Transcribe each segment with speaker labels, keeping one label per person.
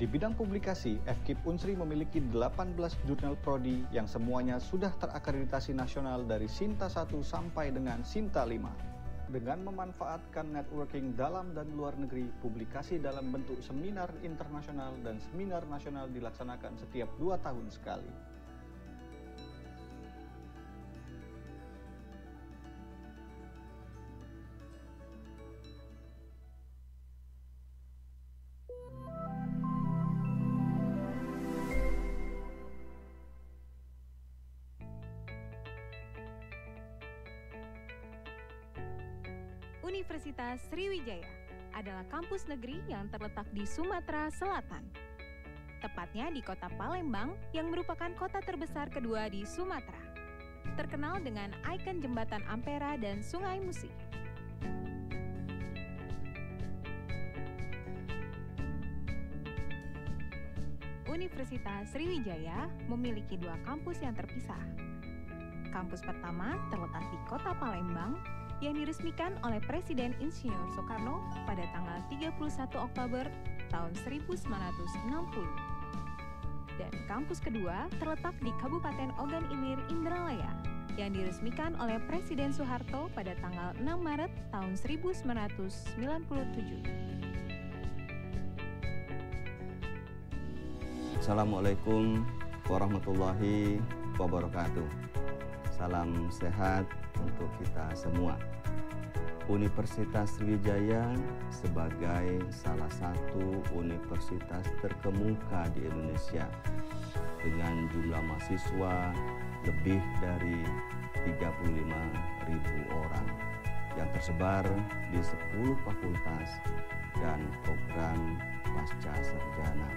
Speaker 1: Di bidang publikasi, FKIP Unsri memiliki 18 jurnal prodi yang semuanya sudah terakreditasi nasional dari Sinta 1 sampai dengan Sinta 5. Dengan memanfaatkan networking dalam dan luar negeri, publikasi dalam bentuk seminar internasional dan seminar nasional dilaksanakan setiap dua tahun sekali.
Speaker 2: Sriwijaya adalah kampus negeri yang terletak di Sumatera Selatan. Tepatnya di kota Palembang yang merupakan kota terbesar kedua di Sumatera. Terkenal dengan ikon jembatan Ampera dan Sungai Musi. Universitas Sriwijaya memiliki dua kampus yang terpisah. Kampus pertama terletak di kota Palembang yang diresmikan oleh Presiden Insinyur Soekarno pada tanggal 31 Oktober tahun 1960. Dan kampus kedua terletak di Kabupaten Ogan Ilir, Indralaya, yang diresmikan oleh Presiden Soeharto pada tanggal 6 Maret tahun 1997.
Speaker 1: Assalamualaikum warahmatullahi wabarakatuh. Salam sehat untuk kita semua. Universitas Sriwijaya sebagai salah satu universitas terkemuka di Indonesia dengan jumlah mahasiswa lebih dari 35.000 orang yang tersebar di 10 fakultas dan program pasca sarjana.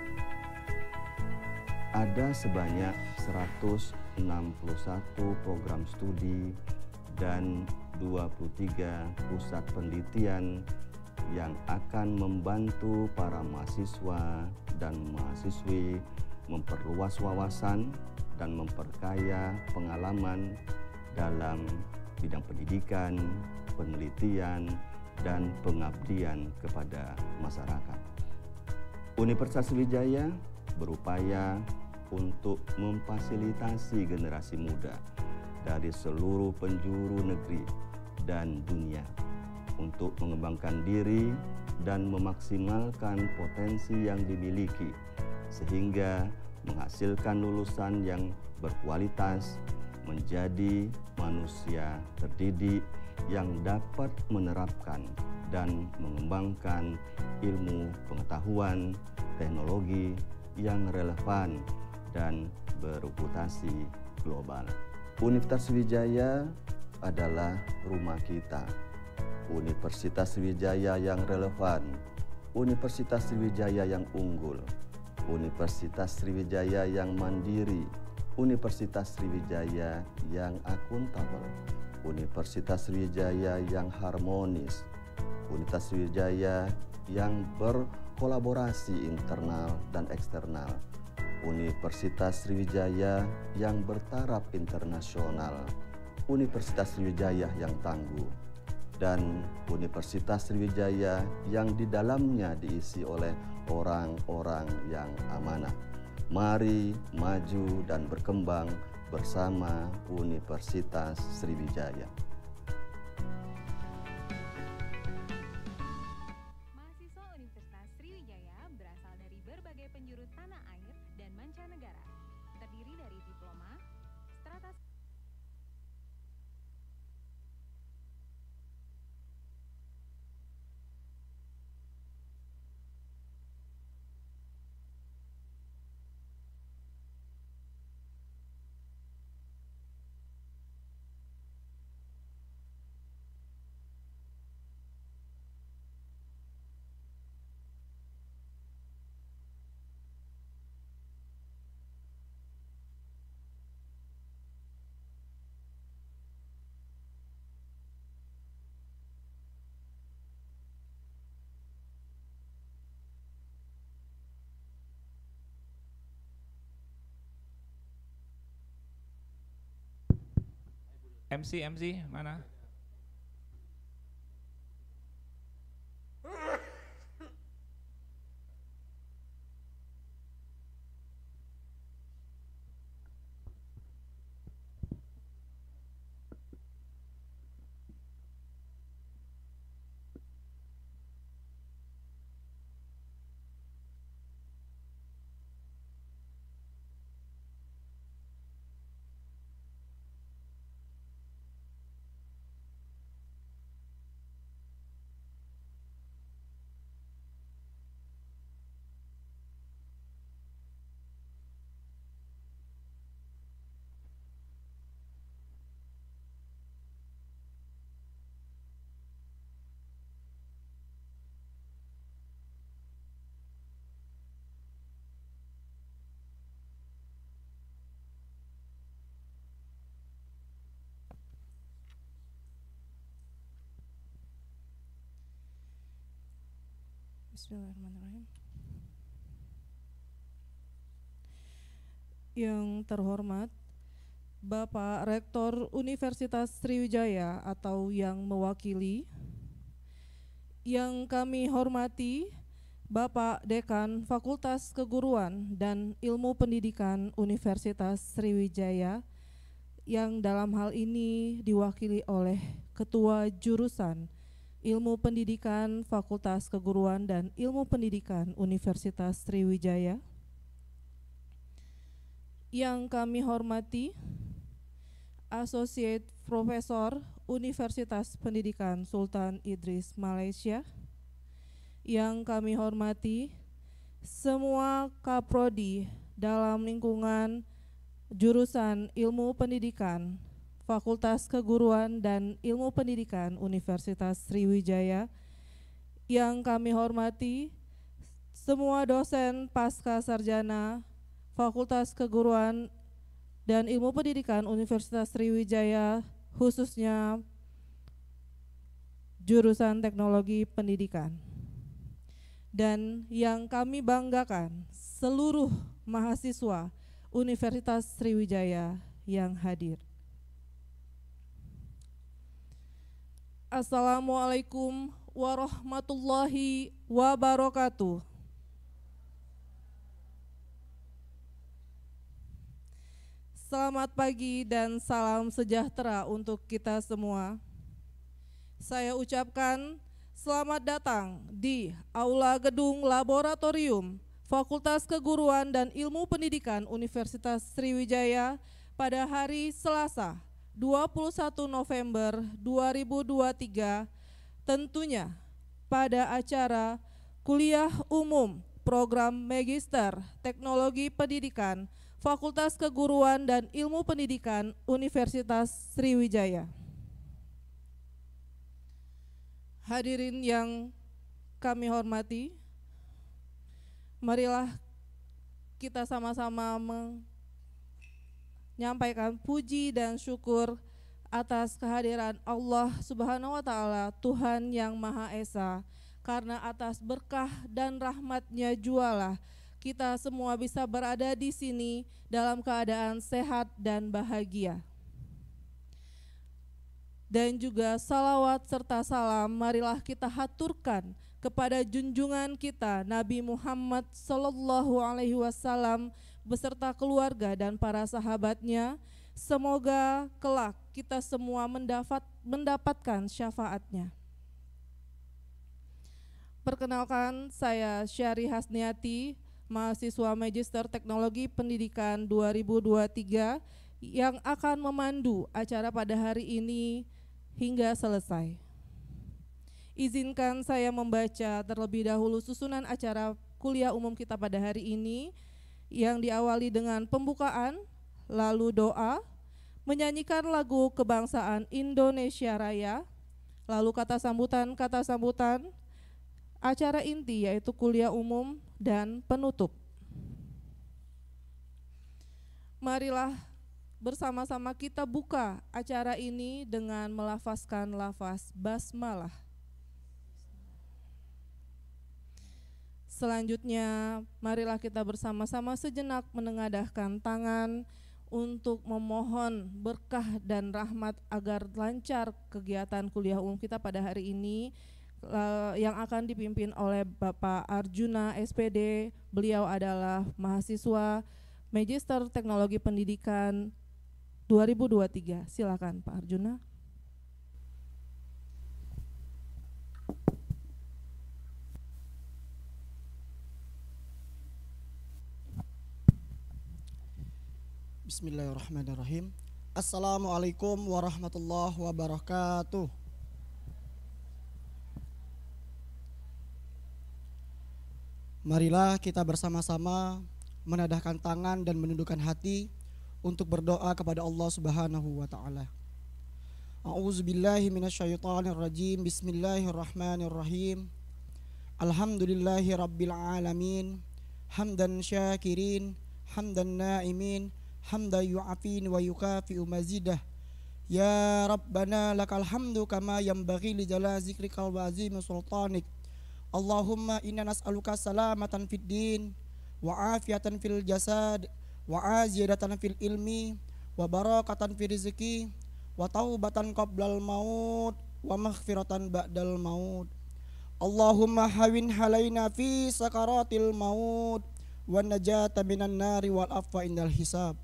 Speaker 1: Ada sebanyak 161 program studi dan 23 pusat penelitian yang akan membantu para mahasiswa dan mahasiswi memperluas wawasan dan memperkaya pengalaman dalam bidang pendidikan, penelitian, dan pengabdian kepada masyarakat. Universitas Wijaya berupaya untuk memfasilitasi generasi muda dari seluruh penjuru negeri dan dunia untuk mengembangkan diri dan memaksimalkan potensi yang dimiliki sehingga menghasilkan lulusan yang berkualitas menjadi manusia terdidik yang dapat menerapkan dan mengembangkan ilmu pengetahuan teknologi yang relevan dan bereputasi global. Universitas Wijaya adalah rumah kita. Universitas Wijaya yang relevan, Universitas Sriwijaya yang unggul, Universitas Sriwijaya yang mandiri, Universitas Sriwijaya yang akuntabel, Universitas Sriwijaya yang harmonis, Universitas Sriwijaya yang berkolaborasi internal dan eksternal. Universitas Sriwijaya yang bertaraf internasional, Universitas Sriwijaya yang tangguh, dan Universitas Sriwijaya yang di dalamnya diisi oleh orang-orang yang amanah. Mari maju dan berkembang bersama Universitas Sriwijaya.
Speaker 3: MC MC mana?
Speaker 4: Bismillahirrahmanirrahim. Yang terhormat Bapak Rektor Universitas Sriwijaya atau yang mewakili, yang kami hormati Bapak Dekan Fakultas Keguruan dan Ilmu Pendidikan Universitas Sriwijaya yang dalam hal ini diwakili oleh Ketua Jurusan Ilmu Pendidikan Fakultas Keguruan dan Ilmu Pendidikan Universitas Sriwijaya. Yang kami hormati, Associate Profesor Universitas Pendidikan Sultan Idris Malaysia. Yang kami hormati, semua kaprodi dalam lingkungan jurusan Ilmu Pendidikan Fakultas Keguruan dan Ilmu Pendidikan Universitas Sriwijaya. Yang kami hormati semua dosen pasca sarjana Fakultas Keguruan dan Ilmu Pendidikan Universitas Sriwijaya khususnya jurusan Teknologi Pendidikan. Dan yang kami banggakan seluruh mahasiswa Universitas Sriwijaya yang hadir. Assalamualaikum warahmatullahi wabarakatuh. Selamat pagi dan salam sejahtera untuk kita semua. Saya ucapkan selamat datang di Aula Gedung Laboratorium Fakultas Keguruan dan Ilmu Pendidikan Universitas Sriwijaya pada hari Selasa, 21 November 2023 tentunya pada acara Kuliah Umum Program Magister Teknologi Pendidikan Fakultas Keguruan dan Ilmu Pendidikan Universitas Sriwijaya. Hadirin yang kami hormati, marilah kita sama-sama mengucapkan menyampaikan puji dan syukur atas kehadiran Allah Subhanahu wa taala, Tuhan yang Maha Esa. Karena atas berkah dan rahmatnya jualah kita semua bisa berada di sini dalam keadaan sehat dan bahagia. Dan juga salawat serta salam marilah kita haturkan kepada junjungan kita Nabi Muhammad Sallallahu Alaihi Wasallam beserta keluarga dan para sahabatnya. Semoga kelak kita semua mendapat mendapatkan syafaatnya. Perkenalkan, saya Syari Hasniati, mahasiswa Magister Teknologi Pendidikan 2023 yang akan memandu acara pada hari ini hingga selesai. Izinkan saya membaca terlebih dahulu susunan acara kuliah umum kita pada hari ini yang diawali dengan pembukaan, lalu doa, menyanyikan lagu kebangsaan Indonesia Raya, lalu kata sambutan, kata sambutan, acara inti yaitu kuliah umum dan penutup. Marilah bersama-sama kita buka acara ini dengan melafazkan lafaz basmalah. Selanjutnya, marilah kita bersama-sama sejenak menengadahkan tangan untuk memohon berkah dan rahmat agar lancar kegiatan kuliah umum kita pada hari ini eh, yang akan dipimpin oleh Bapak Arjuna SPD. Beliau adalah mahasiswa Magister Teknologi Pendidikan 2023. Silakan Pak Arjuna.
Speaker 5: Bismillahirrahmanirrahim. Assalamualaikum warahmatullahi wabarakatuh. Marilah kita bersama-sama menadahkan tangan dan menundukkan hati untuk berdoa kepada Allah Subhanahu wa taala. A'udzubillahi minasyaitonirrajim. Bismillahirrahmanirrahim. Alhamdulillahi rabbil alamin. Hamdan syakirin, hamdan naimin hamda yu'afin wa yukafi'u mazidah Ya Rabbana lakal hamdu kama yanbaghi li jala zikrikal wa azim sultanik Allahumma inna nas'aluka salamatan fid din wa afiatan fil jasad wa aziyadatan fil ilmi wa barakatan fil rizki wa taubatan qablal maut wa maghfiratan ba'dal maut Allahumma hawin halaina fi sakaratil maut wa najata minan nari wal afwa indal hisab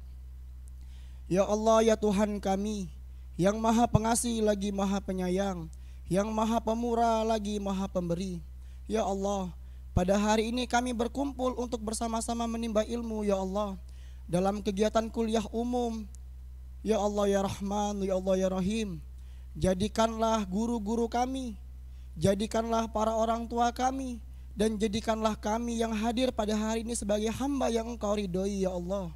Speaker 5: Ya Allah ya Tuhan kami yang maha pengasih lagi maha penyayang, yang maha pemurah lagi maha pemberi. Ya Allah, pada hari ini kami berkumpul untuk bersama-sama menimba ilmu ya Allah dalam kegiatan kuliah umum. Ya Allah ya Rahman, ya Allah ya Rahim. Jadikanlah guru-guru kami, jadikanlah para orang tua kami dan jadikanlah kami yang hadir pada hari ini sebagai hamba yang Engkau ridhoi ya Allah.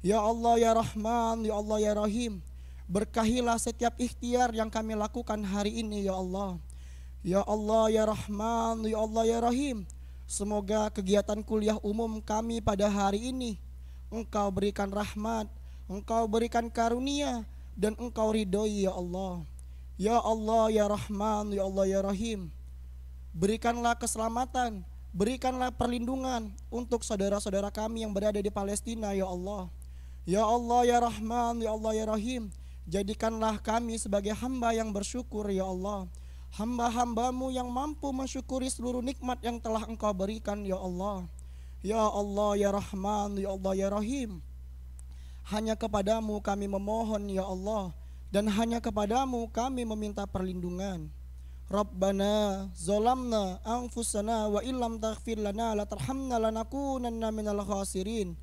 Speaker 5: Ya Allah ya Rahman, ya Allah ya Rahim. Berkahilah setiap ikhtiar yang kami lakukan hari ini ya Allah. Ya Allah ya Rahman, ya Allah ya Rahim. Semoga kegiatan kuliah umum kami pada hari ini Engkau berikan rahmat, Engkau berikan karunia dan Engkau ridhoi ya Allah. Ya Allah ya Rahman, ya Allah ya Rahim. Berikanlah keselamatan, berikanlah perlindungan untuk saudara-saudara kami yang berada di Palestina, ya Allah. Ya Allah ya Rahman, ya Allah ya Rahim, jadikanlah kami sebagai hamba yang bersyukur ya Allah. Hamba-hambamu yang mampu mensyukuri seluruh nikmat yang telah engkau berikan ya Allah. Ya Allah ya Rahman, ya Allah ya Rahim. Hanya kepadamu kami memohon ya Allah dan hanya kepadamu kami meminta perlindungan. Rabbana zolamna anfusana wa illam taghfir lana la lanakunanna minal khasirin.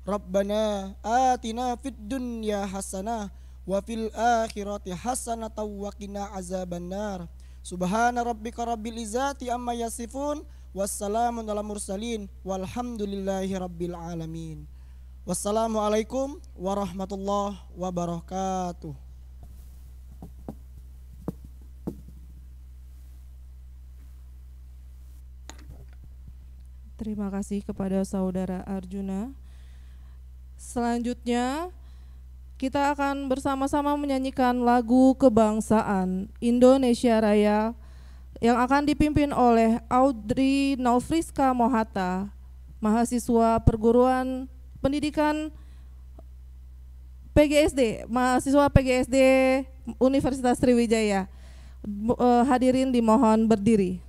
Speaker 5: Rabbana atina fid dunya hasanah wa fil akhirati hasanah wa qina azabannar. Subhana rabbika rabbil Izati amma yasifun wassalamu ala mursalin walhamdulillahi rabbil alamin. Wassalamualaikum warahmatullahi wabarakatuh.
Speaker 4: Terima kasih kepada saudara Arjuna Selanjutnya kita akan bersama-sama menyanyikan lagu kebangsaan Indonesia Raya yang akan dipimpin oleh Audrey Nofriska Mohata, mahasiswa perguruan pendidikan PGSD, mahasiswa PGSD Universitas Sriwijaya. Eh, hadirin dimohon berdiri.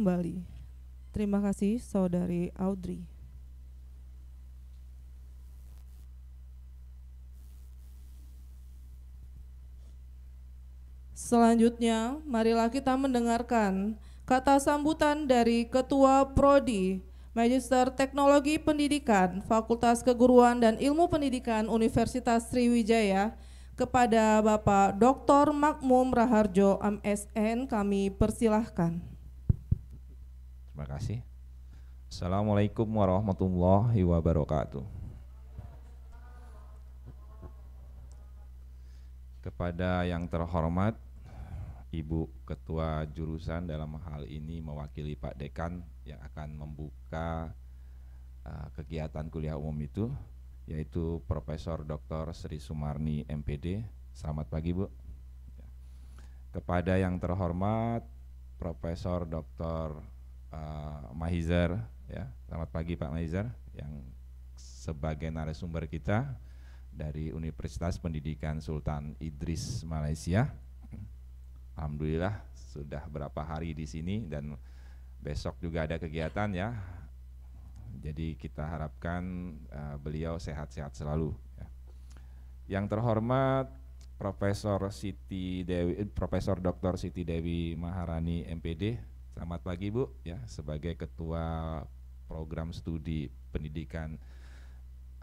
Speaker 4: kembali. Terima kasih Saudari Audrey. Selanjutnya, marilah kita mendengarkan kata sambutan dari Ketua Prodi Magister Teknologi Pendidikan Fakultas Keguruan dan Ilmu Pendidikan Universitas Sriwijaya kepada Bapak Dr. Makmum Raharjo MSN kami persilahkan.
Speaker 3: Terima kasih. Assalamualaikum warahmatullahi wabarakatuh. Kepada yang terhormat Ibu Ketua Jurusan dalam hal ini mewakili Pak Dekan yang akan membuka uh, kegiatan kuliah umum itu yaitu Profesor Dr. Sri Sumarni MPD. Selamat pagi, Bu. Kepada yang terhormat Profesor Dr uh, eh, Mahizar ya. Selamat pagi Pak Mahizar yang sebagai narasumber kita dari Universitas Pendidikan Sultan Idris Malaysia. Alhamdulillah sudah berapa hari di sini dan besok juga ada kegiatan ya. Jadi kita harapkan uh, beliau sehat-sehat selalu. Ya. Yang terhormat Profesor Siti Dewi, eh, Profesor Dr. Siti Dewi Maharani MPD Selamat pagi Bu, ya sebagai ketua program studi pendidikan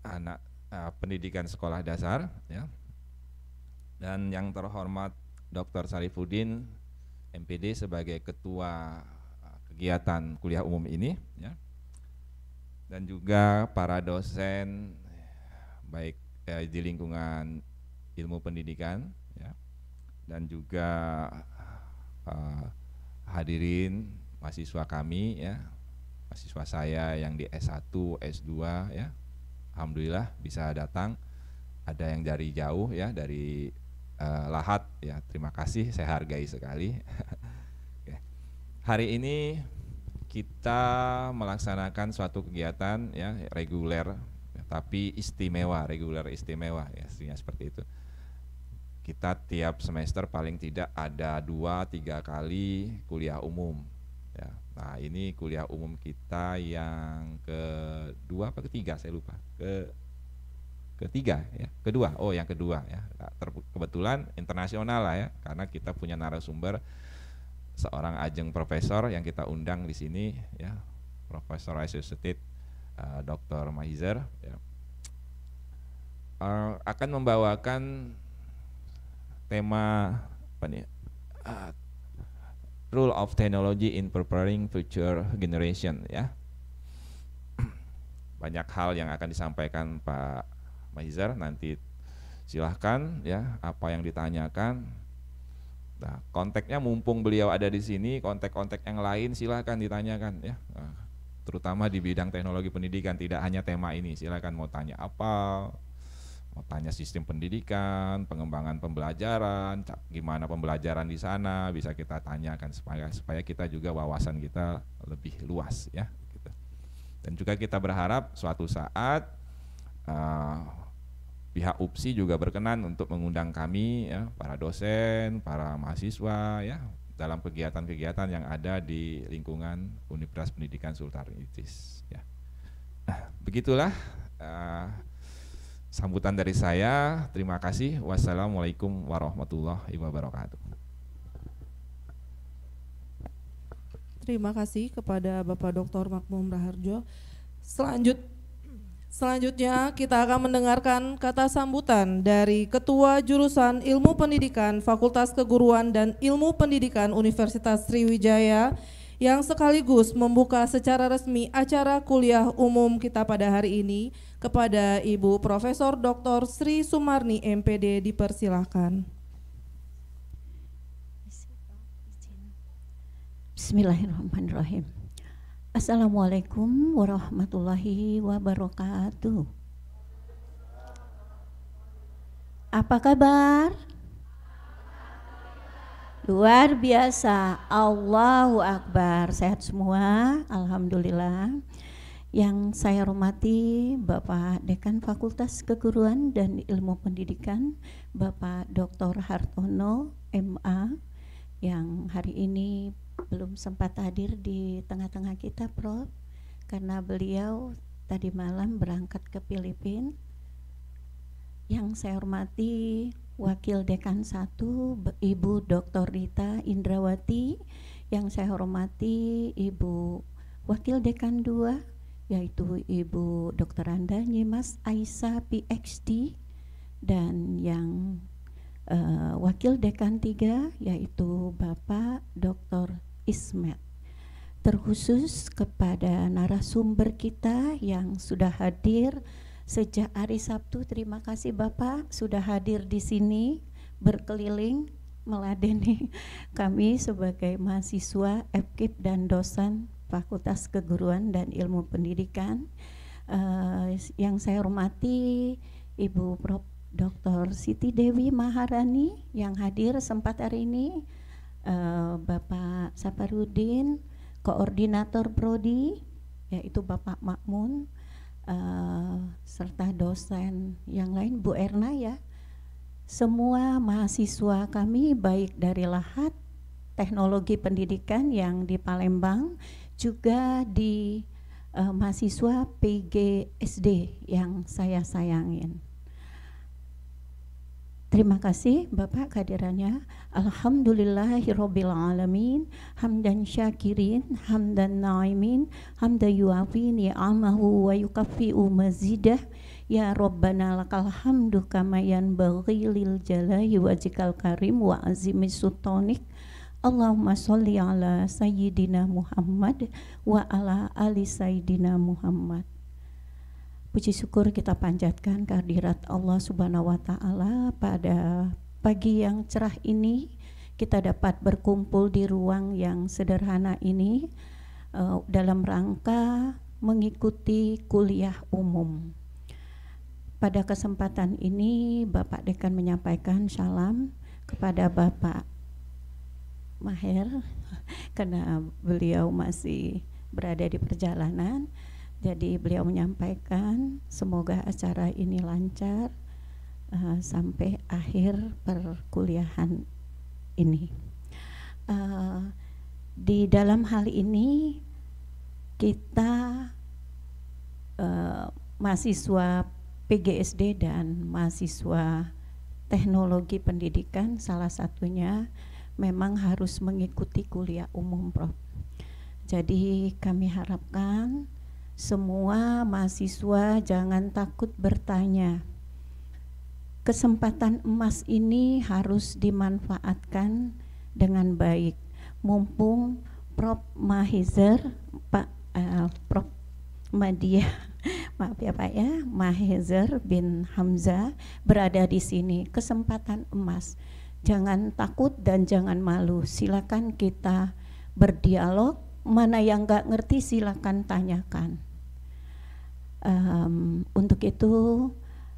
Speaker 3: anak uh, pendidikan sekolah dasar, ya. Dan yang terhormat Dr. Sarifudin MPD sebagai ketua eh, kegiatan kuliah umum ini, ya. Dan juga para dosen baik eh, di lingkungan ilmu pendidikan, ya. Dan juga uh, hadirin mahasiswa kami ya, mahasiswa saya yang di S1, S2 ya. Alhamdulillah bisa datang. Ada yang dari jauh ya, dari uh, Lahat ya. Terima kasih, saya hargai sekali. Ya. Hari ini kita melaksanakan suatu kegiatan ya reguler ya, tapi istimewa, reguler istimewa ya, seperti itu kita tiap semester paling tidak ada dua tiga kali kuliah umum ya nah ini kuliah umum kita yang kedua apa ketiga saya lupa ke ketiga ya kedua oh yang kedua ya kebetulan internasional lah ya karena kita punya narasumber seorang ajeng profesor yang kita undang di sini ya profesor associate uh, Dr. Mahizer ya. uh, akan membawakan tema apa nih? Uh, Rule of Technology in Preparing Future Generation ya. Banyak hal yang akan disampaikan Pak Mahizar nanti silahkan ya apa yang ditanyakan. Nah, kontaknya mumpung beliau ada di sini, kontak-kontak yang lain silahkan ditanyakan ya. Nah, terutama di bidang teknologi pendidikan tidak hanya tema ini, silahkan mau tanya apa, tanya sistem pendidikan, pengembangan pembelajaran, gimana pembelajaran di sana bisa kita tanyakan supaya supaya kita juga wawasan kita lebih luas ya. Gitu. Dan juga kita berharap suatu saat uh, pihak UPSI juga berkenan untuk mengundang kami ya para dosen, para mahasiswa ya dalam kegiatan-kegiatan yang ada di lingkungan Universitas Pendidikan Sultan Itis ya. Nah, begitulah uh, Sambutan dari saya, terima kasih. Wassalamualaikum warahmatullahi wabarakatuh.
Speaker 4: Terima kasih kepada Bapak Dr. Makmum Raharjo. Selanjut, selanjutnya kita akan mendengarkan kata sambutan dari Ketua Jurusan Ilmu Pendidikan Fakultas Keguruan dan Ilmu Pendidikan Universitas Sriwijaya yang sekaligus membuka secara resmi acara kuliah umum kita pada hari ini kepada Ibu Profesor Dr. Sri Sumarni MPD dipersilahkan.
Speaker 6: Bismillahirrahmanirrahim. Assalamualaikum warahmatullahi wabarakatuh. Apa kabar? Luar biasa, Allahu Akbar. Sehat semua, Alhamdulillah. Yang saya hormati Bapak Dekan Fakultas Keguruan dan Ilmu Pendidikan, Bapak Dr. Hartono, MA, yang hari ini belum sempat hadir di tengah-tengah kita, Prof, karena beliau tadi malam berangkat ke Filipina. Yang saya hormati Wakil Dekan 1 Ibu Dr. Rita Indrawati, yang saya hormati Ibu Wakil Dekan 2 yaitu Ibu Dr. anda Nyimas Aisyah PhD dan yang uh, Wakil Dekan tiga yaitu Bapak Dr. Ismet. Terkhusus kepada narasumber kita yang sudah hadir sejak hari Sabtu, terima kasih Bapak sudah hadir di sini berkeliling meladeni kami sebagai mahasiswa, FKIP dan dosen Fakultas Keguruan dan Ilmu Pendidikan uh, yang saya hormati Ibu Prof. Dr. Siti Dewi Maharani yang hadir sempat hari ini, uh, Bapak Saparudin, Koordinator Prodi, yaitu Bapak Makmun, uh, serta dosen yang lain, Bu Erna ya, semua mahasiswa kami baik dari Lahat Teknologi Pendidikan yang di Palembang juga di uh, mahasiswa PGSD yang saya sayangin. Terima kasih Bapak kehadirannya. Alhamdulillahirrabbilalamin. Hamdan syakirin, hamdan naimin, hamdan yuafi ni'amahu wa yukafi'u mazidah. Ya Rabbana lakal hamdu kamayan bagi lil jalahi wajikal karim wa azimi sultanik. Allahumma sholli ala sayyidina Muhammad wa ala ali sayyidina Muhammad. Puji syukur kita panjatkan kehadirat Allah Subhanahu wa taala pada pagi yang cerah ini kita dapat berkumpul di ruang yang sederhana ini uh, dalam rangka mengikuti kuliah umum. Pada kesempatan ini Bapak Dekan menyampaikan salam kepada Bapak Maher karena beliau masih berada di perjalanan. Jadi beliau menyampaikan semoga acara ini lancar uh, sampai akhir perkuliahan ini. Uh, di dalam hal ini kita uh, mahasiswa PGSD dan mahasiswa teknologi pendidikan salah satunya memang harus mengikuti kuliah umum Prof. Jadi kami harapkan semua mahasiswa jangan takut bertanya. Kesempatan emas ini harus dimanfaatkan dengan baik. Mumpung Prof. Mahizer, Pak uh, Prof. Madia, maaf ya Pak ya, Mahizer bin Hamzah berada di sini. Kesempatan emas Jangan takut dan jangan malu. Silakan kita berdialog. Mana yang nggak ngerti silakan tanyakan. Um, untuk itu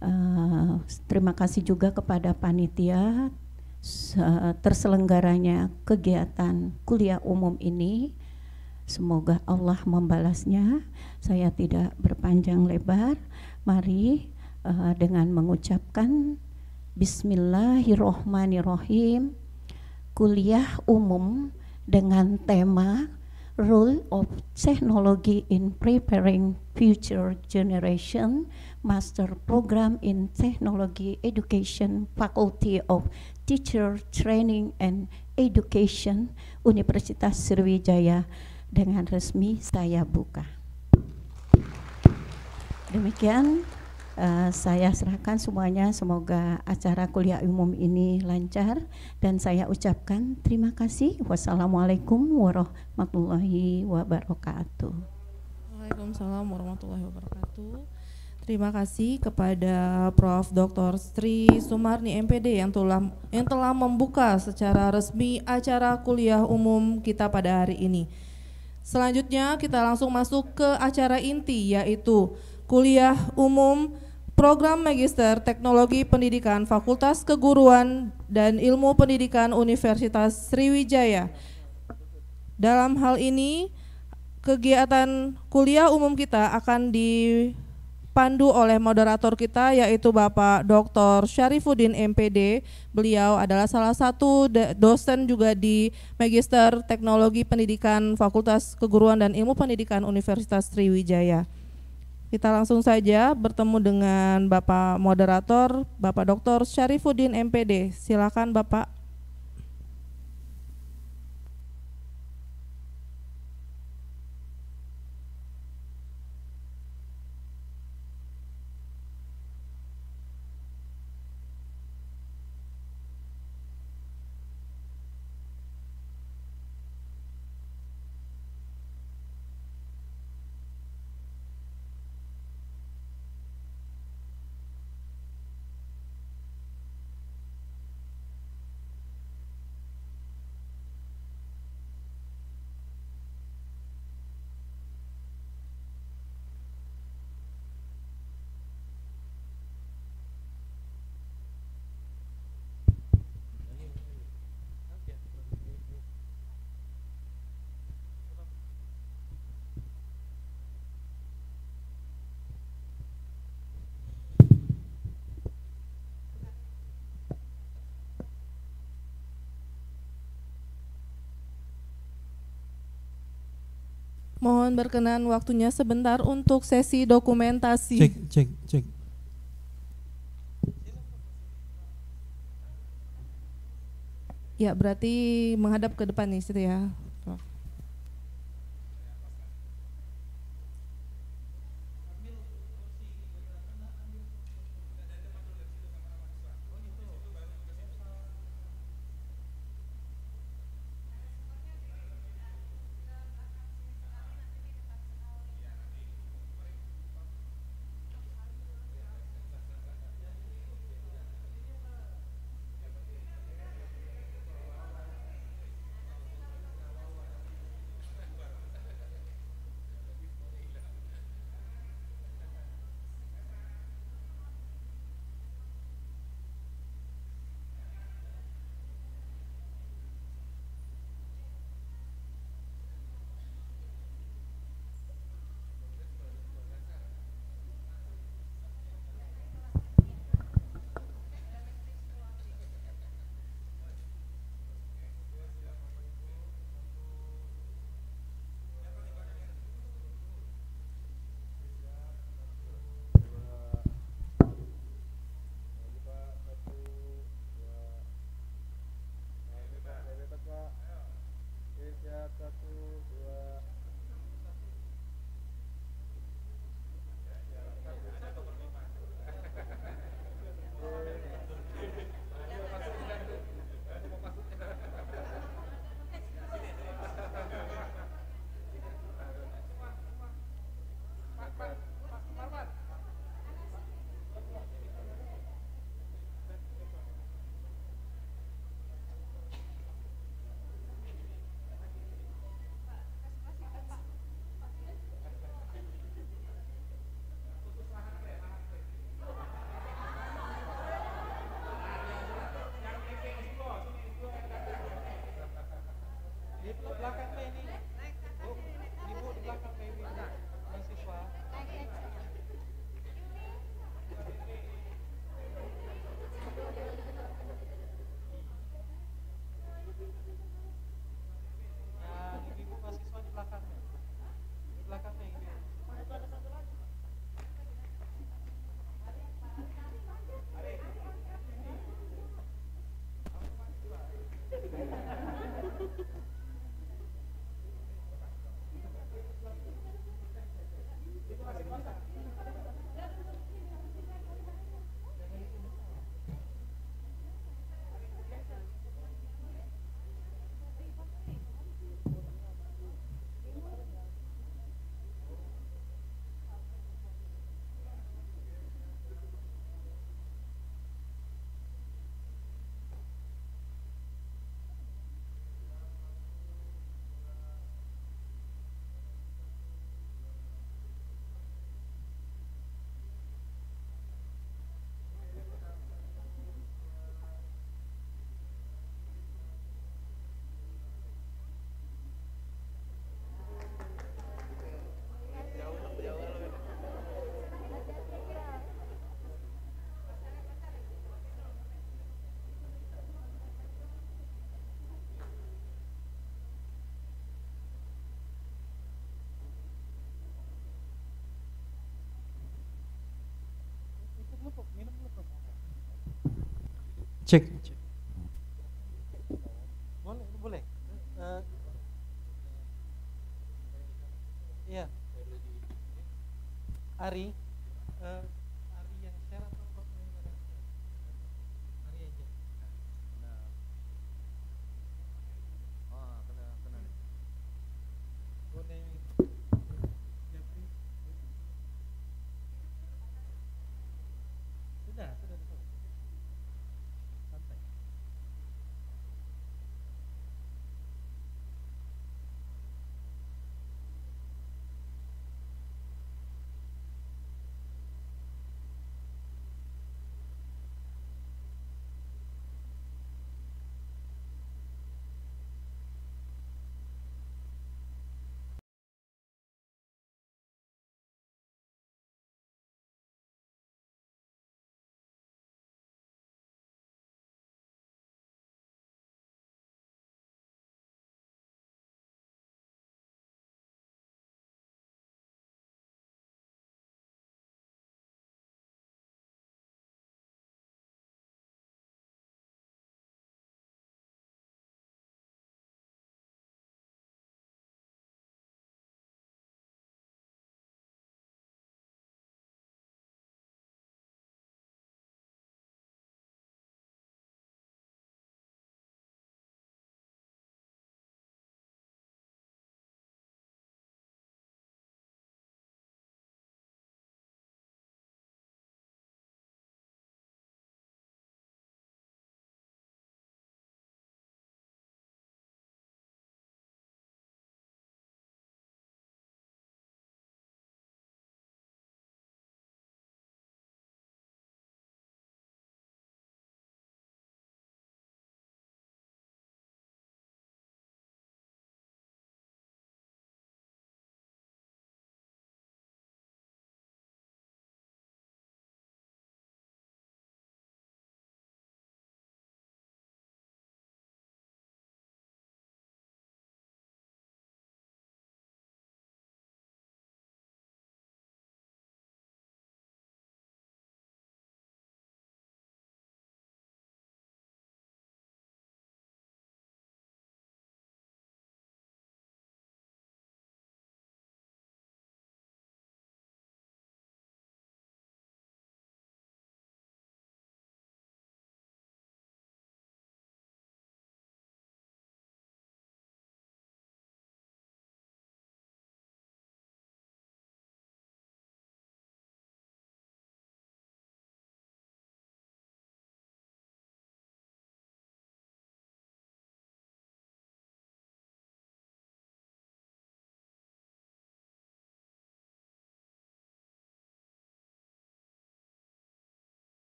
Speaker 6: uh, terima kasih juga kepada panitia terselenggaranya kegiatan kuliah umum ini. Semoga Allah membalasnya. Saya tidak berpanjang lebar. Mari uh, dengan mengucapkan Bismillahirrohmanirrohim kuliah umum dengan tema Role of Technology in Preparing Future Generation Master Program in Technology Education Faculty of Teacher Training and Education Universitas Sriwijaya dengan resmi saya buka. Demikian Eh, saya serahkan semuanya, semoga acara kuliah umum ini lancar dan saya ucapkan terima kasih. Wassalamualaikum warahmatullahi wabarakatuh.
Speaker 4: Waalaikumsalam warahmatullahi wabarakatuh. Terima kasih kepada Prof. Dr. Sri Sumarni MPD yang telah yang telah membuka secara resmi acara kuliah umum kita pada hari ini. Selanjutnya kita langsung masuk ke acara inti yaitu kuliah umum program magister teknologi pendidikan Fakultas Keguruan dan Ilmu Pendidikan Universitas Sriwijaya. Dalam hal ini, kegiatan kuliah umum kita akan dipandu oleh moderator kita yaitu Bapak Dr. Syarifuddin MPD. Beliau adalah salah satu dosen juga di Magister Teknologi Pendidikan Fakultas Keguruan dan Ilmu Pendidikan Universitas Sriwijaya. Kita langsung saja bertemu dengan Bapak Moderator, Bapak Dr. Syarifuddin MPD. Silakan Bapak. Mohon berkenan waktunya sebentar untuk sesi dokumentasi. Cek, cek, cek. Ya, berarti menghadap ke depan nih, ya.
Speaker 7: Cek. Boleh, boleh. Eh, eh. ya. Ari.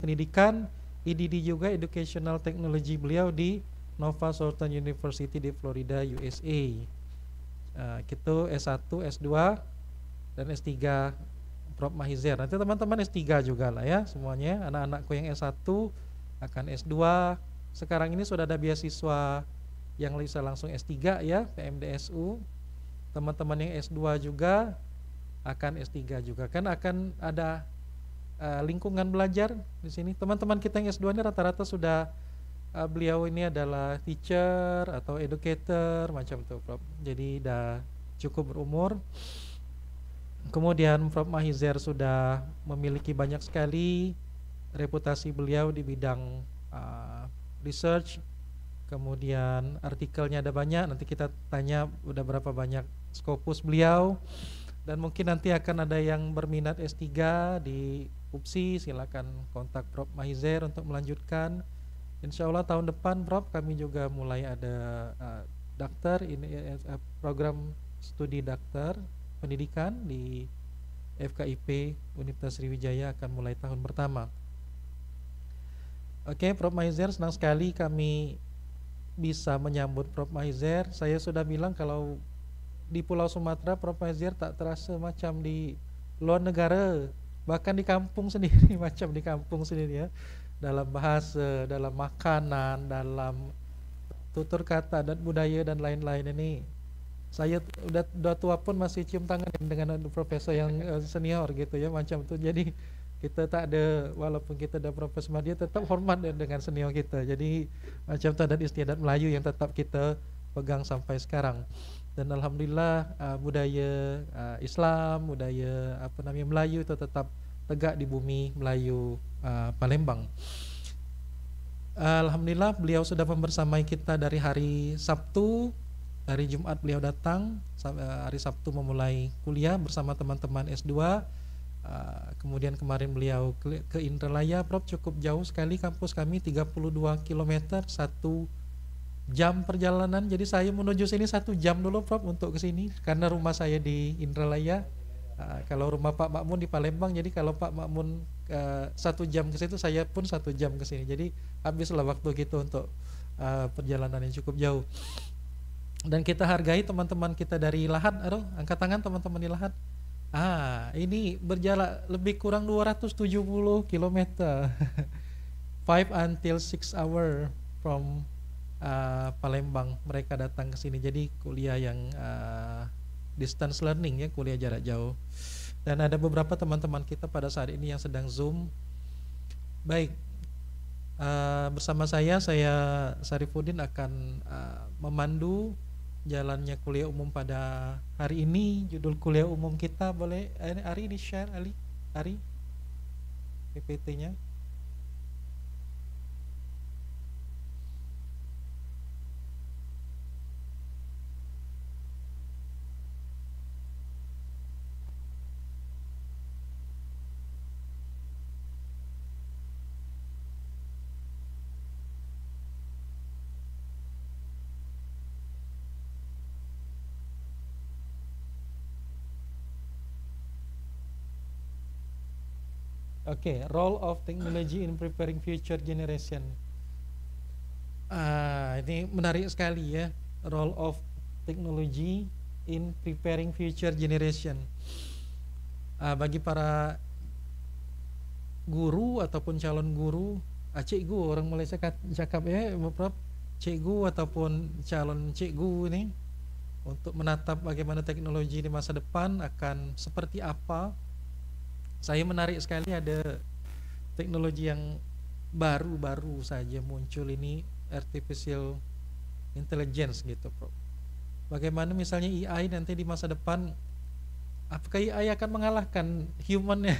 Speaker 8: pendidikan, EDD juga Educational
Speaker 7: Technology beliau di Nova Southern University di Florida, USA. Uh, S1, S2 dan S3 Prof Mahizer. Nanti teman-teman S3 juga lah ya semuanya. Anak-anakku yang S1 akan S2. Sekarang ini sudah ada beasiswa yang bisa langsung S3 ya PMDSU. Teman-teman yang S2 juga akan S3 juga kan akan ada uh, lingkungan belajar di sini. Teman-teman kita yang S2 ini rata-rata sudah uh, beliau ini adalah teacher atau educator macam itu, Prof. Jadi dah cukup berumur. Kemudian Prof. Mahizer sudah memiliki banyak sekali reputasi beliau di bidang uh, research, kemudian artikelnya ada banyak. Nanti kita tanya udah berapa banyak skopus beliau, dan mungkin nanti akan ada yang berminat S3 di UPSI silakan kontak Prof Mahizer untuk melanjutkan Insya Allah tahun depan Prof kami juga mulai ada uh, dokter ini uh, program studi dokter pendidikan di FKIP Universitas Sriwijaya akan mulai tahun pertama Oke okay, Prof Mahizer senang sekali kami bisa menyambut Prof Mahizer saya sudah bilang kalau di Pulau Sumatera Prof Mahizer tak terasa macam di luar negara bahkan di kampung sendiri macam di kampung sendiri ya dalam bahasa dalam makanan dalam tutur kata dan budaya dan lain-lain ini saya udah, udah tua pun masih cium tangan dengan profesor yang eh, senior gitu ya macam tu jadi kita tak ada walaupun kita dah profesor dia tetap hormat dengan senior kita jadi macam itu ada istiadat Melayu yang tetap kita pegang sampai sekarang dan alhamdulillah uh, budaya uh, Islam budaya apa namanya Melayu itu tetap tegak di bumi Melayu uh, Palembang alhamdulillah beliau sudah membersamai kita dari hari Sabtu dari Jumat beliau datang uh, hari Sabtu memulai kuliah bersama teman-teman S2 uh, kemudian kemarin beliau ke Indralaya Prof cukup jauh sekali kampus kami 32 km satu jam perjalanan. Jadi saya menuju sini satu jam dulu Prof untuk ke sini karena rumah saya di Indralaya. Uh, kalau rumah Pak Makmun di Palembang, jadi kalau Pak Makmun uh, satu jam ke situ, saya pun satu jam ke sini. Jadi habislah waktu gitu untuk uh, perjalanan yang cukup jauh. Dan kita hargai teman-teman kita dari Lahat, aduh, angkat tangan teman-teman di Lahat. Ah, ini berjalan lebih kurang 270 km. 5 until 6 hour from uh, Palembang mereka datang ke sini jadi kuliah yang uh, distance learning ya kuliah jarak jauh dan ada beberapa teman-teman kita pada saat ini yang sedang zoom baik uh, bersama saya saya Sarifudin akan uh, memandu jalannya kuliah umum pada hari ini judul kuliah umum kita boleh hari ini share Ali hari PPT-nya Oke, okay, role of technology in preparing future generation. Ah, ini menarik sekali ya, role of technology in preparing future generation. Ah, bagi para guru ataupun calon guru, ah, cikgu orang Malaysia cakap ya, Prof, cikgu ataupun calon cikgu ini untuk menatap bagaimana teknologi di masa depan akan seperti apa saya menarik sekali ada teknologi yang baru-baru saja muncul ini artificial intelligence gitu, Bro. Bagaimana misalnya AI nanti di masa depan apakah AI akan mengalahkan humannya?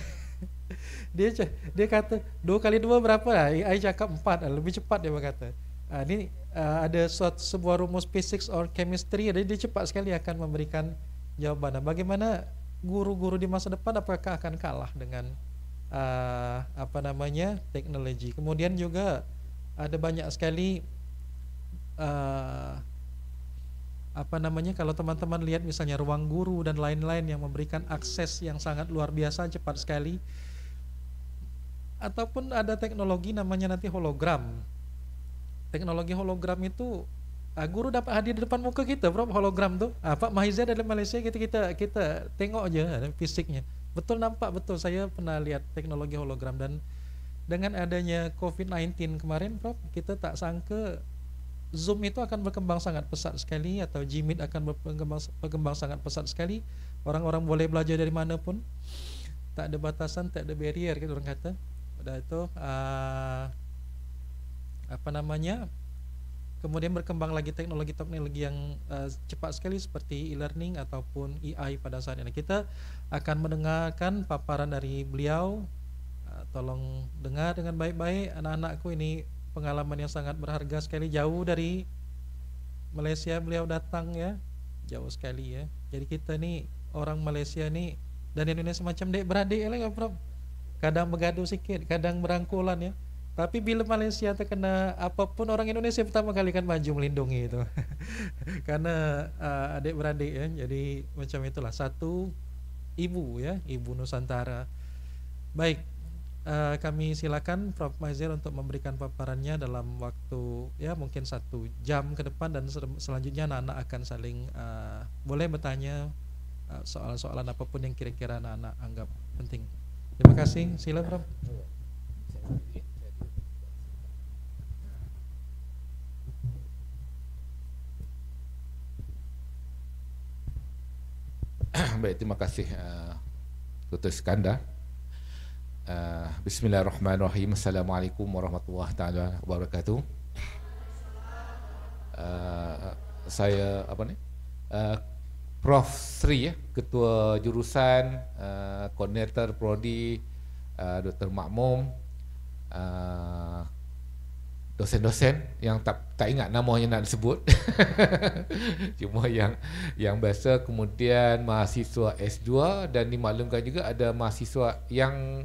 Speaker 7: dia dia kata dua kali dua berapa lah AI cakap empat ah, lebih cepat dia berkata nah, ini uh, ada suatu sebuah rumus physics or chemistry jadi dia cepat sekali akan memberikan jawaban nah, bagaimana guru-guru di masa depan apakah akan kalah dengan uh, apa namanya teknologi kemudian juga ada banyak sekali uh, apa namanya kalau teman-teman lihat misalnya ruang guru dan lain-lain yang memberikan akses yang sangat luar biasa cepat sekali ataupun ada teknologi namanya nanti hologram teknologi hologram itu Ah, guru dapat hadir di depan muka kita bro hologram tu ha, Pak Mahizah dari Malaysia kita kita kita tengok aja ah, fisiknya betul nampak betul saya pernah lihat teknologi hologram dan dengan adanya COVID-19 kemarin bro kita tak sangka Zoom itu akan berkembang sangat pesat sekali atau Jimit akan berkembang, berkembang sangat pesat sekali orang-orang boleh belajar dari mana pun tak ada batasan tak ada barrier kita orang kata pada itu uh, apa namanya kemudian berkembang lagi teknologi-teknologi yang uh, cepat sekali seperti e-learning ataupun AI e pada saat ini. Kita akan mendengarkan paparan dari beliau. Uh, tolong dengar dengan baik-baik anak-anakku ini pengalaman yang sangat berharga sekali jauh dari Malaysia beliau datang ya. Jauh sekali ya. Jadi kita nih orang Malaysia nih dan Indonesia macam dek beradik ya, Prof. Kadang bergaduh sikit, kadang berangkulan ya. Tapi bila Malaysia terkena apapun orang Indonesia pertama kali kan maju melindungi itu. Karena uh, eh, adik beradik ya. Jadi macam itulah satu ibu ya, ibu Nusantara. Baik, uh, kami silakan Prof Maizir untuk memberikan paparannya dalam waktu ya mungkin satu jam ke depan dan sel selanjutnya anak-anak akan saling uh, boleh bertanya soal-soalan apapun yang kira-kira anak-anak anggap penting. Terima kasih, sila Prof.
Speaker 8: Baik, terima kasih uh, Dr. Iskandar uh, Bismillahirrahmanirrahim Assalamualaikum warahmatullahi taala wabarakatuh uh, Saya apa ni uh, Prof. Sri ya, Ketua Jurusan uh, Koordinator Prodi uh, Dr. Makmum uh, dosen-dosen yang tak tak ingat yang nak disebut cuma yang yang biasa kemudian mahasiswa S2 dan dimaklumkan juga ada mahasiswa yang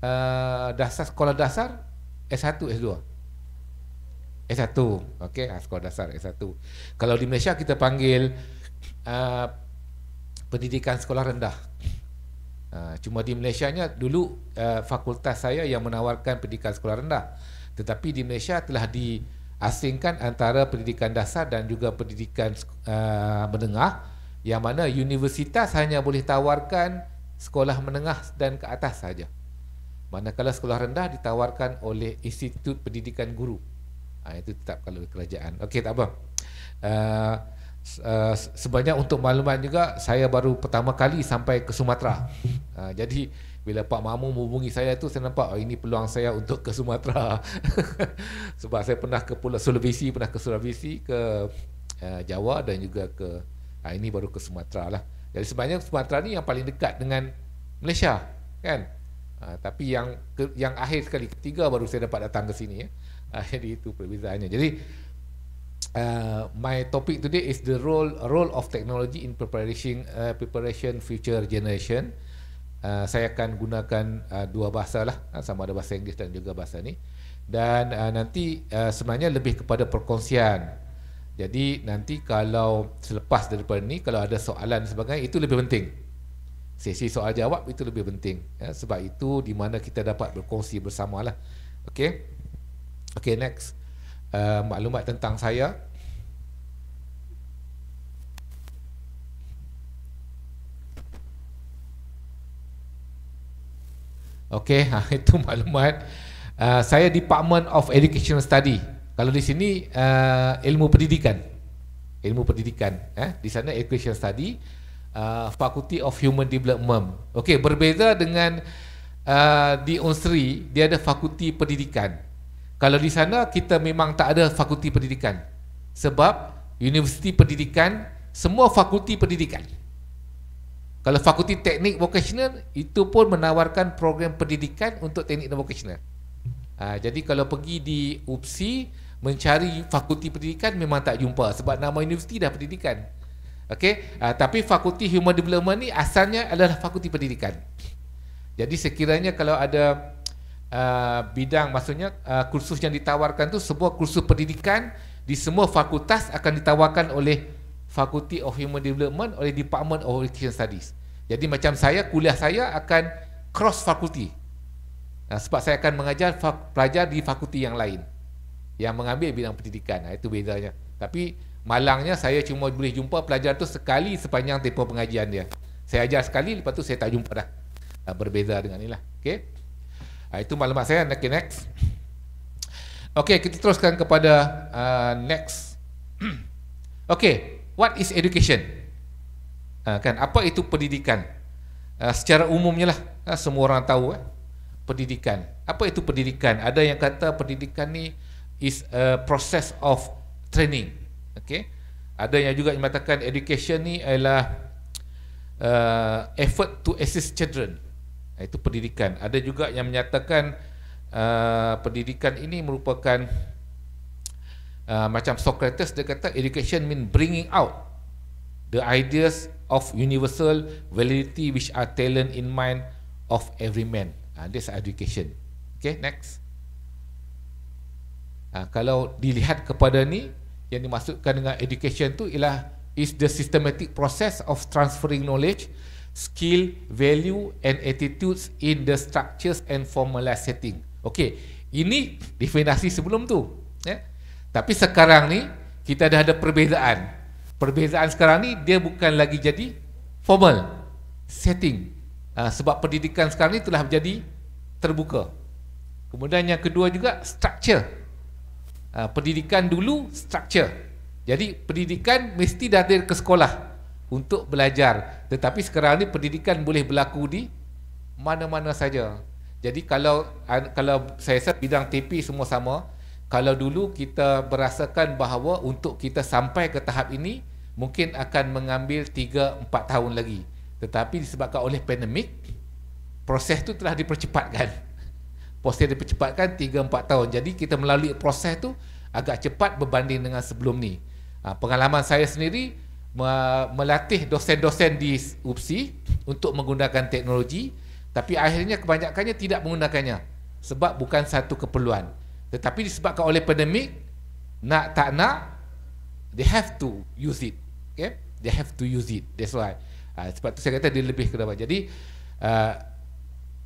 Speaker 8: uh, dasar sekolah dasar S1 S2 S1 okey ha, sekolah dasar S1 kalau di Malaysia kita panggil uh, pendidikan sekolah rendah uh, cuma di Malaysia nya dulu uh, fakultas saya yang menawarkan pendidikan sekolah rendah tetapi di Malaysia telah diasingkan antara pendidikan dasar dan juga pendidikan uh, menengah yang mana universitas hanya boleh tawarkan sekolah menengah dan ke atas saja. Manakala sekolah rendah ditawarkan oleh Institut Pendidikan Guru. Ha, itu tetap kalau kerajaan. Okey tak apa. Uh, uh, sebanyak untuk maklumat juga saya baru pertama kali sampai ke Sumatera. Uh, jadi bila Pak Mamu menghubungi saya tu saya nampak oh, ini peluang saya untuk ke Sumatera sebab saya pernah ke Pulau Sulawesi pernah ke Sulawesi ke uh, Jawa dan juga ke uh, ini baru ke Sumatera lah jadi sebenarnya Sumatera ni yang paling dekat dengan Malaysia kan uh, tapi yang ke, yang akhir sekali ketiga baru saya dapat datang ke sini ya uh, jadi itu perbezaannya jadi Uh, my topic today is the role role of technology in preparation uh, preparation future generation uh, Ah, saya akan gunakan uh, dua bahasa lah ah, sama ada bahasa Inggeris dan juga bahasa ni dan uh, nanti uh, sebenarnya lebih kepada perkongsian jadi nanti kalau selepas daripada ni kalau ada soalan sebagainya itu lebih penting sesi soal jawab itu lebih penting ya, sebab itu di mana kita dapat berkongsi bersama lah okay okay next uh, maklumat tentang saya Okay, ah, itu maklumat. Uh, saya Department of Educational Study. Kalau di sini uh, ilmu pendidikan. Ilmu pendidikan, eh. Di sana Education Study, uh, Faculty of Human Development. Okay, berbeza dengan uh, di UNSRI, dia ada Fakulti Pendidikan. Kalau di sana kita memang tak ada Fakulti Pendidikan. Sebab universiti pendidikan semua fakulti pendidikan. Kalau fakulti teknik vocational itu pun menawarkan program pendidikan untuk teknik dan vocational. Ha, jadi kalau pergi di UPSI mencari fakulti pendidikan memang tak jumpa sebab nama universiti dah pendidikan. Okey, ha, tapi fakulti human development ni asalnya adalah fakulti pendidikan. Jadi sekiranya kalau ada uh, bidang maksudnya uh, kursus yang ditawarkan tu semua kursus pendidikan di semua fakultas akan ditawarkan oleh Fakulti of Human Development oleh Department of Education Studies. Jadi macam saya kuliah saya akan cross fakulti. Nah, sebab saya akan mengajar pelajar di fakulti yang lain yang mengambil bidang pendidikan. Nah, itu bedanya. Tapi malangnya saya cuma boleh jumpa pelajar tu sekali sepanjang tempoh pengajian dia. Saya ajar sekali lepas tu saya tak jumpa dah. Nah, berbeza dengan inilah. Okey. Nah, itu maklumat saya okay, next. Okay, kita teruskan kepada uh, next. Okay. What is education? Uh, kan apa itu pendidikan? Uh, secara umumnya lah uh, semua orang tahu eh? pendidikan. Apa itu pendidikan? Ada yang kata pendidikan ni is a process of training. Okay. Ada yang juga mengatakan education ni ialah uh, effort to assist children. Itu pendidikan. Ada juga yang menyatakan uh, pendidikan ini merupakan uh, macam Socrates dia kata education mean bringing out the ideas of universal validity which are talent in mind of every man uh, this education okay next uh, kalau dilihat kepada ni yang dimasukkan dengan education tu ialah is the systematic process of transferring knowledge skill value and attitudes in the structures and formalized setting okay ini definisi sebelum tu yeah? Tapi sekarang ni kita dah ada perbezaan. Perbezaan sekarang ni dia bukan lagi jadi formal setting. Uh, sebab pendidikan sekarang ni telah menjadi terbuka. Kemudian yang kedua juga structure. Uh, pendidikan dulu structure. Jadi pendidikan mesti datang ke sekolah untuk belajar. Tetapi sekarang ni pendidikan boleh berlaku di mana-mana saja. Jadi kalau kalau saya rasa bidang TP semua sama, kalau dulu kita berasakan bahawa untuk kita sampai ke tahap ini mungkin akan mengambil 3-4 tahun lagi tetapi disebabkan oleh pandemik proses tu telah dipercepatkan proses dipercepatkan 3-4 tahun jadi kita melalui proses tu agak cepat berbanding dengan sebelum ni ha, pengalaman saya sendiri melatih dosen-dosen di UPSI untuk menggunakan teknologi tapi akhirnya kebanyakannya tidak menggunakannya sebab bukan satu keperluan tetapi disebabkan oleh pandemik Nak tak nak They have to use it okay? They have to use it That's why uh, Sebab tu saya kata dia lebih kepada Jadi uh,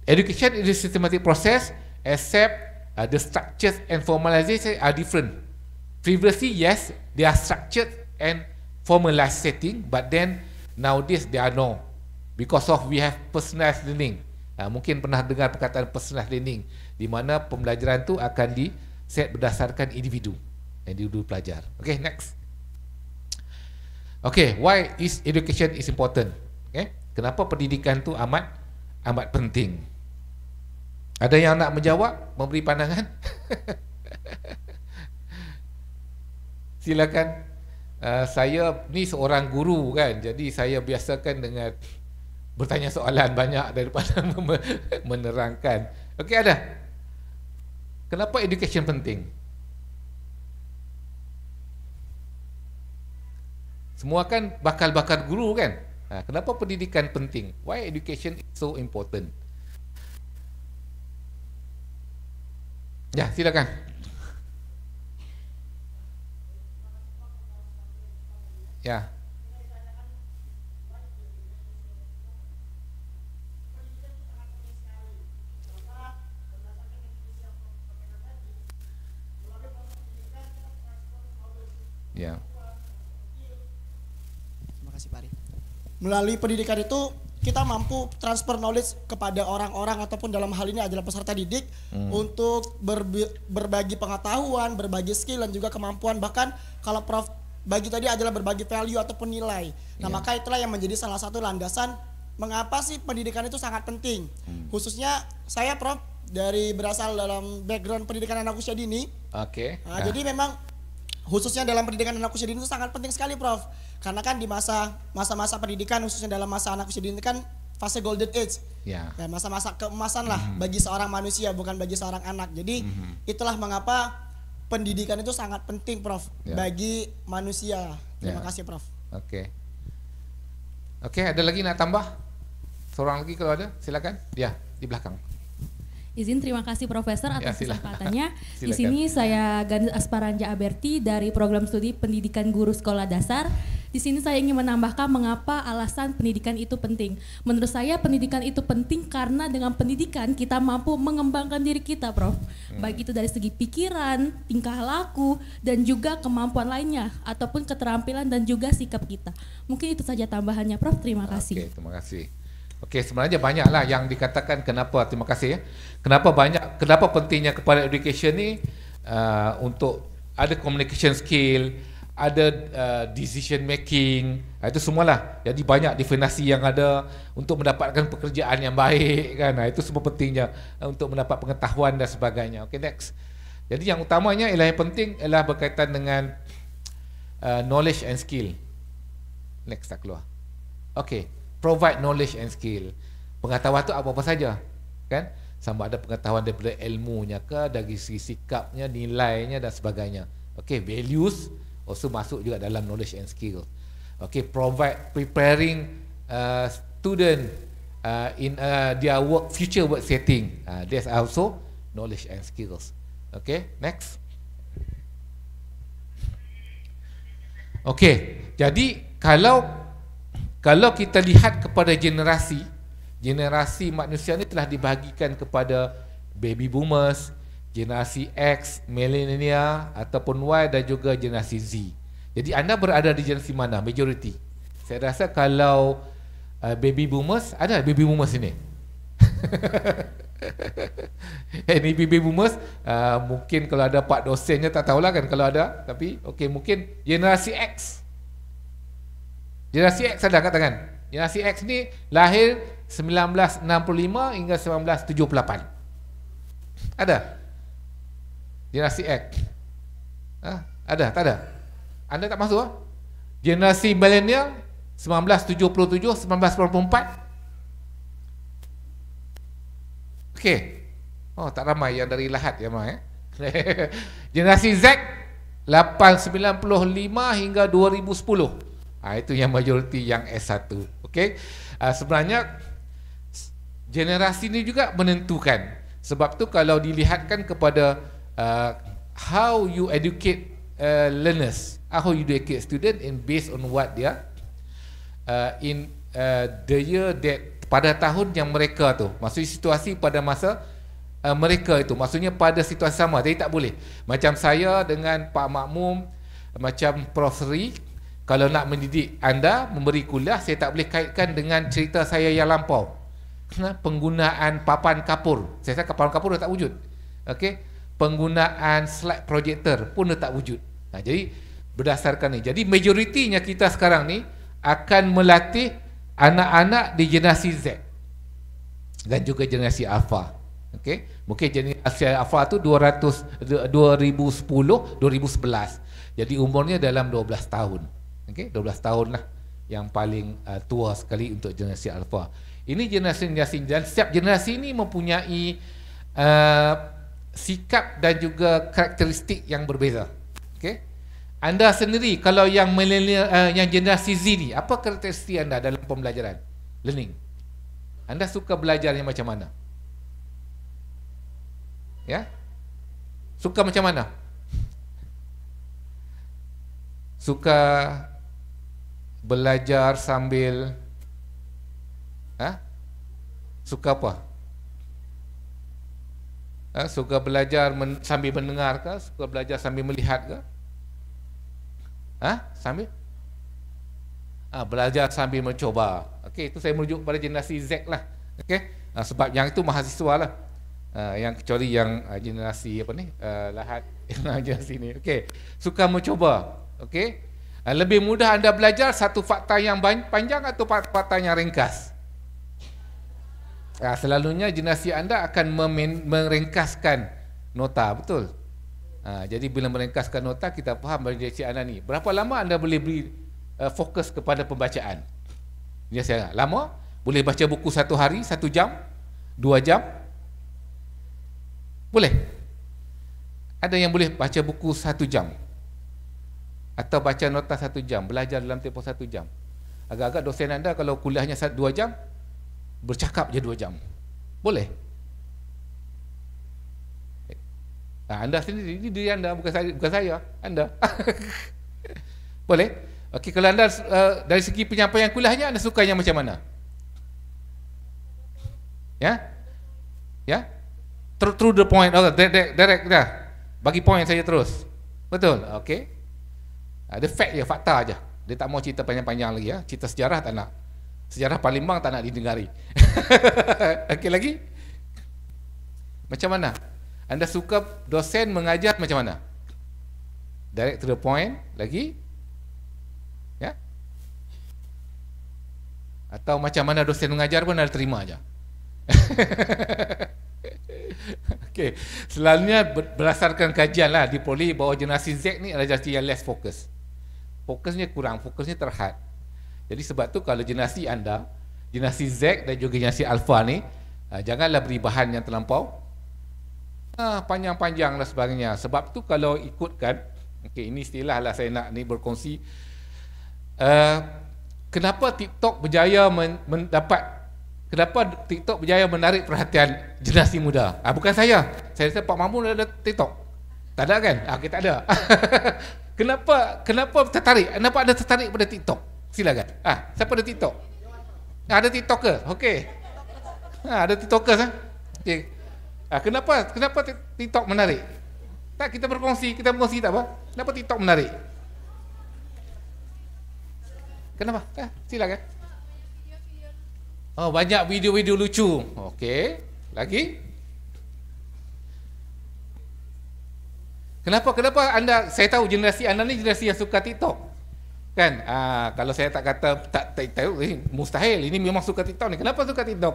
Speaker 8: Education is a systematic process Except uh, The structures and formalization are different Previously yes They are structured and formalized setting But then Nowadays they are no Because of we have personalized learning uh, Mungkin pernah dengar perkataan personalized learning di mana pembelajaran tu akan di set berdasarkan individu yang individu pelajar okay next okay why is education is important okay kenapa pendidikan tu amat amat penting ada yang nak menjawab memberi pandangan silakan uh, saya ni seorang guru kan jadi saya biasakan dengan bertanya soalan banyak daripada menerangkan Okay ada Kenapa education penting? Semua kan bakal-bakal guru kan? Ha, kenapa pendidikan penting? Why education is so important? Ya, silakan. Ya. Yeah. Ya.
Speaker 5: Terima kasih Pak Ari. Melalui pendidikan itu kita mampu transfer knowledge kepada orang-orang ataupun dalam hal ini adalah peserta didik hmm. untuk berbi- berbagi pengetahuan, berbagi skill dan juga kemampuan bahkan kalau Prof bagi tadi adalah berbagi value ataupun nilai. Nah, yeah. maka itulah yang menjadi salah satu landasan mengapa sih pendidikan itu sangat penting. Hmm. Khususnya saya Prof dari berasal dalam background pendidikan anak usia dini.
Speaker 8: Oke. Okay. Nah, nah. jadi
Speaker 5: memang khususnya dalam pendidikan anak usia dini itu sangat penting sekali Prof. Karena kan di masa masa-masa pendidikan khususnya dalam masa anak usia dini kan fase golden age. Ya. Yeah. masa-masa keemasan lah mm -hmm. bagi seorang manusia bukan bagi seorang anak. Jadi mm -hmm. itulah mengapa pendidikan itu sangat penting Prof yeah. bagi manusia. Terima yeah. kasih Prof.
Speaker 8: Oke. Okay. Oke, okay, ada lagi nak tambah? Seorang lagi kalau ada, silakan. Ya, di belakang
Speaker 9: izin terima kasih Profesor atas ya, kesempatannya. Di sini saya Ganis Asparanja Aberti dari program studi Pendidikan Guru Sekolah Dasar. Di sini saya ingin menambahkan mengapa alasan pendidikan itu penting. Menurut saya pendidikan itu penting karena dengan pendidikan kita mampu mengembangkan diri kita, Prof. Hmm. Baik itu dari segi pikiran, tingkah laku, dan juga kemampuan lainnya ataupun keterampilan dan juga sikap kita. Mungkin itu saja tambahannya, Prof. Terima kasih. Oke,
Speaker 8: terima kasih. Okey, sebenarnya banyaklah yang dikatakan kenapa terima kasih ya. Kenapa banyak kenapa pentingnya kepada education ni uh, untuk ada communication skill, ada uh, decision making, uh, itu semualah. Jadi banyak definisi yang ada untuk mendapatkan pekerjaan yang baik kan. Itu semua pentingnya uh, untuk mendapat pengetahuan dan sebagainya. Okey, next. Jadi yang utamanya ialah yang penting ialah berkaitan dengan uh, knowledge and skill. Next tak keluar. Okey provide knowledge and skill. Pengetahuan tu apa-apa saja. Kan? Sama ada pengetahuan daripada ilmunya ke, dari segi sikapnya, nilainya dan sebagainya. Okay, values also masuk juga dalam knowledge and skill. Okay, provide preparing uh, student uh, in uh, their work future work setting. Uh, that's also knowledge and skills. Okay, next. Okay, jadi kalau kalau kita lihat kepada generasi, generasi manusia ini telah dibahagikan kepada baby boomers, generasi X, millennial ataupun Y dan juga generasi Z. Jadi anda berada di generasi mana? Majority. Saya rasa kalau uh, baby boomers, ada baby boomers ini. Ini baby boomers uh, Mungkin kalau ada pak dosennya tak tahulah kan Kalau ada Tapi okay, mungkin generasi X Generasi X ada angkat tangan. Generasi X ni lahir 1965 hingga 1978. Ada? Generasi X. Ha? Ada? Tak ada? Anda tak masuk? Ha? Generasi Millennial 1977-1984. Okey. Oh, tak ramai yang dari Lahat ya, mai. Eh? generasi Z 895 hingga Ha, itu yang majoriti yang S1. Okey. Ha, sebenarnya generasi ini juga menentukan. Sebab tu kalau dilihatkan kepada uh, how you educate uh, learners, how you educate student in based on what dia uh, in uh, the year that pada tahun yang mereka tu, maksudnya situasi pada masa uh, mereka itu, maksudnya pada situasi sama. Jadi tak boleh. Macam saya dengan Pak Makmum, macam Prof Rik kalau nak mendidik anda memberi kuliah saya tak boleh kaitkan dengan cerita saya yang lampau ha, penggunaan papan kapur saya rasa papan kapur dah tak wujud okay? penggunaan slide projector pun dah tak wujud nah, ha, jadi berdasarkan ni jadi majoritinya kita sekarang ni akan melatih anak-anak di generasi Z dan juga generasi Alpha okay? mungkin generasi Alpha tu 200, 2010 2011 jadi umurnya dalam 12 tahun okay, 12 tahun lah yang paling uh, tua sekali untuk generasi alfa. Ini generasi-generasi dan setiap generasi ini mempunyai uh, sikap dan juga karakteristik yang berbeza. Okay? Anda sendiri kalau yang millennial uh, yang generasi Z ni apa karakteristik anda dalam pembelajaran? Learning. Anda suka belajar yang macam mana? Ya? Yeah? Suka macam mana? Suka belajar sambil ha? suka apa? Ha? Suka belajar men- sambil mendengar ke? Suka belajar sambil melihat ke? Ha? Sambil? Ha, belajar sambil mencuba. Okey, itu saya merujuk pada generasi Z lah. Okey, ha, sebab yang itu mahasiswa lah. Ha, yang kecuali yang ha, generasi apa ni? Uh, lahat generasi ni. Okey, suka mencuba. Okey, Eh, lebih mudah anda belajar satu fakta yang panjang atau fakta yang ringkas? Ya, selalunya generasi anda akan meringkaskan nota, betul? Ha, jadi bila meringkaskan nota, kita faham dari generasi anda ni. Berapa lama anda boleh beri uh, fokus kepada pembacaan? Generasi anda, lama? Boleh baca buku satu hari, satu jam? Dua jam? Boleh? Ada yang boleh baca buku satu jam? Atau baca nota satu jam Belajar dalam tempoh satu jam Agak-agak dosen anda kalau kuliahnya dua jam Bercakap je dua jam Boleh nah, eh, Anda sendiri, ini diri anda bukan saya, bukan saya Anda Boleh Okay, kalau anda uh, dari segi penyampaian kuliahnya anda suka yang macam mana? Ya? Ya? Through, the point, oh, direct, direct, direct, dah. Bagi point saya terus. Betul? okay. Ada ha, fact je, fakta je. Dia tak mau cerita panjang-panjang lagi ya. Cerita sejarah tak nak. Sejarah Palembang tak nak didengari. Okey lagi? Macam mana? Anda suka dosen mengajar macam mana? Direct to the point lagi? Ya? Atau macam mana dosen mengajar pun anda terima aja. Okey, selalunya berdasarkan kajian lah di poli bahawa generasi Z ni adalah generasi yang less focus fokusnya kurang, fokusnya terhad. Jadi sebab tu kalau generasi anda, generasi Z dan juga generasi Alpha ni, ah, janganlah beri bahan yang terlampau ah, panjang-panjang lah sebagainya. Sebab tu kalau ikutkan, okay, ini istilah lah saya nak ni berkongsi, uh, kenapa TikTok berjaya men- mendapat Kenapa TikTok berjaya menarik perhatian generasi muda? Ah, bukan saya. Saya rasa Pak Mahmud ada TikTok. Tak ada kan? Ah, kita tak ada. Kenapa kenapa tertarik? Kenapa ada tertarik pada TikTok? Silakan. Ah, ha, siapa ada TikTok? Ah, ada TikToker. Okey. Ha, ada TikTok ke? Eh? Ha? Okey. Ha, kenapa kenapa TikTok menarik? Tak kita berkongsi, kita berkongsi tak apa. Kenapa TikTok menarik? Kenapa? Ha, silakan. Oh, banyak video-video lucu. Okey. Lagi? Kenapa? Kenapa anda saya tahu generasi anda ni generasi yang suka TikTok. Kan? Aa, ah, kalau saya tak kata tak tahu eh, mustahil ini memang suka TikTok ni. Kenapa suka TikTok?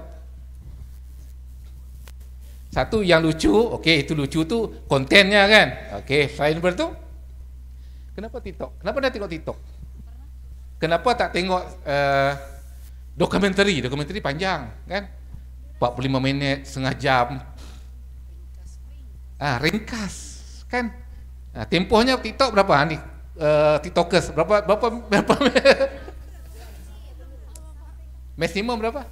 Speaker 8: Satu yang lucu, okey itu lucu tu kontennya kan. Okey, selain daripada tu kenapa TikTok? Kenapa anda tengok TikTok? Kenapa tak tengok uh, dokumentari? Dokumentari panjang kan? 45 minit, setengah jam. Ah, ringkas kan Nah, tempohnya TikTok berapa ha, ni? Uh, TikTokers berapa berapa berapa? Maksimum berapa?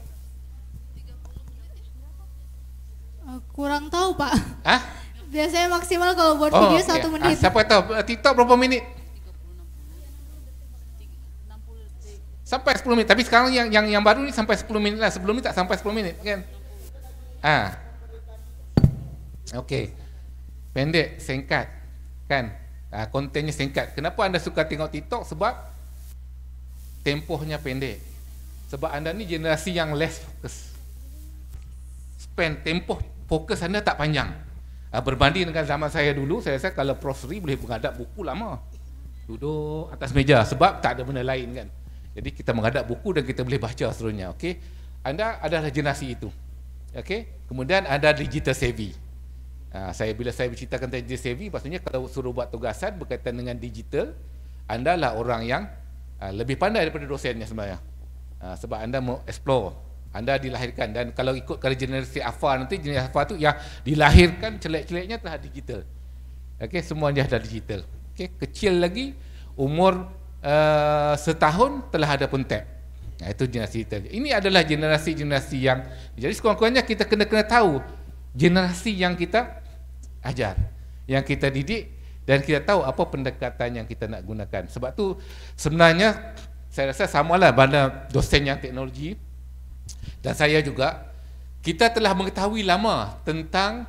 Speaker 10: Eh, kurang tahu pak Hah? biasanya maksimal kalau buat oh, video satu okay. Ah, menit ah, siapa tahu eh, tiktok
Speaker 8: berapa menit sampai 10 menit tapi sekarang yang yang yang baru ini sampai 10 menit lah sebelum ini tak sampai 10 menit kan ah oke okay. pendek singkat kan uh, kontennya singkat kenapa anda suka tengok TikTok sebab tempohnya pendek sebab anda ni generasi yang less focus spend tempoh fokus anda tak panjang uh, berbanding dengan zaman saya dulu saya rasa kalau Prof. boleh mengadap buku lama duduk atas meja sebab tak ada benda lain kan jadi kita mengadap buku dan kita boleh baca seluruhnya okay? anda adalah generasi itu okay? kemudian anda digital savvy Ah, saya bila saya berceritakan tentang digital savvy maksudnya kalau suruh buat tugasan berkaitan dengan digital anda lah orang yang uh, lebih pandai daripada dosennya sebenarnya uh, sebab anda mau explore anda dilahirkan dan kalau ikut kalau generasi alpha nanti generasi alpha tu yang dilahirkan celek-celeknya telah digital okey semua dia dah digital okey kecil lagi umur uh, setahun telah ada pun tab nah, itu generasi digital ini adalah generasi-generasi yang jadi sekurang-kurangnya kita kena-kena tahu generasi yang kita ajar, yang kita didik dan kita tahu apa pendekatan yang kita nak gunakan. Sebab tu sebenarnya saya rasa samalah pada dosen yang teknologi dan saya juga kita telah mengetahui lama tentang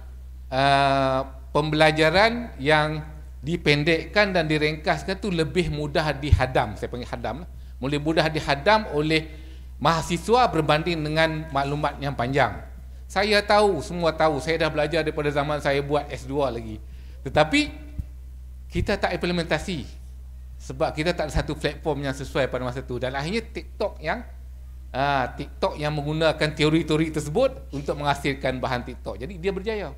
Speaker 8: uh, pembelajaran yang dipendekkan dan direngkaskan tu lebih mudah dihadam, saya panggil hadam lah. mudah dihadam oleh mahasiswa berbanding dengan maklumat yang panjang saya tahu semua tahu saya dah belajar daripada zaman saya buat S2 lagi tetapi kita tak implementasi sebab kita tak ada satu platform yang sesuai pada masa itu dan akhirnya TikTok yang uh, TikTok yang menggunakan teori-teori tersebut untuk menghasilkan bahan TikTok jadi dia berjaya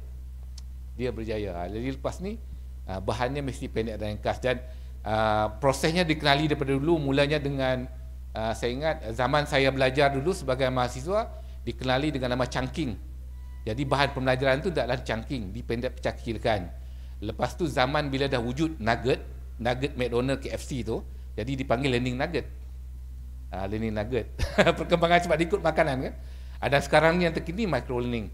Speaker 8: dia berjaya ah, jadi lepas ni uh, bahannya mesti pendek dan ringkas dan uh, prosesnya dikenali daripada dulu mulanya dengan uh, saya ingat zaman saya belajar dulu sebagai mahasiswa dikenali dengan nama cangking. Jadi bahan pembelajaran tu adalah cangking, dipendek pecakilkan. Lepas tu zaman bila dah wujud nugget, nugget McDonald KFC tu, jadi dipanggil learning nugget. Uh, learning nugget. Perkembangan cepat ikut makanan kan. Ada ah, sekarang ni yang terkini micro learning.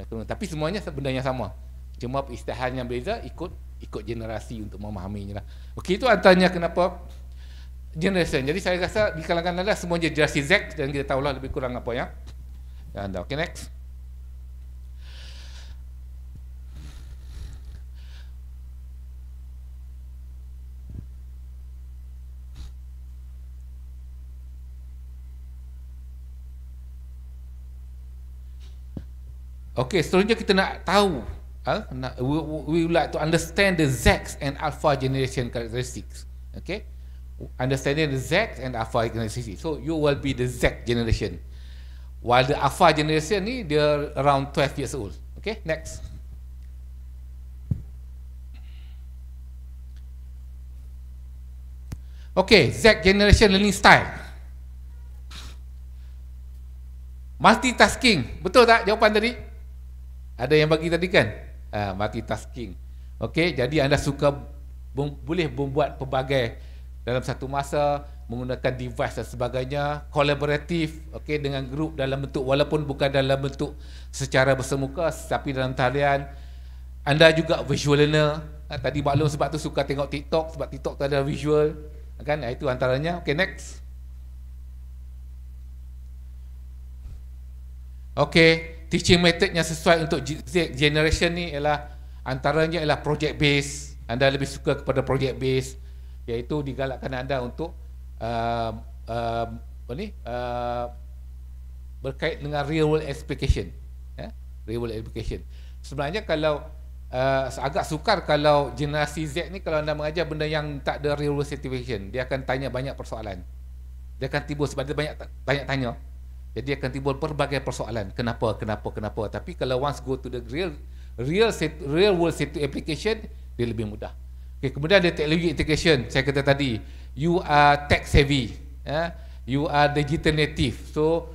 Speaker 8: Micro -learning. Tapi semuanya benda yang sama. Cuma istilah yang beza ikut ikut generasi untuk memahaminya lah. Okey itu antaranya kenapa generation. Jadi saya rasa di kalangan anda lah semua generasi Z dan kita tahulah lebih kurang apa ya. Ya anda. Okay next. Okay, seterusnya kita nak tahu uh, nak, we, we would like to understand the Zex and Alpha generation characteristics Okay Understanding the Zex and Alpha generation So you will be the Zex generation While the Alpha generation ni dia around 12 years old. Okay, next. Okay, Z generation learning style. Multitasking. Betul tak jawapan tadi? Ada yang bagi tadi kan? Uh, multitasking. Okay, jadi anda suka boleh membuat pelbagai dalam satu masa menggunakan device dan sebagainya kolaboratif okey dengan grup dalam bentuk walaupun bukan dalam bentuk secara bersemuka tapi dalam talian anda juga visual learner ha, tadi maklum sebab tu suka tengok TikTok sebab TikTok tu ada visual kan ha, itu antaranya okey next okey teaching method yang sesuai untuk generation ni ialah antaranya ialah project based anda lebih suka kepada project based iaitu digalakkan anda untuk Uh, uh, apa ni uh, berkait dengan real world application ya real world application sebenarnya kalau uh, agak sukar kalau generasi Z ni kalau anda mengajar benda yang tak ada real world situation dia akan tanya banyak persoalan dia akan timbul sebab dia banyak tanya tanya jadi akan timbul pelbagai persoalan kenapa kenapa kenapa tapi kalau once go to the real real set, real world situ application dia lebih mudah Okay, kemudian ada teknologi integration, saya kata tadi, you are tech savvy, yeah? you are digital native, so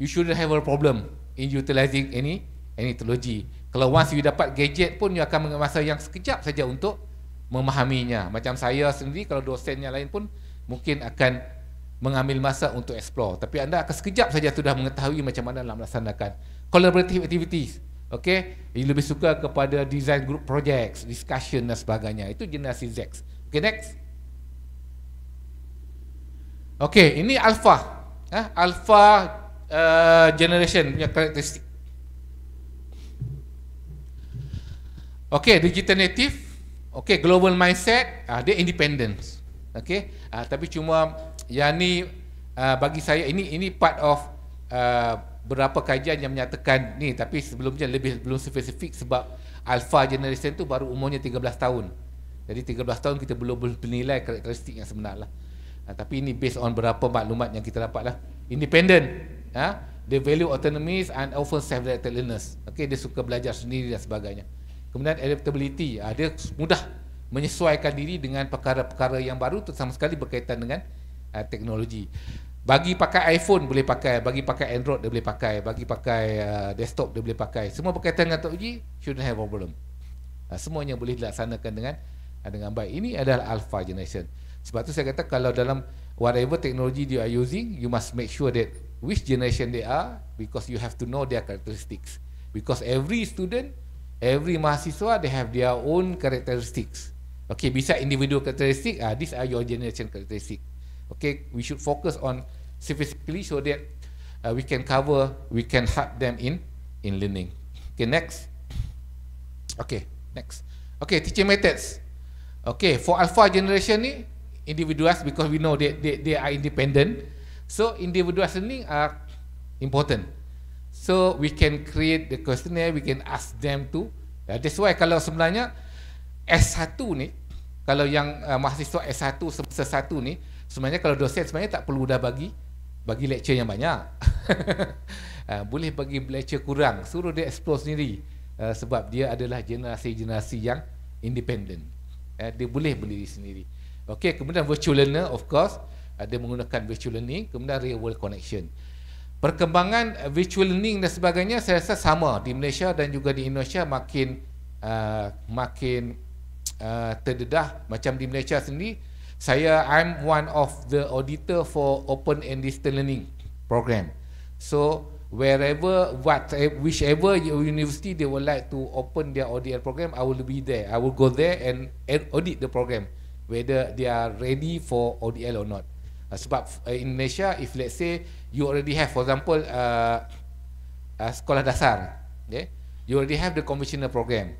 Speaker 8: you shouldn't have a problem in utilizing any any technology. Kalau once you dapat gadget pun, you akan mengambil masa yang sekejap saja untuk memahaminya. Macam saya sendiri, kalau dosen yang lain pun, mungkin akan mengambil masa untuk explore. Tapi anda akan sekejap saja sudah mengetahui macam mana nak melaksanakan. Collaborative activities, Okay, you lebih suka kepada design group projects, discussion dan sebagainya. Itu generasi Z. Okay, next. Okay, ini alpha. Ha? Alpha uh, generation punya karakteristik. Okay, digital native. Okay, global mindset. Uh, dia independence. Okay, uh, ah, tapi cuma yang ni uh, bagi saya ini ini part of uh, berapa kajian yang menyatakan ni tapi sebelumnya lebih belum spesifik sebab alpha generation tu baru umurnya 13 tahun. Jadi 13 tahun kita belum bernilai karakteristik yang sebenar lah. Ha, tapi ini based on berapa maklumat yang kita dapat lah. Independent. Ha? They value autonomy and often self-directed learners. Okay, dia suka belajar sendiri dan sebagainya. Kemudian adaptability. Ha, dia mudah menyesuaikan diri dengan perkara-perkara yang baru sama sekali berkaitan dengan ha, teknologi bagi pakai iPhone boleh pakai bagi pakai Android dia boleh pakai bagi pakai uh, desktop dia boleh pakai semua berkaitan dengan teknologi shouldn't have a problem uh, semuanya boleh dilaksanakan dengan uh, dengan baik ini adalah alpha generation sebab tu saya kata kalau dalam whatever technology you are using you must make sure that which generation they are because you have to know their characteristics because every student every mahasiswa they have their own characteristics okay bisa individual characteristics, ah uh, these are your generation characteristics Okay, we should focus on specifically so that uh, we can cover, we can help them in in learning. Okay, next. Okay, next. Okay, teaching methods. Okay, for alpha generation ni, individuals because we know they, they, they are independent. So, individual learning are important. So, we can create the questionnaire, we can ask them to. Uh, that's why kalau sebenarnya S1 ni, kalau yang uh, mahasiswa S1 semester 1 ni, sebenarnya kalau dosen sebenarnya tak perlu dah bagi bagi lecture yang banyak uh, boleh bagi lecture kurang suruh dia explore sendiri uh, sebab dia adalah generasi-generasi yang independent uh, dia boleh berdiri sendiri okey kemudian virtual learner of course ada uh, menggunakan virtual learning kemudian real world connection perkembangan virtual learning dan sebagainya saya rasa sama di Malaysia dan juga di Indonesia makin uh, makin uh, terdedah macam di Malaysia sendiri saya I'm one of the auditor for open and distance learning program. So wherever what eh, whichever university they would like to open their ODL program, I will be there. I will go there and, and audit the program whether they are ready for ODL or not. Uh, sebab uh, in Malaysia if let's say you already have for example uh, uh, sekolah dasar, okay? Eh, you already have the conventional program.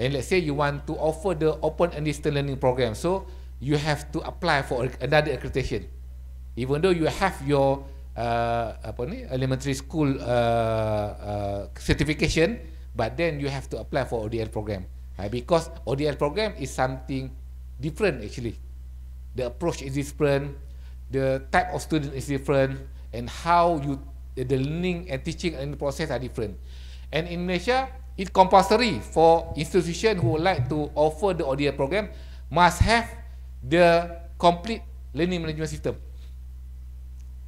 Speaker 8: And let's say you want to offer the open and distance learning program. So you have to apply for another accreditation even though you have your uh, apa ni elementary school uh, uh, certification but then you have to apply for ODL program uh, because ODL program is something different actually the approach is different the type of student is different and how you the learning and teaching and process are different and in Malaysia it compulsory for institution who would like to offer the ODL program must have the complete learning management system.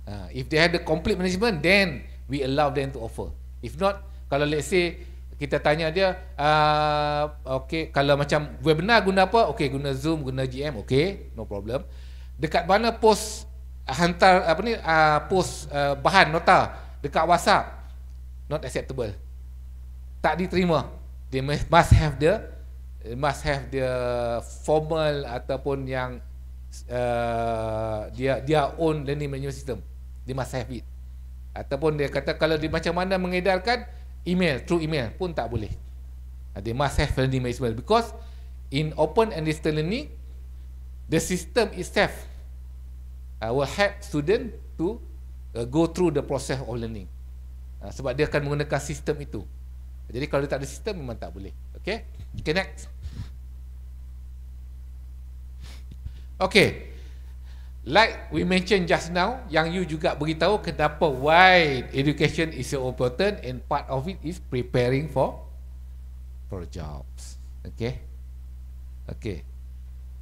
Speaker 8: Uh, if they have the complete management, then we allow them to offer. If not, kalau let's say kita tanya dia, uh, okay, kalau macam webinar guna apa? Okay, guna Zoom, guna GM, okay, no problem. Dekat mana post hantar apa ni? Uh, ah, post uh, ah, bahan nota dekat WhatsApp, not acceptable. Tak diterima. They must have the must have the formal ataupun yang uh, dia dia own learning management system dia must have it ataupun dia kata kalau dia macam mana mengedarkan email through email pun tak boleh uh, they must have learning management because in open and distance learning the system itself uh, will help student to uh, go through the process of learning uh, sebab dia akan menggunakan sistem itu jadi kalau tak ada sistem memang tak boleh. Okey. Okay next. Okey. Like we mentioned just now yang you juga beritahu kenapa why education is so important and part of it is preparing for for jobs. Okey. Okey.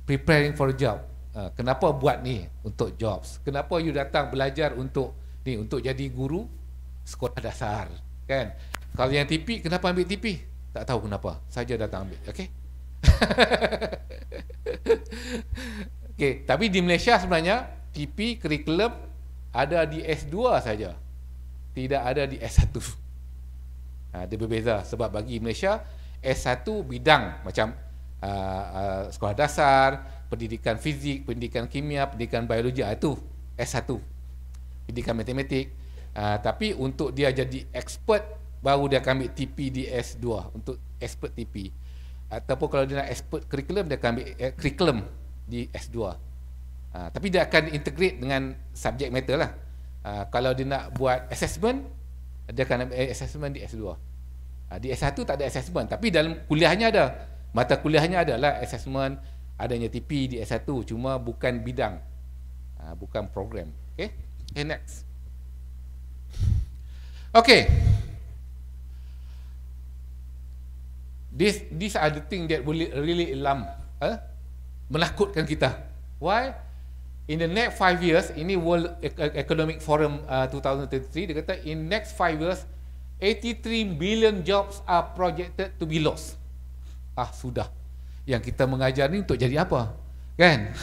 Speaker 8: Preparing for job. Ah, kenapa buat ni untuk jobs? Kenapa you datang belajar untuk ni untuk jadi guru sekolah dasar, kan? Kalau yang TP, kenapa ambil TP? Tak tahu kenapa. Saja datang ambil. okay? Okay, tapi di Malaysia sebenarnya TP curriculum ada di S2 saja. Tidak ada di S1. Ha, dia berbeza sebab bagi Malaysia S1 bidang macam uh, uh, sekolah dasar, pendidikan fizik, pendidikan kimia, pendidikan biologi ah, itu S1. Pendidikan matematik. Uh, tapi untuk dia jadi expert baru dia akan ambil TPDS 2 untuk expert TP ataupun kalau dia nak expert curriculum dia akan ambil eh, curriculum di S2 uh, ha, tapi dia akan integrate dengan subject matter lah uh, kalau dia nak buat assessment dia akan ambil eh, assessment di S2 uh, ha, di S1 tak ada assessment tapi dalam kuliahnya ada mata kuliahnya adalah assessment adanya TP di S1 cuma bukan bidang uh, bukan program okay? okay next okay this these are the thing that will really alarm eh? Ha? menakutkan kita why in the next 5 years ini world economic forum uh, 2023 dia kata in next 5 years 83 billion jobs are projected to be lost ah sudah yang kita mengajar ni untuk jadi apa kan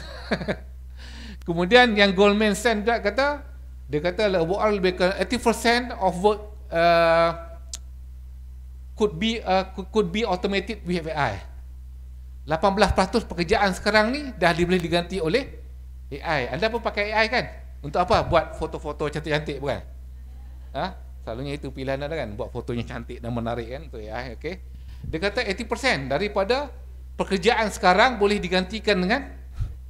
Speaker 8: kemudian yang goldman sachs kata dia kata the world 80% of work uh, could be uh, could, could be automated with AI. 18% pekerjaan sekarang ni dah boleh diganti oleh AI. Anda pun pakai AI kan? Untuk apa? Buat foto-foto cantik-cantik bukan? Ah, ha? Selalunya itu pilihan anda kan? Buat fotonya cantik dan menarik kan? Untuk AI, okay? Dia kata 80% daripada pekerjaan sekarang boleh digantikan dengan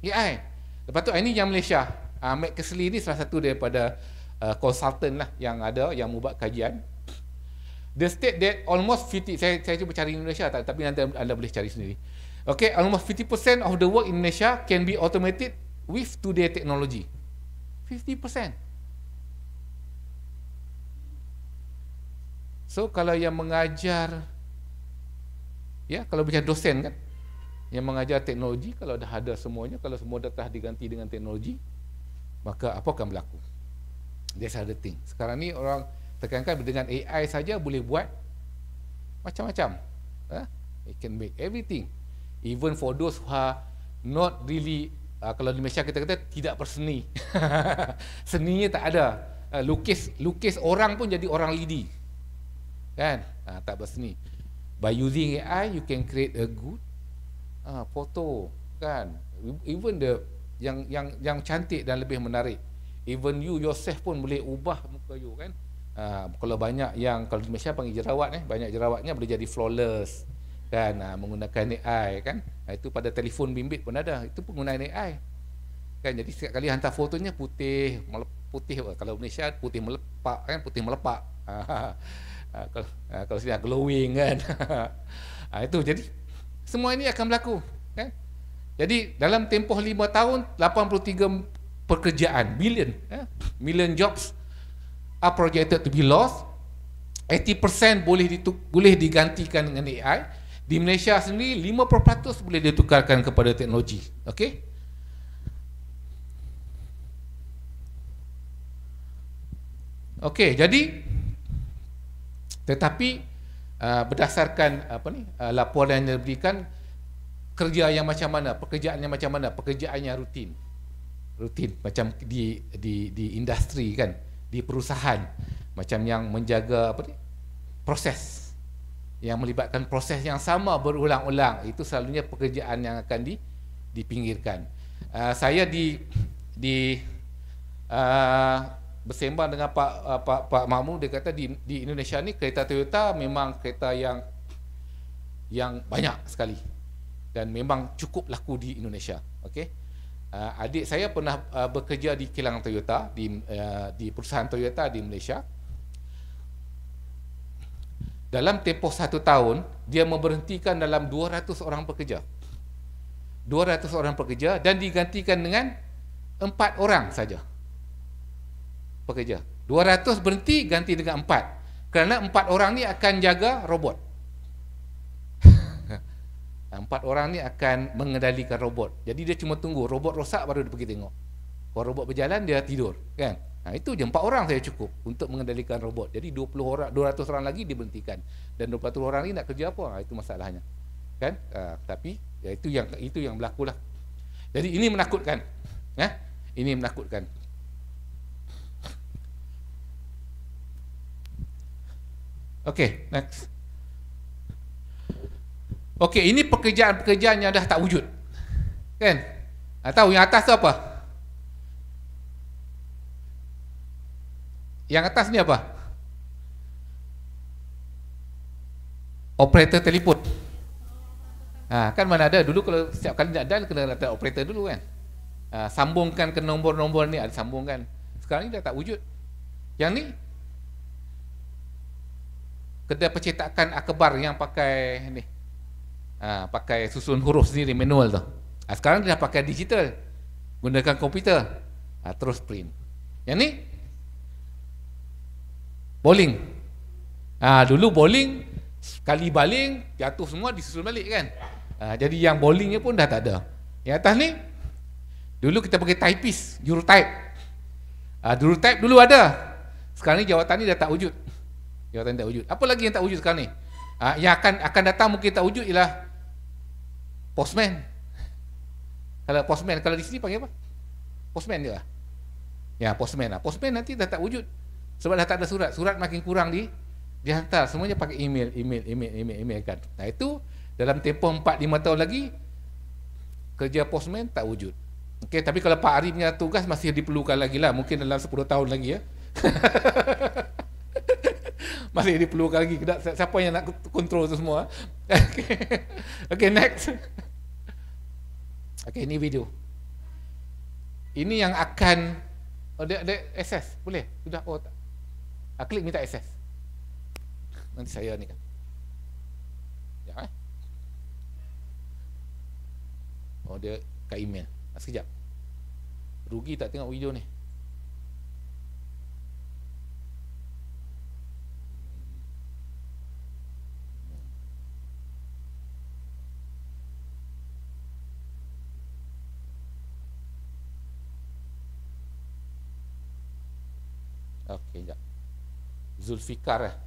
Speaker 8: AI. Lepas tu, ini yang Malaysia. Ah, Matt Kesley ni salah satu daripada uh, consultant lah yang ada, yang membuat kajian. The state that almost 50 saya saya cuba cari Indonesia tak tapi nanti anda boleh cari sendiri. Okay, almost 50% of the work in Indonesia can be automated with today technology. 50%. So kalau yang mengajar ya kalau macam dosen kan yang mengajar teknologi kalau dah ada semuanya kalau semua dah telah diganti dengan teknologi maka apa akan berlaku? That's other thing. Sekarang ni orang tekankan dengan AI saja boleh buat macam-macam eh? it can make everything even for those who are not really uh, kalau di Malaysia kita kata tidak berseni seninya tak ada uh, lukis lukis orang pun jadi orang lidi kan uh, tak berseni by using AI you can create a good uh, photo kan even the yang yang yang cantik dan lebih menarik even you yourself pun boleh ubah muka you kan Ha, kalau banyak yang kalau di Malaysia panggil jerawat eh, banyak jerawatnya boleh jadi flawless kan ha, menggunakan AI kan. Ha, itu pada telefon bimbit pun ada. Itu penggunaan AI. Kan jadi setiap kali hantar fotonya putih, putih kalau Malaysia putih melepak kan, putih melepak. Ha, ha, ha, kalau ha, kalau glowing kan. Ha, itu jadi semua ini akan berlaku kan. Jadi dalam tempoh 5 tahun 83 pekerjaan billion eh, ha, million jobs are projected to be lost. 80% boleh boleh digantikan dengan AI. Di Malaysia sendiri 5% boleh ditukarkan kepada teknologi. Okey. Okey, jadi tetapi uh, berdasarkan apa ni uh, laporan yang diberikan kerja yang macam mana, pekerjaan yang macam mana, pekerjaan yang rutin. Rutin macam di di di industri kan di perusahaan macam yang menjaga apa ni proses yang melibatkan proses yang sama berulang-ulang itu selalunya pekerjaan yang akan di dipinggirkan uh, saya di di uh, bersembang dengan Pak uh, Pak Pak Mahmu dia kata di di Indonesia ni kereta Toyota memang kereta yang yang banyak sekali dan memang cukup laku di Indonesia okey uh, adik saya pernah uh, bekerja di kilang Toyota di uh, di perusahaan Toyota di Malaysia dalam tempoh satu tahun dia memberhentikan dalam 200 orang pekerja 200 orang pekerja dan digantikan dengan 4 orang saja pekerja 200 berhenti ganti dengan 4 kerana 4 orang ni akan jaga robot empat orang ni akan mengendalikan robot. Jadi dia cuma tunggu robot rosak baru dia pergi tengok. Kalau robot berjalan dia tidur, kan? Nah, ha, itu je empat orang saya cukup untuk mengendalikan robot. Jadi 20 orang 200 orang lagi diberhentikan dan 20 orang ni nak kerja apa? Nah, ha, itu masalahnya. Kan? Uh, tapi ya itu yang itu yang berlaku lah. Jadi ini menakutkan. Nah, Ini menakutkan. Okay, next. Okey, ini pekerjaan-pekerjaan yang dah tak wujud. Kan? Ah, tahu yang atas tu apa? Yang atas ni apa? Operator telefon. Ha, kan mana ada dulu kalau setiap kali nak dial kena letak operator dulu kan. Ha, sambungkan ke nombor-nombor ni ada sambungkan. Sekarang ni dah tak wujud. Yang ni kedai percetakan akbar yang pakai ni ha, pakai susun huruf sendiri manual tu ha, sekarang dia dah pakai digital gunakan komputer ha, terus print yang ni bowling ha, dulu bowling sekali baling jatuh semua disusun balik kan ha, jadi yang bowlingnya pun dah tak ada yang atas ni dulu kita pakai typist jurutype ha, type dulu ada sekarang ni jawatan ni dah tak wujud jawatan ni tak wujud apa lagi yang tak wujud sekarang ni Uh, yang akan akan datang mungkin tak wujud ialah Postman. Kalau postman, kalau di sini panggil apa? Postman je lah. Ya, postman lah. Postman nanti dah tak wujud. Sebab dah tak ada surat. Surat makin kurang di dihantar. Semuanya pakai email, email, email, email, email kan. Nah itu, dalam tempoh 4-5 tahun lagi, kerja postman tak wujud. Okey, tapi kalau Pak Arif punya tugas masih diperlukan lagi lah. Mungkin dalam 10 tahun lagi ya. masih diperlukan lagi. Siapa yang nak kontrol itu semua? Ha? Okey, okay, next. Okay ini video. Ini yang akan ada oh, ada access boleh sudah oh tak. Ah, klik minta access. Nanti saya ni kan. Ya. Eh? Oh dia kat email. Ah, sekejap. Rugi tak tengok video ni. Zulficar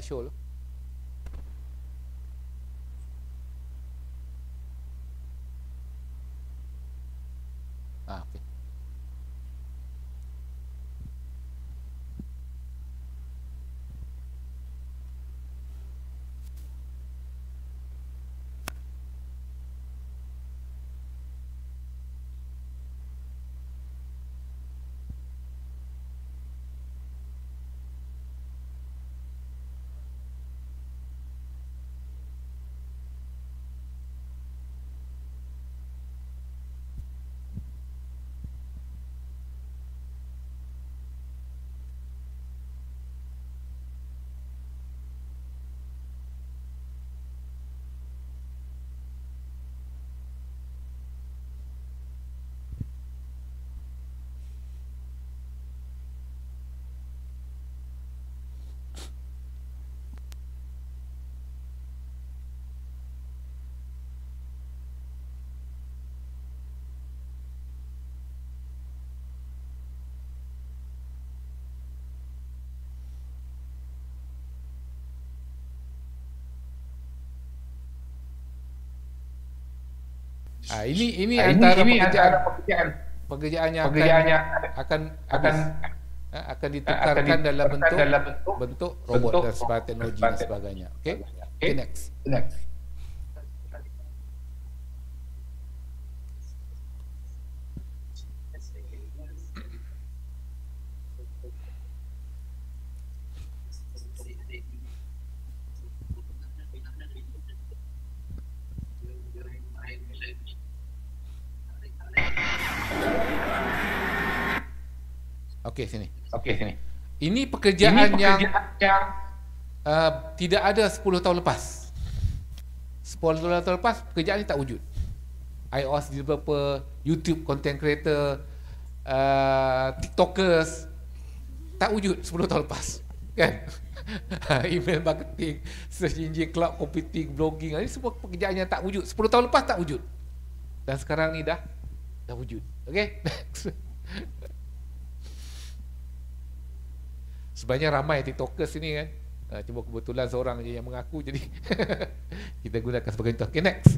Speaker 8: threshold Ha, ini ini ha, antara ini, pekerjaan, pekerjaan pekerjaan yang akan akan akan, habis, ah, akan ditukarkan dalam bentuk, dalam bentuk bentuk robot, robot dan sebagainya teknologi dan sebagainya. Okay. okay, next. Next. pekerjaan, yang, yang uh, tidak ada 10 tahun lepas. 10 tahun lepas pekerjaan ini tak wujud. iOS developer, YouTube content creator, uh, TikTokers tak wujud 10 tahun lepas. Kan? email marketing, search engine, cloud computing, blogging, ini semua pekerjaan yang tak wujud. 10 tahun lepas tak wujud. Dan sekarang ni dah dah wujud. Okay? sebenarnya ramai tiktokers ni kan uh, ah, cuma kebetulan seorang je yang mengaku jadi kita gunakan sebagai contoh okay, next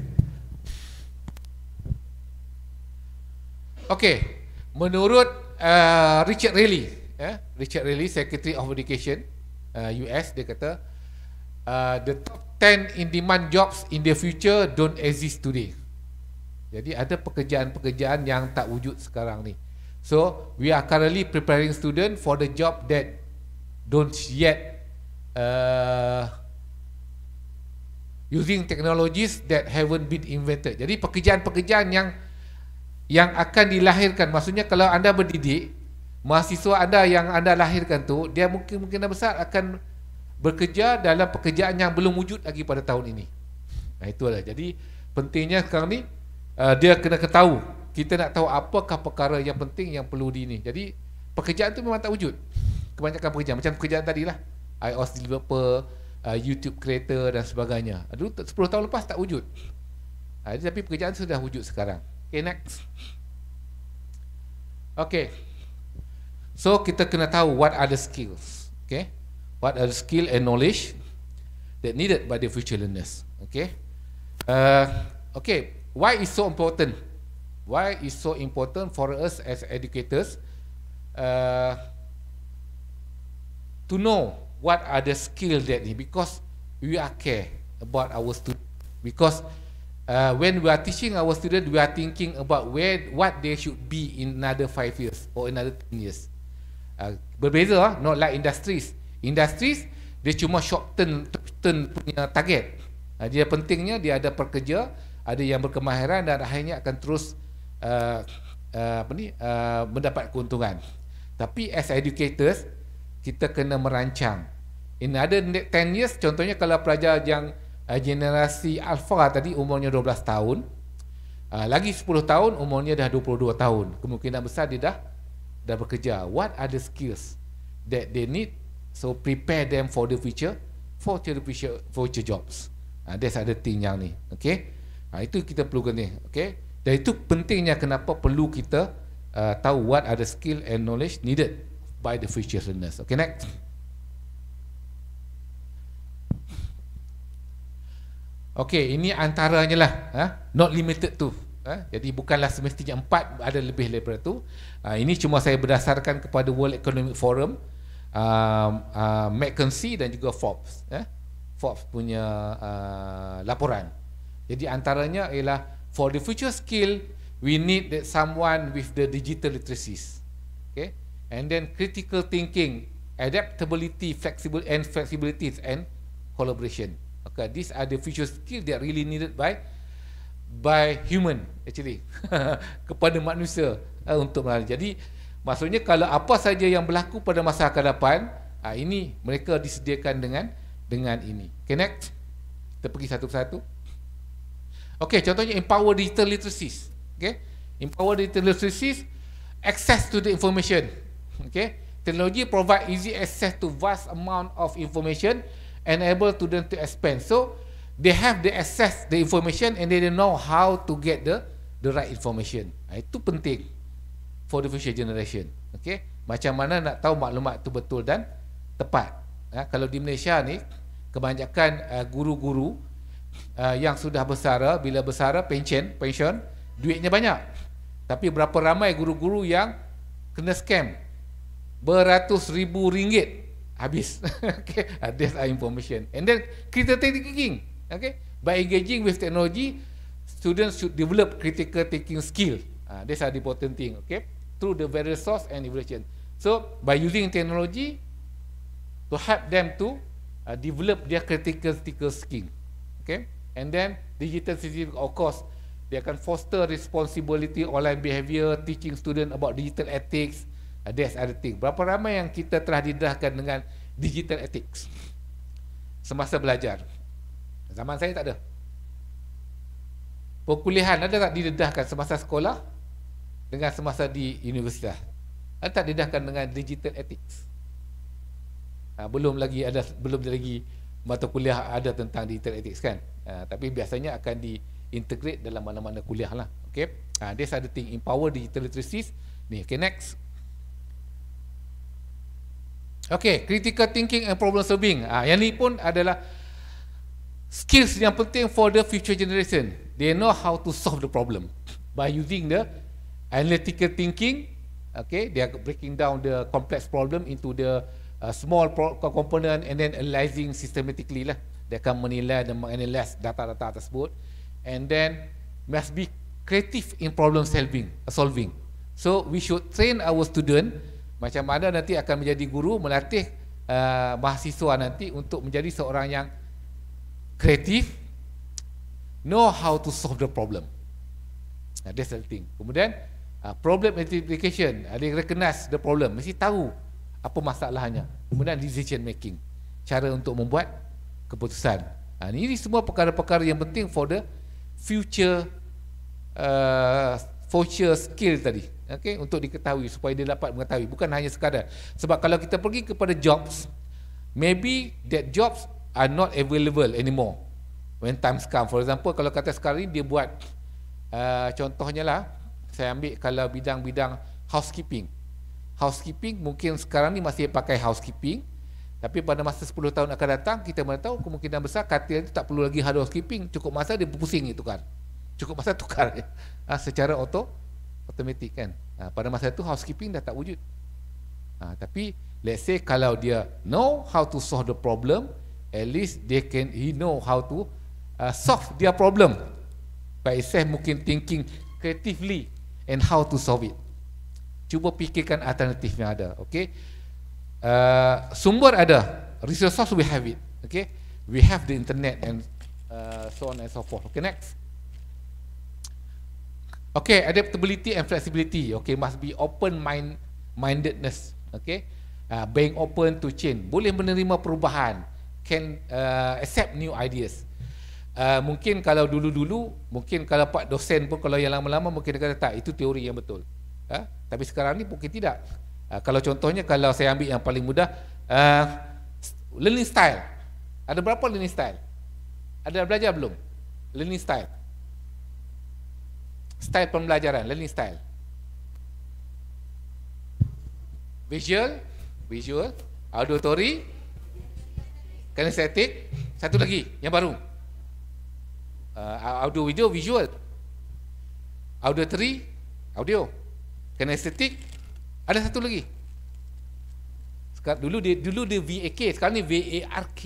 Speaker 8: Okey, menurut uh, Richard Riley eh, ya. Richard Riley, Secretary of Education uh, ah, US, dia kata uh, The top 10 in demand jobs in the future don't exist today Jadi ada pekerjaan-pekerjaan yang tak wujud sekarang ni So, we are currently preparing student for the job that don't yet uh, using technologies that haven't been invented. Jadi pekerjaan-pekerjaan yang yang akan dilahirkan, maksudnya kalau anda berdidik mahasiswa anda yang anda lahirkan tu, dia mungkin mungkin besar akan bekerja dalam pekerjaan yang belum wujud lagi pada tahun ini. Nah itulah. Jadi pentingnya sekarang ni uh, dia kena ketahui kita nak tahu apakah perkara yang penting yang perlu di ini. Jadi pekerjaan tu memang tak wujud kebanyakan pekerjaan macam pekerjaan tadi lah iOS developer uh, YouTube creator dan sebagainya dulu 10 tahun lepas tak wujud uh, tapi pekerjaan sudah wujud sekarang okay next okay so kita kena tahu what are the skills okay what are the skill and knowledge that needed by the future learners okay uh, okay why is so important why is so important for us as educators uh, to know what are the skill that he because we are care about our student because uh, when we are teaching our student we are thinking about where what they should be in another five years or another ten years uh, berbeza lah not like industries industries dia cuma short term short term punya target uh, dia pentingnya dia ada pekerja ada yang berkemahiran dan akhirnya akan terus uh, uh, apa ni uh, mendapat keuntungan tapi as educators kita kena merancang in other 10 years contohnya kalau pelajar yang uh, generasi alpha tadi umurnya 12 tahun uh, lagi 10 tahun umurnya dah 22 tahun kemungkinan besar dia dah dah bekerja what are the skills that they need so prepare them for the future for the future future jobs uh, that's other thing yang ni okay uh, itu kita perlu kena okay dan itu pentingnya kenapa perlu kita uh, tahu what are the skill and knowledge needed by the featureness. Okay, next. Okay, ini antaranya lah. Eh? Not limited to. Eh? Jadi bukanlah semestinya empat ada lebih daripada tu. Uh, ini cuma saya berdasarkan kepada World Economic Forum, uh, uh, McKinsey dan juga Forbes. Eh? Forbes punya uh, laporan. Jadi antaranya ialah for the future skill, we need that someone with the digital literacies. Okay and then critical thinking adaptability flexible and flexibilities and collaboration okay these are the future skill that really needed by by human actually kepada manusia uh, untuk melalui jadi maksudnya kalau apa saja yang berlaku pada masa akan depan uh, ah, ini mereka disediakan dengan dengan ini Connect, next kita pergi satu persatu Okay, contohnya empower digital literacy. Okay, empower digital literacy, access to the information okay technology provide easy access to vast amount of information enable student to expand so they have the access the information and they don't know how to get the the right information ah, itu penting for the future generation okay macam mana nak tahu maklumat tu betul dan tepat ya, kalau di Malaysia ni kebanyakan uh, guru-guru uh, yang sudah bersara bila bersara pension pension duitnya banyak tapi berapa ramai guru-guru yang kena scam beratus ribu ringgit habis okay uh, that's our information and then critical thinking okay by engaging with technology students should develop critical thinking skill uh, this are important thing okay through the various source and evaluation so by using technology to help them to uh, develop their critical thinking skill okay and then digital citizen of course they can foster responsibility online behavior teaching student about digital ethics Uh, That's other thing. Berapa ramai yang kita telah didahkan dengan digital ethics semasa belajar? Zaman saya tak ada. Perkuliahan ada tak didedahkan semasa sekolah dengan semasa di universiti? Ada tak didedahkan dengan digital ethics? Ha, belum lagi ada belum lagi mata kuliah ada tentang digital ethics kan? Ha, tapi biasanya akan di integrate dalam mana-mana kuliah lah. Okay. Ha, this are thing empower digital literacies. Ni, okay, next. Okay, critical thinking and problem solving. Ah, ha, yang ni pun adalah skills yang penting for the future generation. They know how to solve the problem by using the analytical thinking. Okay, they are breaking down the complex problem into the uh, small pro- component and then analyzing systematically lah. They can menilai dan menganalyze data-data tersebut. And then must be creative in problem solving. Solving. So we should train our student macam mana nanti akan menjadi guru melatih uh, mahasiswa nanti untuk menjadi seorang yang kreatif know how to solve the problem nah, that's the thing kemudian uh, problem identification ada uh, recognize the problem mesti tahu apa masalahnya kemudian decision making cara untuk membuat keputusan uh, ini semua perkara-perkara yang penting for the future uh, future skill tadi okay, untuk diketahui supaya dia dapat mengetahui bukan hanya sekadar sebab kalau kita pergi kepada jobs maybe that jobs are not available anymore when times come for example kalau kata sekarang ini dia buat uh, contohnya lah saya ambil kalau bidang-bidang housekeeping housekeeping mungkin sekarang ni masih pakai housekeeping tapi pada masa 10 tahun akan datang kita mana tahu kemungkinan besar katil itu tak perlu lagi hard housekeeping cukup masa dia pusing itu kan cukup masa tukar ya. ha, secara auto automatic kan ha, pada masa itu housekeeping dah tak wujud ha, tapi let's say kalau dia know how to solve the problem at least they can he know how to uh, solve their problem by itself mungkin thinking creatively and how to solve it cuba fikirkan alternatif yang ada okay? uh, sumber ada resource we have it okay? we have the internet and uh, so on and so forth Okay next Okay, adaptability and flexibility. Okay, must be open mind mindedness. Okay, uh, being open to change. Boleh menerima perubahan. Can uh, accept new ideas. Uh, mungkin kalau dulu-dulu, mungkin kalau pak dosen pun kalau yang lama-lama mungkin dia kata tak, itu teori yang betul. Uh, tapi sekarang ni mungkin tidak. Uh, kalau contohnya kalau saya ambil yang paling mudah, uh, learning style. Ada berapa learning style? Ada belajar belum? Learning style style pembelajaran, learning style. Visual, visual, auditory, kinesthetic, satu lagi yang baru. Uh, audio video visual. Auditory, audio. Kinesthetic, ada satu lagi. Sekarang dulu dia dulu dia VAK, sekarang ni VARK.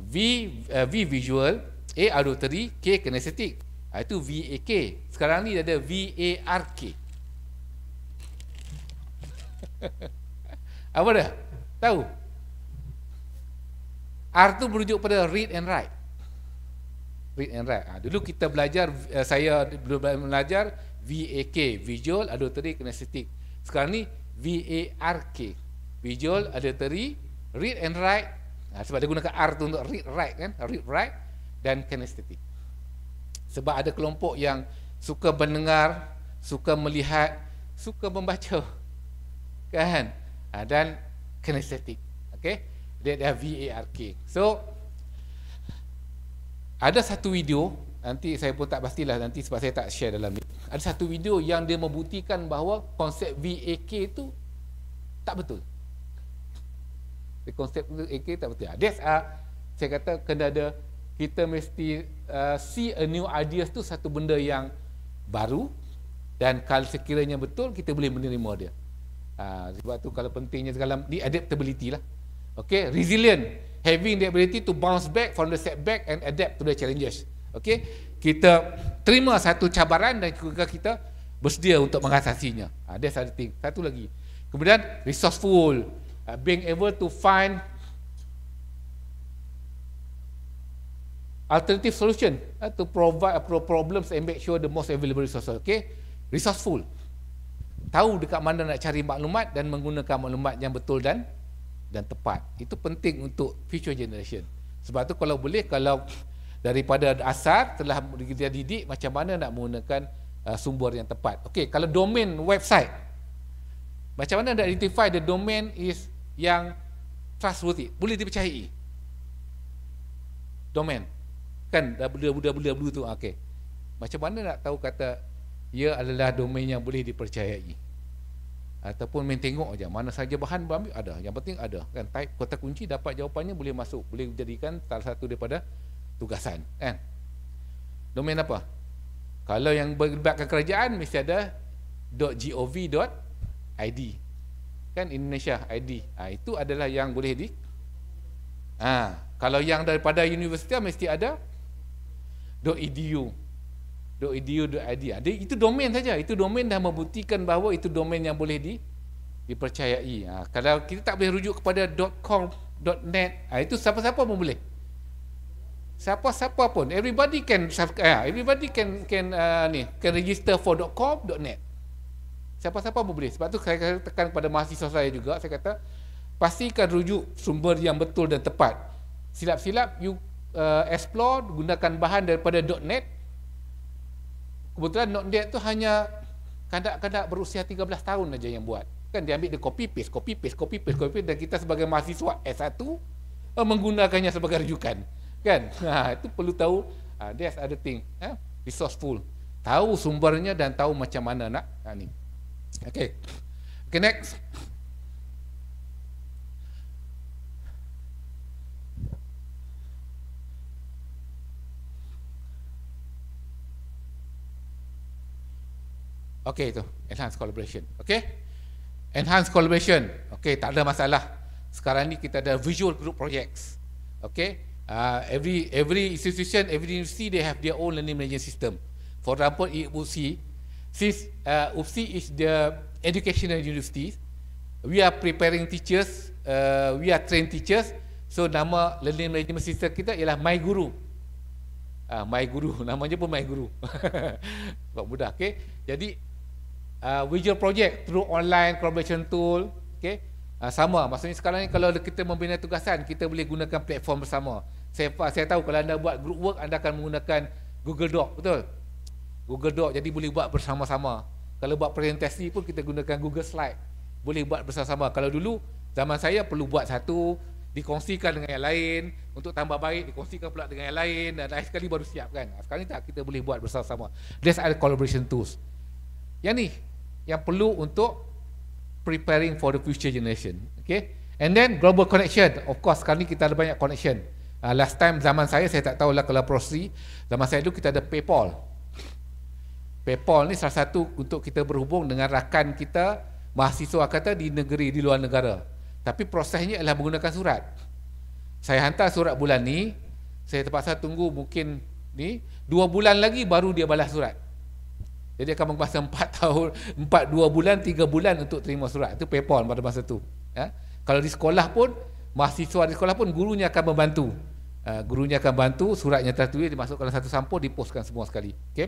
Speaker 8: V uh, V visual, A auditory K kinesthetic ha, Itu VAK Sekarang ni ada VARK Apa dah? Tahu? R tu merujuk pada read and write Read and write ha, Dulu kita belajar eh, Saya belajar VAK Visual Auditory Kinesthetic Sekarang ni VARK Visual Auditory Read and write ha, Sebab dia gunakan R tu untuk read write kan Read write dan kinestetik. Sebab ada kelompok yang suka mendengar, suka melihat, suka membaca. Kan? Ha, dan kinestetik. Okay? Dia ada VARK. So, ada satu video, nanti saya pun tak pastilah nanti sebab saya tak share dalam ni. Ada satu video yang dia membuktikan bahawa konsep VAK itu tak betul. The konsep VAK tak betul. Ya. Ha, That's a, saya kata kena ada kita mesti uh, see a new ideas tu satu benda yang baru dan kalau sekiranya betul kita boleh menerima dia. Uh, sebab tu kalau pentingnya dalam di adaptability lah. Okay, resilient, having the ability to bounce back from the setback and adapt to the challenges. Okay, kita terima satu cabaran dan juga kita bersedia untuk mengatasinya. Uh, Satu lagi, kemudian resourceful, uh, being able to find alternative solution uh, to provide uh, problems and make sure the most available resources. Okay, resourceful. Tahu dekat mana nak cari maklumat dan menggunakan maklumat yang betul dan dan tepat. Itu penting untuk future generation. Sebab tu kalau boleh, kalau daripada asar telah kita didik macam mana nak menggunakan uh, sumber yang tepat. Okey, kalau domain website, macam mana nak identify the domain is yang trustworthy, boleh dipercayai. Domain kan dah bula-bula-bula bula tu ah, okey macam mana nak tahu kata ia adalah domain yang boleh dipercayai ataupun main tengok aja mana saja bahan ambil ada yang penting ada kan type kotak kunci dapat jawapannya boleh masuk boleh jadikan salah satu daripada tugasan kan domain apa kalau yang berlibatkan kerajaan mesti ada .gov.id kan Indonesia ID ha, ah, itu adalah yang boleh di ha, kalau yang daripada universiti mesti ada .edu .edu .id itu domain saja itu domain dah membuktikan bahawa itu domain yang boleh di dipercayai ha, kalau kita tak boleh rujuk kepada .com .net ha, ah, itu siapa-siapa pun boleh siapa-siapa pun everybody can ah, everybody can can uh, ni can register for .com .net siapa-siapa pun boleh sebab tu saya tekan kepada mahasiswa saya juga saya kata pastikan rujuk sumber yang betul dan tepat silap-silap you uh, explore gunakan bahan daripada .net kebetulan .net tu hanya kadang-kadang berusia 13 tahun saja yang buat kan dia ambil dia copy paste copy paste copy paste copy paste dan kita sebagai mahasiswa S1 uh, eh, menggunakannya sebagai rujukan kan ha, itu perlu tahu uh, there's other thing eh? resourceful tahu sumbernya dan tahu macam mana nak ha, ni okay. okay next Okey itu enhance collaboration. Okey. Enhance collaboration. Okey, tak ada masalah. Sekarang ni kita ada visual group projects. Okey. Uh, every every institution, every university they have their own learning management system. For example, UPC since uh, UPC is the educational university, we are preparing teachers, uh, we are train teachers. So nama learning management system kita ialah My Guru. Uh, my Guru namanya pun My Guru. Bukan mudah, okey. Jadi uh, visual project through online collaboration tool okey uh, sama maksudnya sekarang ni kalau kita membina tugasan kita boleh gunakan platform bersama saya saya tahu kalau anda buat group work anda akan menggunakan Google Doc betul Google Doc jadi boleh buat bersama-sama kalau buat presentasi pun kita gunakan Google Slide boleh buat bersama-sama kalau dulu zaman saya perlu buat satu dikongsikan dengan yang lain untuk tambah baik dikongsikan pula dengan yang lain dan lain sekali baru siap kan sekarang ni tak kita boleh buat bersama-sama this are collaboration tools yang ni yang perlu untuk preparing for the future generation. Okay. And then global connection. Of course, sekarang ni kita ada banyak connection. Uh, last time zaman saya, saya tak tahu lah kalau prosi. Zaman saya dulu kita ada PayPal. PayPal ni salah satu untuk kita berhubung dengan rakan kita, mahasiswa kata di negeri, di luar negara. Tapi prosesnya adalah menggunakan surat. Saya hantar surat bulan ni, saya terpaksa tunggu mungkin ni, dua bulan lagi baru dia balas surat. Jadi akan membuat 4 tahun, 4 2 bulan, 3 bulan untuk terima surat. Itu PayPal pada masa tu. Ya. Kalau di sekolah pun mahasiswa di sekolah pun gurunya akan membantu. Uh, gurunya akan bantu suratnya tertulis dimasukkan satu sampul diposkan semua sekali. Okey.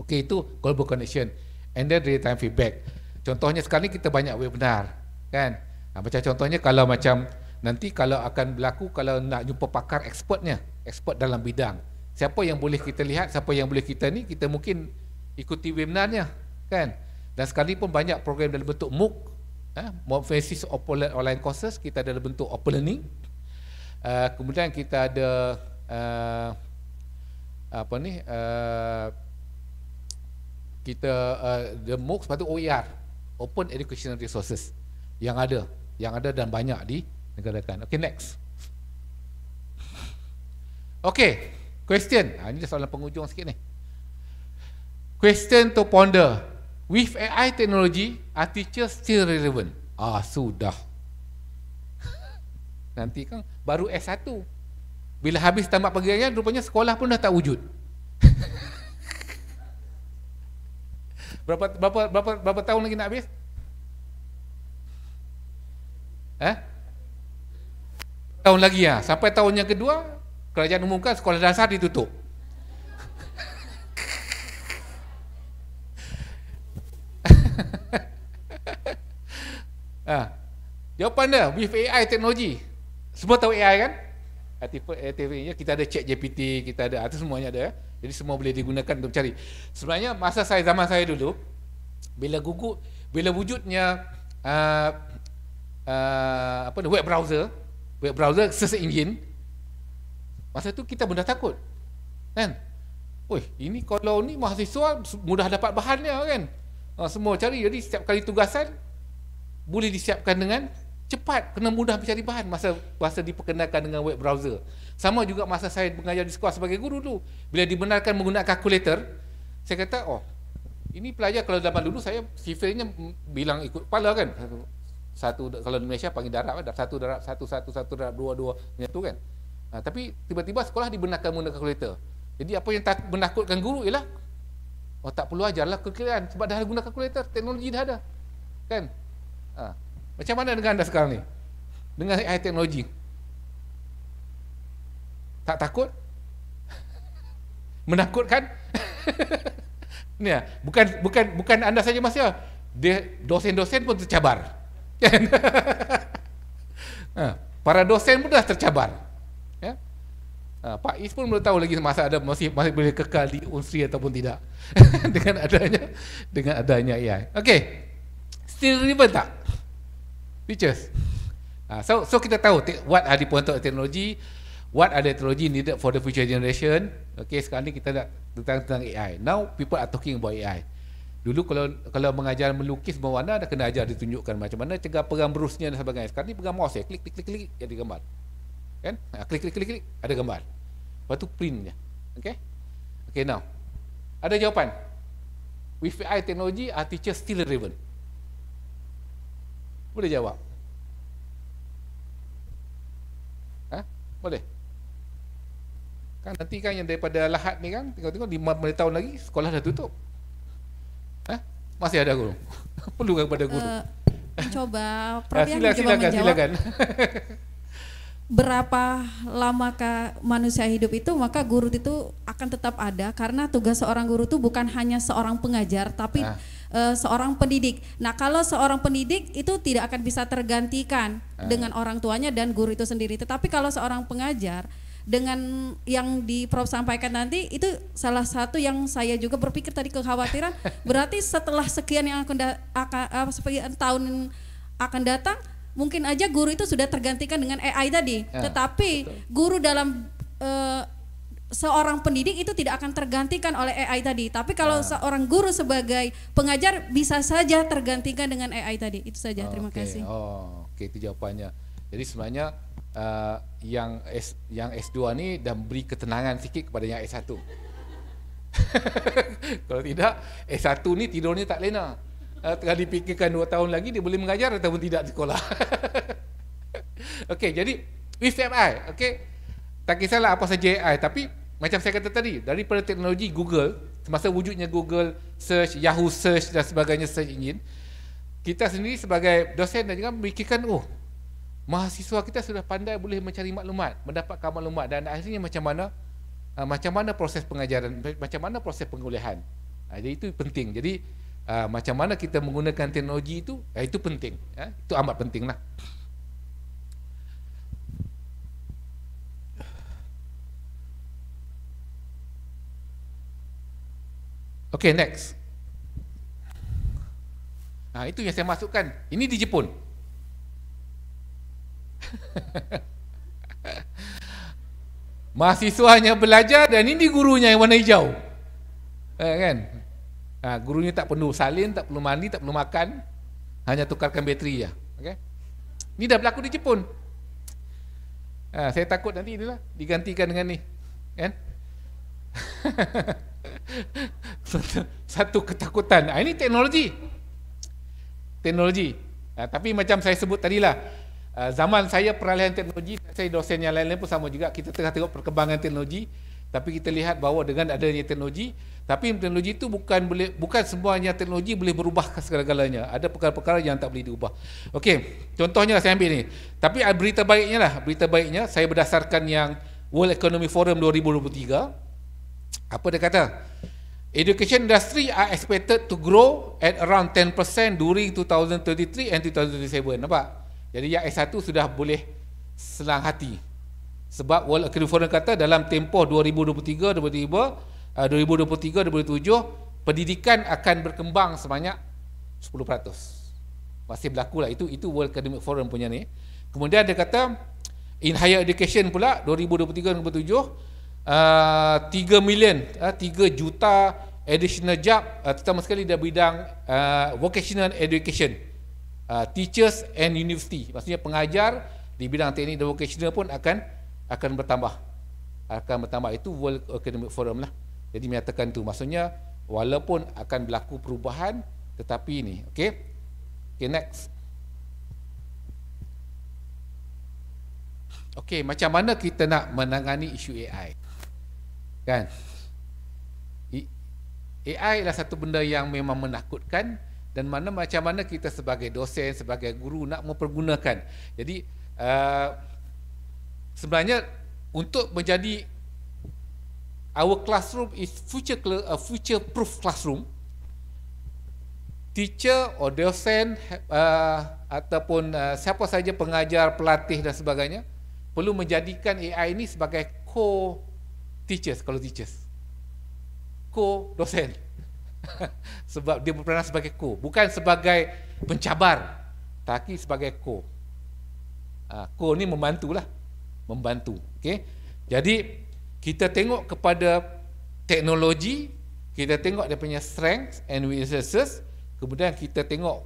Speaker 8: Okey itu global connection and then real time feedback. Contohnya sekarang ni kita banyak webinar kan. Nah, ha, macam contohnya kalau macam nanti kalau akan berlaku kalau nak jumpa pakar expertnya, expert dalam bidang. Siapa yang boleh kita lihat, siapa yang boleh kita ni kita mungkin ikuti webinarnya kan dan sekali pun banyak program dalam bentuk MOOC eh, Mount Francis Online Courses kita ada dalam bentuk Open Learning uh, kemudian kita ada uh, apa ni uh, kita uh, the MOOC sepatut OER Open Educational Resources yang ada yang ada dan banyak di negara kan ok next ok question ha, ini soalan penghujung sikit ni question to ponder with AI technology are teachers still relevant ah sudah nanti kan baru S1 bila habis tamat pergerakan rupanya sekolah pun dah tak wujud berapa, berapa berapa berapa tahun lagi nak habis eh tahun lagi ya sampai tahun yang kedua kerajaan umumkan sekolah dasar ditutup Ha. Jawapan dia, with AI teknologi. Semua tahu AI kan? Aktifnya eh, kita ada chat GPT, kita ada, itu semuanya ada. Ya. Jadi semua boleh digunakan untuk cari. Sebenarnya masa saya zaman saya dulu, bila gugup, bila wujudnya uh, uh, apa web browser, web browser search engine, masa itu kita benda takut. Kan? Oi, ini kalau ni mahasiswa mudah dapat bahannya kan? Uh, semua cari. Jadi setiap kali tugasan, boleh disiapkan dengan cepat kena mudah mencari bahan masa masa diperkenalkan dengan web browser sama juga masa saya mengajar di sekolah sebagai guru tu, bila dibenarkan menggunakan kalkulator saya kata oh ini pelajar kalau zaman dulu saya sifirnya bilang ikut kepala kan satu, satu kalau di Malaysia panggil darab kan satu darab satu satu satu darab dua dua tu kan nah, ha, tapi tiba-tiba sekolah dibenarkan menggunakan kalkulator jadi apa yang tak menakutkan guru ialah oh tak perlu ajarlah kekiraan sebab dah guna kalkulator teknologi dah ada kan Ha. Macam mana dengan anda sekarang ni? Dengan AI teknologi? Tak takut? Menakutkan? ni lah, bukan bukan bukan anda saja masih ya. dia dosen-dosen pun tercabar. Kan? ha. para dosen pun dah tercabar. Ya. Ha. Pak Is pun belum tahu lagi masa ada masih masih boleh kekal di unsri ataupun tidak dengan adanya dengan adanya AI. Okey. Still relevant tak? Features. Uh, so so kita tahu what are the point of technology, what are the technology needed for the future generation. Okay, sekarang ni kita nak tentang tentang AI. Now people are talking about AI. Dulu kalau kalau mengajar melukis berwarna dah kena ajar ditunjukkan macam mana cegah pegang berusnya dan sebagainya. Sekarang ni pegang mouse ya, klik klik klik klik jadi gambar. Kan? Ha, klik klik klik klik ada gambar. Lepas tu printnya. Okay? Okay now. Ada jawapan. With AI technology, are teachers still relevant? Boleh jawab. Hah? Boleh. Kan nanti kan yang daripada Lahat ni kan, tengok-tengok 5 tahun lagi sekolah dah tutup. Hah? Masih ada guru. Perlu kepada guru. Uh, eh, coba Prof. Nah, silakan, silakan, silakan.
Speaker 11: berapa lamakah manusia hidup itu maka guru itu akan tetap ada karena tugas seorang guru itu bukan hanya seorang pengajar tapi ah uh, seorang pendidik. Nah, kalau seorang pendidik itu tidak akan bisa tergantikan uh. dengan orang tuanya dan guru itu sendiri. Tetapi kalau seorang pengajar dengan yang di Prof sampaikan nanti itu salah satu yang saya juga berpikir tadi kekhawatiran berarti setelah sekian yang akan, da, tahun akan datang mungkin aja guru itu sudah tergantikan dengan AI tadi. Uh, Tetapi betul. guru dalam eh, seorang pendidik itu tidak akan tergantikan oleh AI tadi. Tapi kalau uh. seorang guru sebagai pengajar bisa saja tergantikan dengan AI tadi. Itu saja. Terima okay. kasih.
Speaker 8: Oh, oke okay. itu jawabannya. Jadi sebenarnya uh, yang S yang S2 ini dan beri ketenangan sikit kepada yang S1. kalau tidak S1 ni tidurnya tak lena. Uh, tengah dipikirkan dua tahun lagi dia boleh mengajar ataupun tidak di sekolah. okey, jadi with AI, okey. Tak kisahlah apa saja AI tapi macam saya kata tadi daripada teknologi Google semasa wujudnya Google search Yahoo search dan sebagainya search engine kita sendiri sebagai dosen dan juga memikirkan oh mahasiswa kita sudah pandai boleh mencari maklumat mendapatkan maklumat dan akhirnya macam mana ah, macam mana proses pengajaran macam mana proses pengulihan, ah, jadi itu penting jadi ah, macam mana kita menggunakan teknologi itu itu penting itu amat penting lah Okay, next. Nah, itu yang saya masukkan. Ini di Jepun. Mahasiswa hanya belajar dan ini gurunya yang warna hijau. Eh, kan? Nah, gurunya tak perlu salin, tak perlu mandi, tak perlu makan. Hanya tukarkan bateri ya. Okay? Ini dah berlaku di Jepun. Nah, saya takut nanti inilah digantikan dengan ni. Kan? satu ketakutan ha, ini teknologi teknologi ha, tapi macam saya sebut tadilah ha, zaman saya peralihan teknologi saya dosen yang lain-lain pun sama juga kita tengah tengok perkembangan teknologi tapi kita lihat bahawa dengan adanya teknologi tapi teknologi itu bukan boleh bukan semuanya teknologi boleh berubah segala-galanya ada perkara-perkara yang tak boleh diubah okey contohnya saya ambil ni tapi berita baiknya lah berita baiknya saya berdasarkan yang World Economy Forum 2023 apa dia kata education industry are expected to grow at around 10% during 2023 and 2027 nampak jadi yang S1 sudah boleh selang hati sebab World Academy Forum kata dalam tempoh 2023-2027 2023-2027 uh, pendidikan akan berkembang sebanyak 10% masih berlaku lah itu, itu World Academy Forum punya ni kemudian dia kata in higher education pula 2023-2027 3 ah, million, uh, ah, 3 juta additional job uh, terutama sekali dalam bidang uh, vocational education uh, teachers and university maksudnya pengajar di bidang teknik dan vocational pun akan akan bertambah akan bertambah itu World Economic Forum lah jadi menyatakan tu maksudnya walaupun akan berlaku perubahan tetapi ini okey okey next okey macam mana kita nak menangani isu AI kan AI adalah satu benda yang memang menakutkan dan mana macam mana kita sebagai dosen sebagai guru nak mempergunakan jadi uh, sebenarnya untuk menjadi our classroom is future uh, future proof classroom teacher or dosen uh, ataupun uh, siapa saja pengajar pelatih dan sebagainya perlu menjadikan AI ini sebagai core teachers kalau teachers co dosen sebab dia berperanan sebagai co bukan sebagai pencabar tapi sebagai co uh, co ni membantulah membantu okey jadi kita tengok kepada teknologi kita tengok dia punya strengths and weaknesses kemudian kita tengok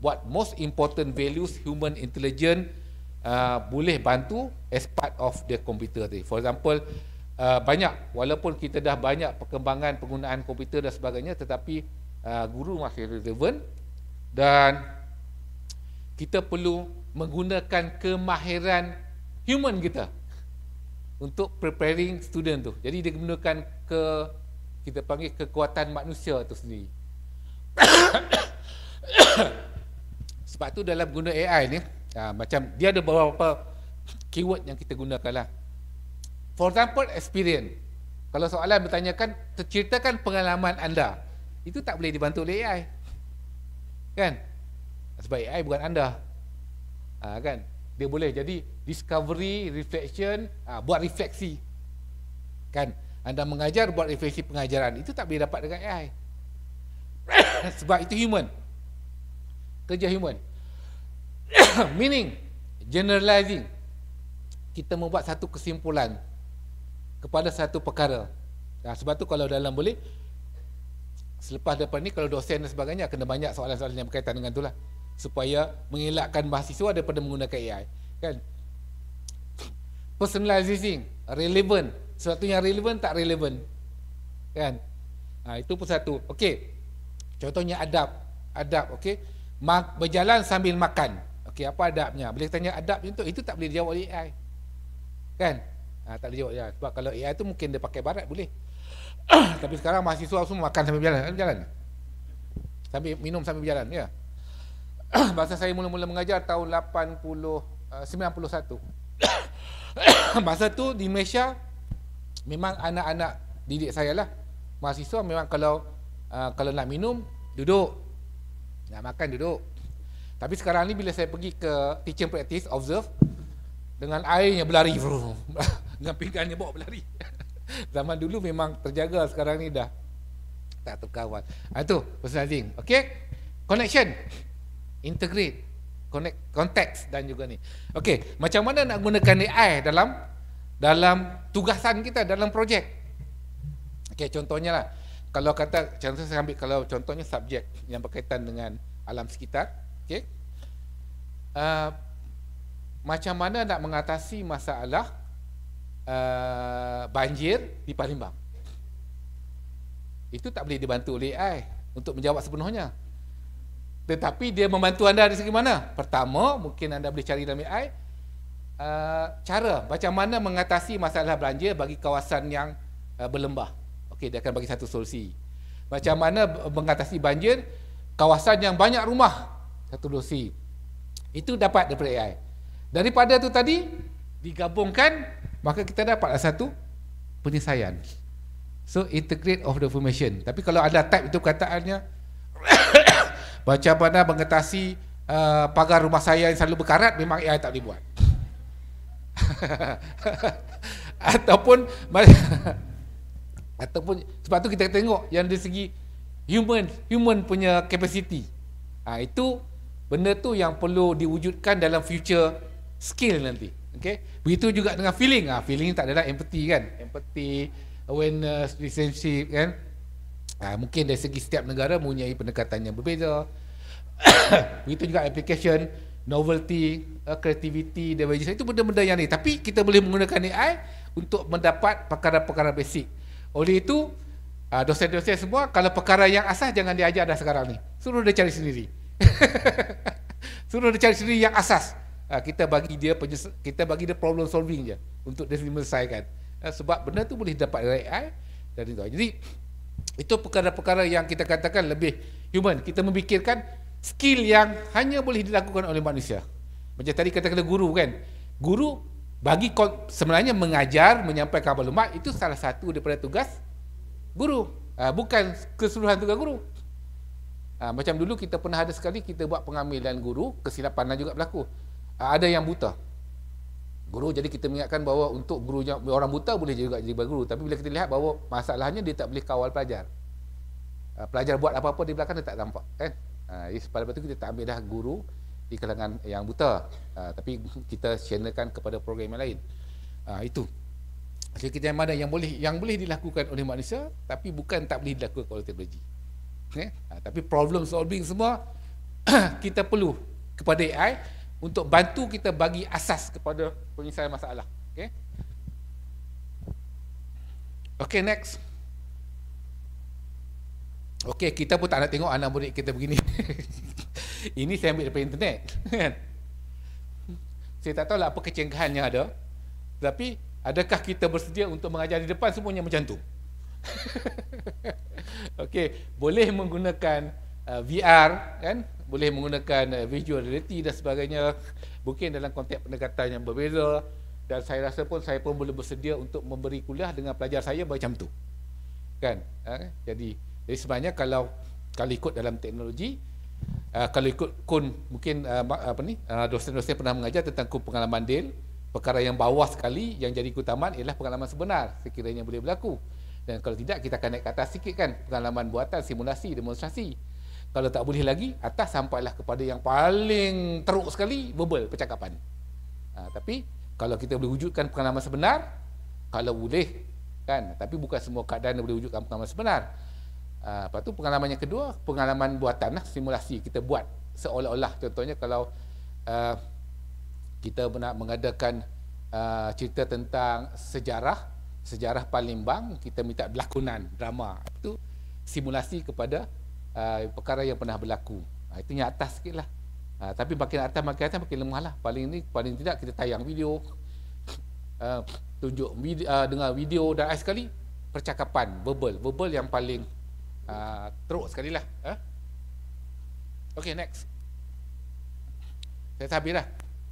Speaker 8: what most important values human intelligence uh, boleh bantu as part of the computer tadi for example uh, banyak walaupun kita dah banyak perkembangan penggunaan komputer dan sebagainya tetapi uh, guru masih relevan dan kita perlu menggunakan kemahiran human kita untuk preparing student tu. Jadi dia menggunakan ke kita panggil kekuatan manusia tu sendiri. Sebab tu dalam guna AI ni ha, macam dia ada beberapa keyword yang kita gunakanlah. For example, experience. Kalau soalan bertanyakan, ceritakan pengalaman anda. Itu tak boleh dibantu oleh AI. Kan? Sebab AI bukan anda. Ha, kan? Dia boleh jadi discovery, reflection, ha, buat refleksi. Kan? Anda mengajar, buat refleksi pengajaran. Itu tak boleh dapat dengan AI. Sebab itu human. Kerja human. Meaning, generalizing. Kita membuat satu kesimpulan kepada satu perkara. Nah, ya, sebab tu kalau dalam boleh selepas depan ni kalau dosen dan sebagainya kena banyak soalan-soalan yang berkaitan dengan itulah supaya mengelakkan mahasiswa daripada menggunakan AI kan personalizing relevant sesuatu yang relevant tak relevant kan ha, itu pun satu okey contohnya adab adab okey Mak, berjalan sambil makan okey apa adabnya boleh tanya adab itu itu tak boleh dijawab oleh AI kan Ha, tak boleh jawab ya. Sebab kalau AI tu mungkin dia pakai barat boleh. Tapi sekarang mahasiswa semua makan sambil berjalan. Sambil berjalan. Sambil minum sambil berjalan. Ya. Bahasa saya mula-mula mengajar tahun 80, uh, 91. Bahasa tu di Malaysia memang anak-anak didik saya lah. Mahasiswa memang kalau eh, kalau nak minum, duduk. Nak makan, duduk. Tapi sekarang ni bila saya pergi ke teaching practice, observe, dengan airnya berlari. dengan pinggangnya bawa berlari zaman dulu memang terjaga sekarang ni dah tak terkawal itu ah, personal thing ok connection integrate connect context dan juga ni okey. macam mana nak gunakan AI dalam dalam tugasan kita dalam projek Okey, contohnya lah kalau kata contoh saya ambil kalau contohnya subjek yang berkaitan dengan alam sekitar okey. uh, macam mana nak mengatasi masalah uh, banjir di Palembang. Itu tak boleh dibantu oleh AI untuk menjawab sepenuhnya. Tetapi dia membantu anda dari segi mana? Pertama, mungkin anda boleh cari dalam AI uh, eh, cara macam mana mengatasi masalah banjir bagi kawasan yang uh, berlembah. Okey, dia akan bagi satu solusi. Macam mana mengatasi banjir kawasan yang banyak rumah? Satu solusi. Itu dapat daripada AI. Daripada tu tadi, digabungkan maka kita dapat lah satu penyesaian so integrate of the formation tapi kalau ada type itu kataannya baca mana mengetasi uh, pagar rumah saya yang selalu berkarat memang AI tak boleh buat ataupun ataupun sebab tu kita tengok yang dari segi human human punya capacity ha, itu benda tu yang perlu diwujudkan dalam future skill nanti okay? Begitu juga dengan feeling. Ah, feeling ni tak adalah empathy kan. Empathy, awareness, relationship kan. Ah, mungkin dari segi setiap negara mempunyai pendekatan yang berbeza. Begitu juga application, novelty, uh, creativity, diversity. Itu benda-benda yang ni. Tapi kita boleh menggunakan AI untuk mendapat perkara-perkara basic. Oleh itu, uh, dosen-dosen semua, kalau perkara yang asas jangan diajar dah sekarang ni. Suruh dia cari sendiri. Suruh dia cari sendiri yang asas uh, kita bagi dia kita bagi dia problem solving je untuk dia menyelesaikan uh, sebab benda tu boleh dapat dari AI dan itu jadi itu perkara-perkara yang kita katakan lebih human kita memikirkan skill yang hanya boleh dilakukan oleh manusia macam tadi kata kata guru kan guru bagi sebenarnya mengajar menyampaikan maklumat itu salah satu daripada tugas guru uh, bukan keseluruhan tugas guru Ha, macam dulu kita pernah ada sekali kita buat pengambilan guru kesilapan juga berlaku ada yang buta guru jadi kita mengingatkan bahawa untuk guru orang buta boleh juga jadi guru tapi bila kita lihat bahawa masalahnya dia tak boleh kawal pelajar ah, pelajar buat apa-apa di belakang dia tak nampak kan ah, jadi sebab itu kita tak ambil dah guru di kalangan yang buta ah, tapi kita channelkan kepada program yang lain itu jadi kita yang mana yang boleh yang boleh dilakukan oleh manusia tapi bukan tak boleh dilakukan oleh teknologi okay? tapi problem solving semua kita perlu kepada AI untuk bantu kita bagi asas kepada penyelesaian masalah. Okay. Okay next. Okay kita pun tak nak tengok anak murid kita begini. Ini saya ambil daripada internet. Kan? saya tak tahu lah apa kecengkahan yang ada. Tapi adakah kita bersedia untuk mengajar di depan semuanya macam tu? okay, boleh menggunakan uh, VR kan? boleh menggunakan uh, visual reality dan sebagainya mungkin dalam konteks pendekatan yang berbeza dan saya rasa pun saya pun boleh bersedia untuk memberi kuliah dengan pelajar saya macam tu kan uh, jadi jadi sebenarnya kalau kalau ikut dalam teknologi uh, kalau ikut kun mungkin uh, apa ni uh, dosen-dosen pernah mengajar tentang kun pengalaman deal perkara yang bawah sekali yang jadi keutamaan ialah pengalaman sebenar sekiranya boleh berlaku dan kalau tidak kita akan naik ke atas sikit kan pengalaman buatan simulasi demonstrasi kalau tak boleh lagi, atas sampailah kepada yang paling teruk sekali, verbal, percakapan. Ha, tapi, kalau kita boleh wujudkan pengalaman sebenar, kalau boleh, kan? Tapi bukan semua keadaan boleh wujudkan pengalaman sebenar. Ha, lepas tu pengalaman yang kedua, pengalaman buatan lah, simulasi. Kita buat seolah-olah, contohnya kalau uh, kita nak mengadakan uh, cerita tentang sejarah, sejarah Palembang, kita minta berlakonan, drama. Itu simulasi kepada uh, perkara yang pernah berlaku. Uh, itu yang atas sikit lah. Uh, tapi makin atas, makin atas, makin lemah lah. Paling ini, paling tidak kita tayang video. Uh, tunjuk video, uh, dengar video dan lain sekali. Percakapan, verbal. Verbal yang paling uh, teruk sekali lah. Huh? Okay, next. Saya dah habis dah.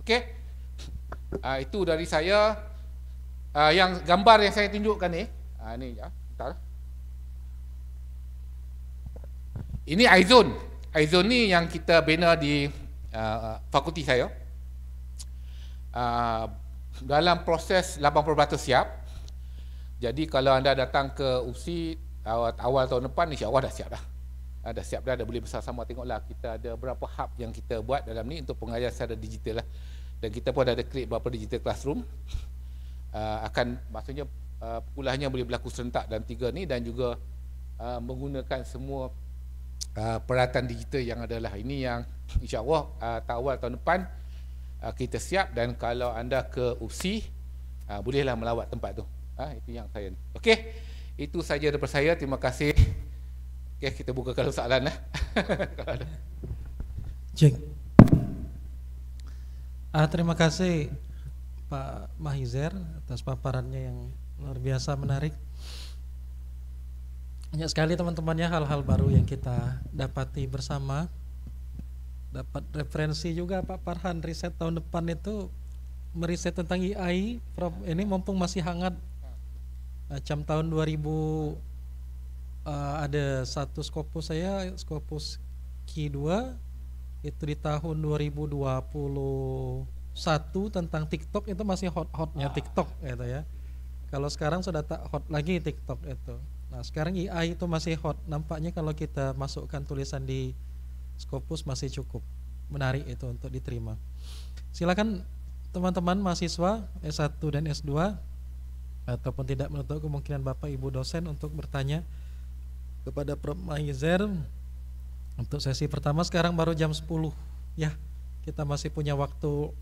Speaker 8: Okay. Uh, itu dari saya. Uh, yang gambar yang saya tunjukkan ni. Uh, ni, ya. Uh, Ini Aizon. Aizon ni yang kita bina di uh, fakulti saya. Uh, dalam proses 80% siap. Jadi kalau anda datang ke UPSI awal, awal tahun depan, insyaAllah dah siap dah. Uh, dah siap dah, dah boleh besar sama tengoklah kita ada berapa hub yang kita buat dalam ni untuk pengajian secara digital lah. Dan kita pun dah ada create beberapa digital classroom. Uh, akan maksudnya uh, ah, kuliahnya boleh berlaku serentak dan tiga ni dan juga uh, menggunakan semua uh, peralatan digital yang adalah ini yang insyaallah uh, tak awal tahun depan uh, kita siap dan kalau anda ke UPSI uh, bolehlah melawat tempat tu uh, itu yang saya okey itu saja daripada saya terima kasih okey kita buka kalau soalan lah Cik.
Speaker 7: Ah, terima kasih Pak Mahizer atas paparannya yang luar biasa menarik. banyak sekali teman-temannya hal-hal baru yang kita dapati bersama dapat referensi juga Pak Parhan riset tahun depan itu meriset tentang AI Prof ini mumpung masih hangat nah, jam tahun 2000 uh, eh, ada satu skopus saya skopus Q2 itu di tahun 2021 tentang TikTok itu masih hot-hotnya ah. TikTok gitu ya kalau sekarang sudah tak hot lagi TikTok itu Nah sekarang AI itu masih hot. Nampaknya kalau kita masukkan tulisan di Scopus masih cukup menarik itu untuk diterima. Silakan teman-teman mahasiswa S1 dan S2 ataupun tidak menutup kemungkinan Bapak Ibu dosen untuk bertanya kepada Prof. Mahizer untuk sesi pertama sekarang baru jam 10 ya kita masih punya waktu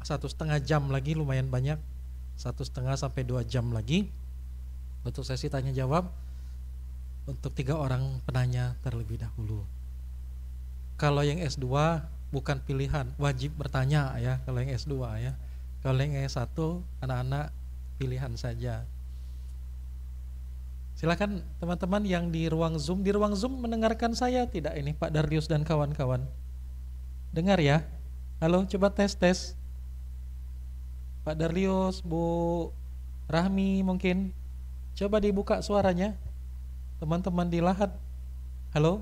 Speaker 7: satu setengah jam lagi lumayan banyak satu setengah sampai dua jam lagi untuk sesi tanya jawab untuk tiga orang penanya terlebih dahulu. Kalau yang S2 bukan pilihan, wajib bertanya ya kalau yang S2 ya. Kalau yang S1 anak-anak pilihan saja. Silakan teman-teman yang di ruang Zoom, di ruang Zoom mendengarkan saya tidak ini Pak Darius dan kawan-kawan? Dengar ya. Halo, coba tes-tes. Pak Darius, Bu Rahmi mungkin. Coba dibuka suaranya teman-teman di Lahat halo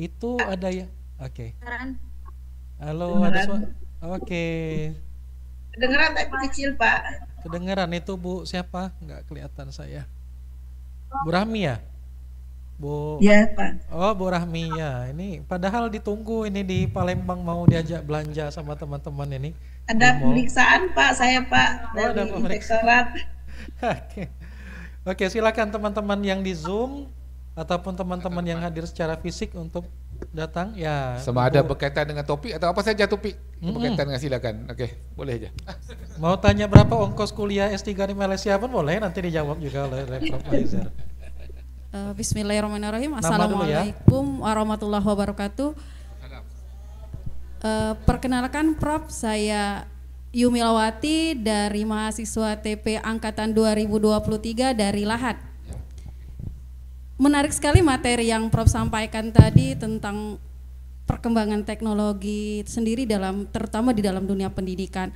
Speaker 7: itu ada ya oke okay. halo dengeran. ada suara oke okay.
Speaker 12: kedengeran tapi kecil pak
Speaker 7: kedengeran itu bu siapa nggak kelihatan saya Bu Rahmi ya Bu ya pak oh Bu Rahmi ya ini padahal ditunggu ini di Palembang mau diajak belanja sama teman-teman ini
Speaker 12: ada pemeriksaan pak saya pak oh, dari ada
Speaker 7: pemeriksaan. Oke. Oke, silakan teman-teman yang di Zoom ataupun teman-teman yang hadir secara fisik untuk datang ya. Sama ada berkaitan dengan topik atau apa saja topik mm -hmm. berkaitan dengan silakan. Oke, boleh aja. Mau tanya berapa ongkos kuliah S3 di Malaysia pun boleh nanti dijawab juga oleh Prof. Faizer.
Speaker 11: Eh, bismillahirrahmanirrahim. Ya. Assalamualaikum ya. warahmatullahi wabarakatuh. Uh, perkenalkan Prof, saya Yumilawati dari mahasiswa TP angkatan 2023 dari Lahat. Menarik sekali materi yang Prof sampaikan tadi tentang perkembangan teknologi sendiri dalam terutama di dalam dunia pendidikan.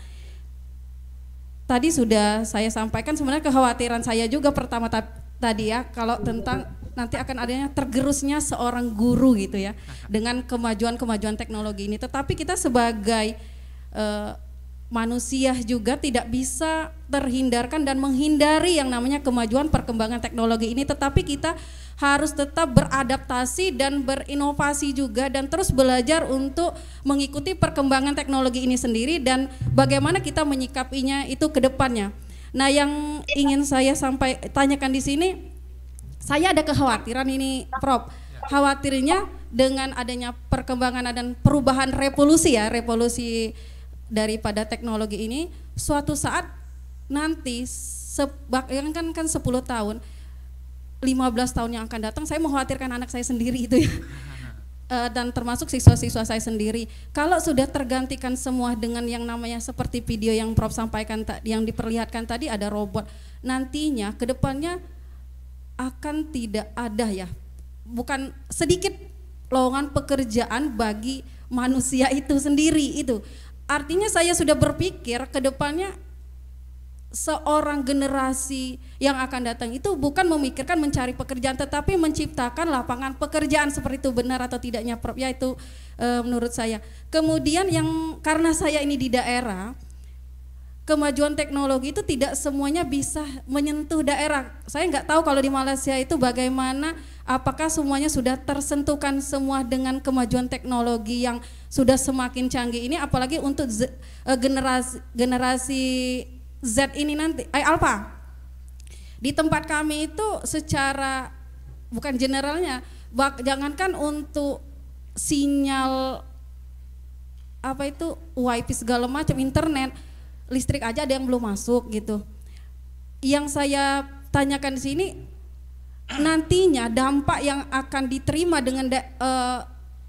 Speaker 11: Tadi sudah saya sampaikan sebenarnya kekhawatiran saya juga pertama tadi ya kalau tentang nanti akan adanya tergerusnya seorang guru gitu ya dengan kemajuan-kemajuan teknologi ini. Tetapi kita sebagai eh, manusia juga tidak bisa terhindarkan dan menghindari yang namanya kemajuan perkembangan teknologi ini tetapi kita harus tetap beradaptasi dan berinovasi juga dan terus belajar untuk mengikuti perkembangan teknologi ini sendiri dan bagaimana kita menyikapinya itu ke depannya. Nah, yang ingin saya sampai tanyakan di sini saya ada kekhawatiran ini Prof. Khawatirnya dengan adanya perkembangan dan perubahan revolusi ya, revolusi daripada teknologi ini suatu saat nanti sebak yang kan kan 10 tahun 15 tahun yang akan datang saya mengkhawatirkan anak saya sendiri itu ya eh, dan termasuk siswa-siswa saya sendiri. Kalau sudah tergantikan semua dengan yang namanya seperti video yang Prof sampaikan yang diperlihatkan tadi ada robot, nantinya kedepannya akan tidak ada ya, bukan sedikit lowongan pekerjaan bagi manusia itu sendiri itu. Artinya saya sudah berpikir ke depannya seorang generasi yang akan datang itu bukan memikirkan mencari pekerjaan tetapi menciptakan lapangan pekerjaan seperti itu benar atau tidaknya Prof ya itu e, menurut saya. Kemudian yang karena saya ini di daerah kemajuan teknologi itu tidak semuanya bisa menyentuh daerah. Saya nggak tahu kalau di Malaysia itu bagaimana apakah semuanya sudah tersentuhkan semua dengan kemajuan teknologi yang sudah semakin canggih ini apalagi untuk Z, uh, eh, generasi generasi Z ini nanti eh, Alpha di tempat kami itu secara bukan generalnya bak, jangankan untuk sinyal apa itu wifi segala macam internet listrik aja ada yang belum masuk gitu yang saya tanyakan di sini nantinya dampak yang akan diterima dengan da, e,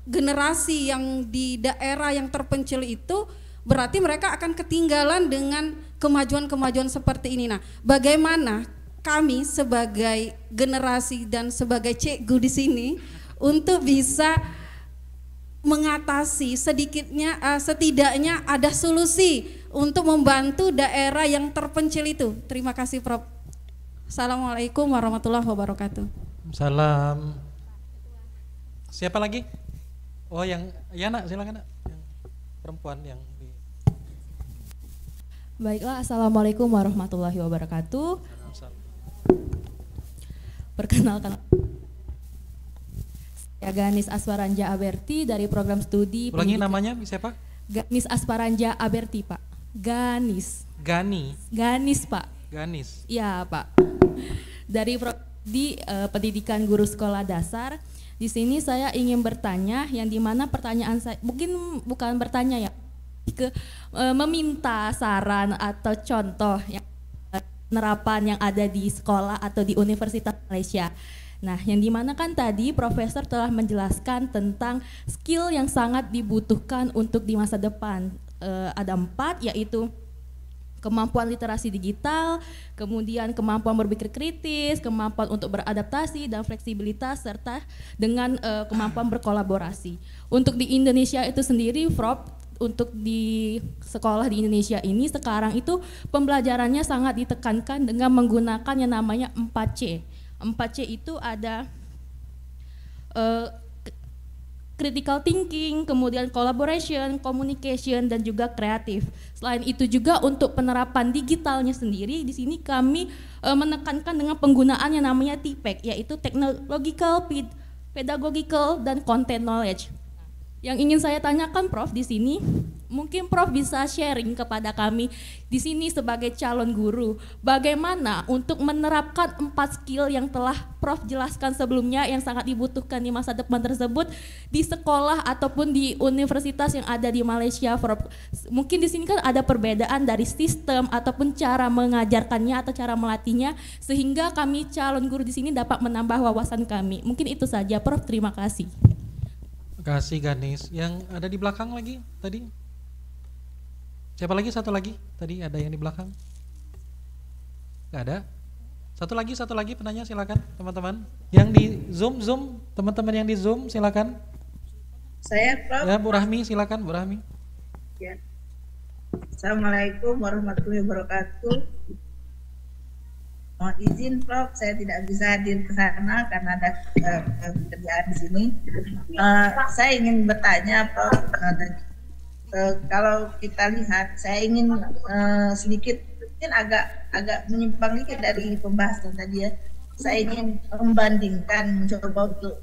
Speaker 11: generasi yang di daerah yang terpencil itu berarti mereka akan ketinggalan dengan kemajuan-kemajuan seperti ini. Nah, bagaimana kami sebagai generasi dan sebagai cikgu di sini untuk bisa mengatasi sedikitnya uh, setidaknya ada solusi untuk membantu daerah yang terpencil itu. Terima kasih Prof. Assalamualaikum warahmatullahi wabarakatuh.
Speaker 7: Salam. Siapa lagi? Oh yang ya nak silakan nak. Yang perempuan yang
Speaker 9: Baiklah, assalamualaikum warahmatullahi wabarakatuh. Perkenalkan Ya Ganis Asparanja Aberti dari program studi. Ulangi
Speaker 7: namanya siapa?
Speaker 9: Ganis Asparanja Aberti Pak. Ganis. Gani. Ganis Pak. Ganis. Iya Pak dari di uh, pendidikan guru sekolah dasar. Di sini saya ingin bertanya yang dimana pertanyaan saya mungkin bukan bertanya ya ke uh, meminta saran atau contoh yang eh, penerapan yang ada di sekolah atau di Universitas Malaysia. Nah, yang dimana kan tadi profesor telah menjelaskan tentang skill yang sangat dibutuhkan untuk di masa depan. E, ada empat, yaitu kemampuan literasi digital, kemudian kemampuan berpikir kritis, kemampuan untuk beradaptasi dan fleksibilitas serta dengan uh, kemampuan berkolaborasi. Untuk di Indonesia itu sendiri Frop untuk di sekolah di Indonesia ini sekarang itu pembelajarannya sangat ditekankan dengan menggunakan yang namanya 4C. 4C itu ada uh, critical thinking, kemudian collaboration, communication, dan juga kreatif. Selain itu juga untuk penerapan digitalnya sendiri, di sini kami eh, menekankan dengan penggunaan yang namanya TPEC, yaitu Technological, Pedagogical, dan Content Knowledge yang ingin saya tanyakan Prof di sini, mungkin Prof bisa sharing kepada kami di sini sebagai calon guru, bagaimana untuk menerapkan empat skill yang telah Prof jelaskan sebelumnya yang sangat dibutuhkan di masa depan tersebut di sekolah ataupun di universitas yang ada di Malaysia, Prof. Mungkin di sini kan ada perbedaan dari sistem ataupun cara mengajarkannya atau cara melatihnya sehingga kami calon guru di sini dapat menambah wawasan kami. Mungkin itu saja, Prof. Terima kasih.
Speaker 7: Kasih Ganis Yang ada di belakang lagi tadi? Siapa lagi satu lagi? Tadi ada yang di belakang? nggak ada. Satu lagi, satu lagi penanya silakan teman-teman. Yang di Zoom, Zoom, teman-teman yang di Zoom silakan. Saya Prof. Ya, Bu Rahmi silakan Bu Rahmi.
Speaker 12: Ya. Assalamualaikum warahmatullahi wabarakatuh mohon izin Prof, saya tidak bisa hadir ke sana karena ada uh, di sini. Eh, saya ingin bertanya Prof, uh, kalau kita lihat, saya ingin sedikit mungkin agak agak menyimpang sedikit dari pembahasan tadi ya. Saya ingin membandingkan, mencoba untuk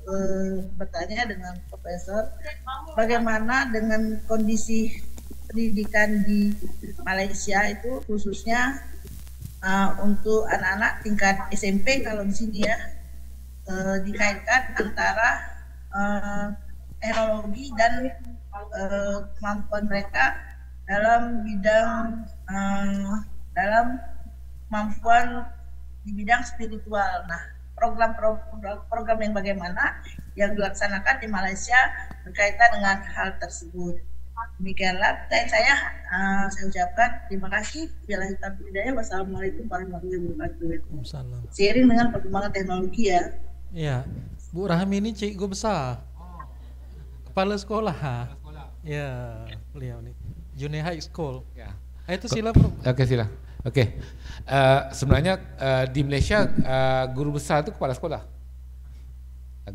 Speaker 12: bertanya dengan Profesor, bagaimana dengan kondisi pendidikan di Malaysia itu khususnya uh, untuk anak-anak tingkat SMP kalau di sini ya uh, dikaitkan antara uh, eh, teknologi dan uh, kemampuan mereka dalam bidang uh, dalam kemampuan di bidang spiritual. Nah, program-program program yang bagaimana yang dilaksanakan di Malaysia berkaitan dengan hal tersebut demikian dan saya uh, saya ucapkan terima kasih bila hitam hidayah wassalamualaikum warahmatullahi wabarakatuh seiring dengan perkembangan teknologi ya
Speaker 7: iya Bu Rahmi ini cikgu besar kepala sekolah, ha? ya beliau nih junior high school ya itu sila oke
Speaker 8: okay, sila oke okay. uh, sebenarnya uh, di Malaysia uh, guru besar itu kepala sekolah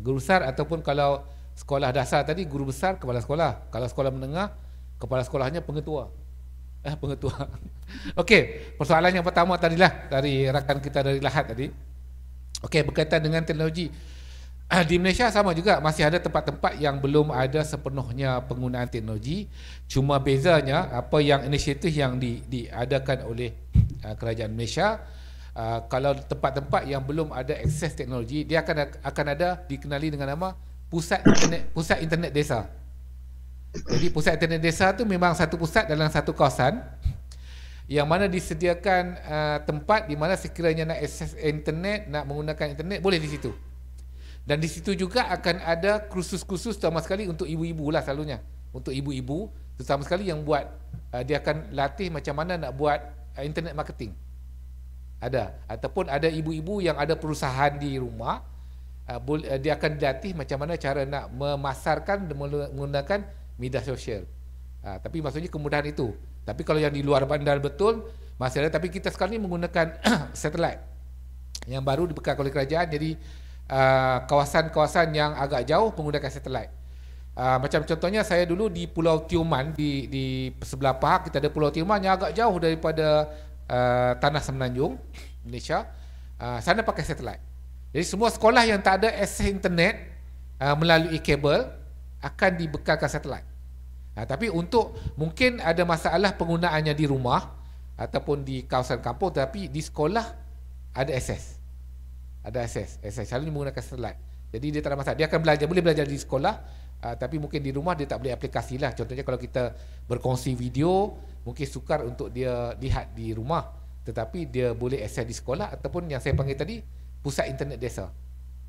Speaker 8: guru besar ataupun kalau sekolah dasar tadi guru besar kepala sekolah kalau sekolah menengah kepala sekolahnya pengetua eh pengetua okey persoalan yang pertama tadilah dari rakan kita dari Lahat tadi okey berkaitan dengan teknologi ah, di Malaysia sama juga masih ada tempat-tempat yang belum ada sepenuhnya penggunaan teknologi cuma bezanya apa yang inisiatif yang di, diadakan oleh ah, kerajaan Malaysia Uh, kalau tempat-tempat yang belum ada akses teknologi dia akan akan ada dikenali dengan nama pusat internet pusat internet desa. Jadi pusat internet desa tu memang satu pusat dalam satu kawasan yang mana disediakan uh, tempat di mana sekiranya nak akses internet, nak menggunakan internet boleh di situ. Dan di situ juga akan ada kursus-kursus terutama sekali untuk ibu-ibu lah selalunya. Untuk ibu-ibu terutama sekali yang buat uh, dia akan latih macam mana nak buat uh, internet marketing. Ada ataupun ada ibu-ibu yang ada perusahaan di rumah uh, dia akan dilatih macam mana cara nak memasarkan menggunakan media sosial. Uh, tapi maksudnya kemudahan itu. Tapi kalau yang di luar bandar betul masih ada tapi kita sekarang ni menggunakan satelit yang baru dibekal oleh kerajaan jadi uh, kawasan-kawasan yang agak jauh menggunakan satelit. Uh, macam contohnya saya dulu di Pulau Tioman di di sebelah Pahak kita ada Pulau Tioman yang agak jauh daripada uh, tanah semenanjung Malaysia. Uh, sana pakai satelit. Jadi semua sekolah yang tak ada akses internet uh, melalui kabel akan dibekalkan satelit. Uh, tapi untuk mungkin ada masalah penggunaannya di rumah ataupun di kawasan kampung tapi di sekolah ada akses. Ada akses, akses selalu menggunakan satelit. Jadi dia tak ada masalah. Dia akan belajar, boleh belajar di sekolah uh, tapi mungkin di rumah dia tak boleh aplikasi lah. Contohnya kalau kita berkongsi video mungkin sukar untuk dia lihat di rumah tetapi dia boleh akses di sekolah ataupun yang saya panggil tadi pusat internet desa.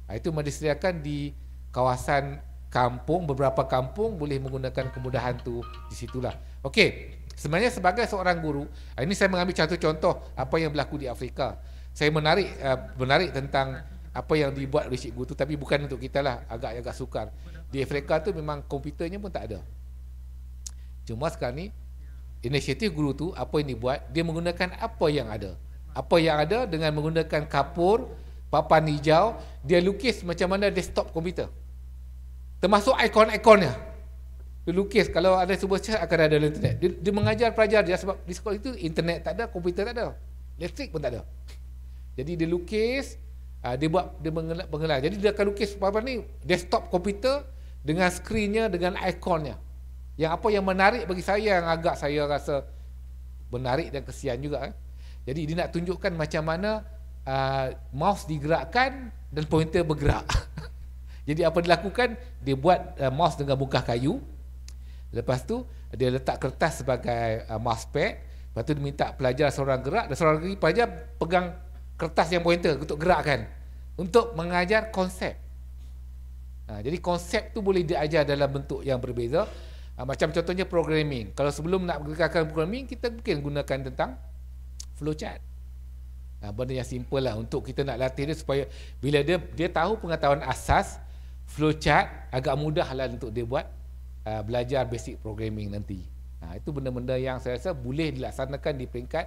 Speaker 8: Ha, itu mendisediakan di kawasan kampung, beberapa kampung boleh menggunakan kemudahan tu di situlah. Okey, sebenarnya sebagai seorang guru, ha, ini saya mengambil satu contoh apa yang berlaku di Afrika. Saya menarik ha, menarik tentang apa yang dibuat oleh cikgu tu tapi bukan untuk kita lah agak agak sukar. Di Afrika tu memang komputernya pun tak ada. Cuma sekarang ni inisiatif guru tu apa yang dibuat, dia menggunakan apa yang ada. Apa yang ada dengan menggunakan kapur, papan hijau dia lukis macam mana desktop komputer termasuk ikon-ikonnya dia lukis kalau ada sebuah chat akan ada dalam internet dia, dia mengajar pelajar dia sebab di sekolah itu internet tak ada komputer tak ada elektrik pun tak ada jadi dia lukis ah, dia buat dia mengelak, mengelak. jadi dia akan lukis papan ni desktop komputer dengan skrinnya dengan ikonnya yang apa yang menarik bagi saya yang agak saya rasa menarik dan kesian juga eh? jadi dia nak tunjukkan macam mana uh, mouse digerakkan dan pointer bergerak. Jadi apa dilakukan? lakukan? Dia buat uh, mouse dengan bungkah kayu. Lepas tu dia letak kertas sebagai uh, mouse pad. Lepas tu dia minta pelajar seorang gerak dan seorang lagi pelajar pegang kertas yang pointer untuk gerakkan. Untuk mengajar konsep. Ha, jadi konsep tu boleh diajar dalam bentuk yang berbeza. Ha, macam contohnya programming. Kalau sebelum nak gerakkan programming, kita mungkin gunakan tentang flowchart ha, benda yang simple lah untuk kita nak latih dia supaya bila dia dia tahu pengetahuan asas flowchart agak mudah lah untuk dia buat ha, belajar basic programming nanti ha, itu benda-benda yang saya rasa boleh dilaksanakan di peringkat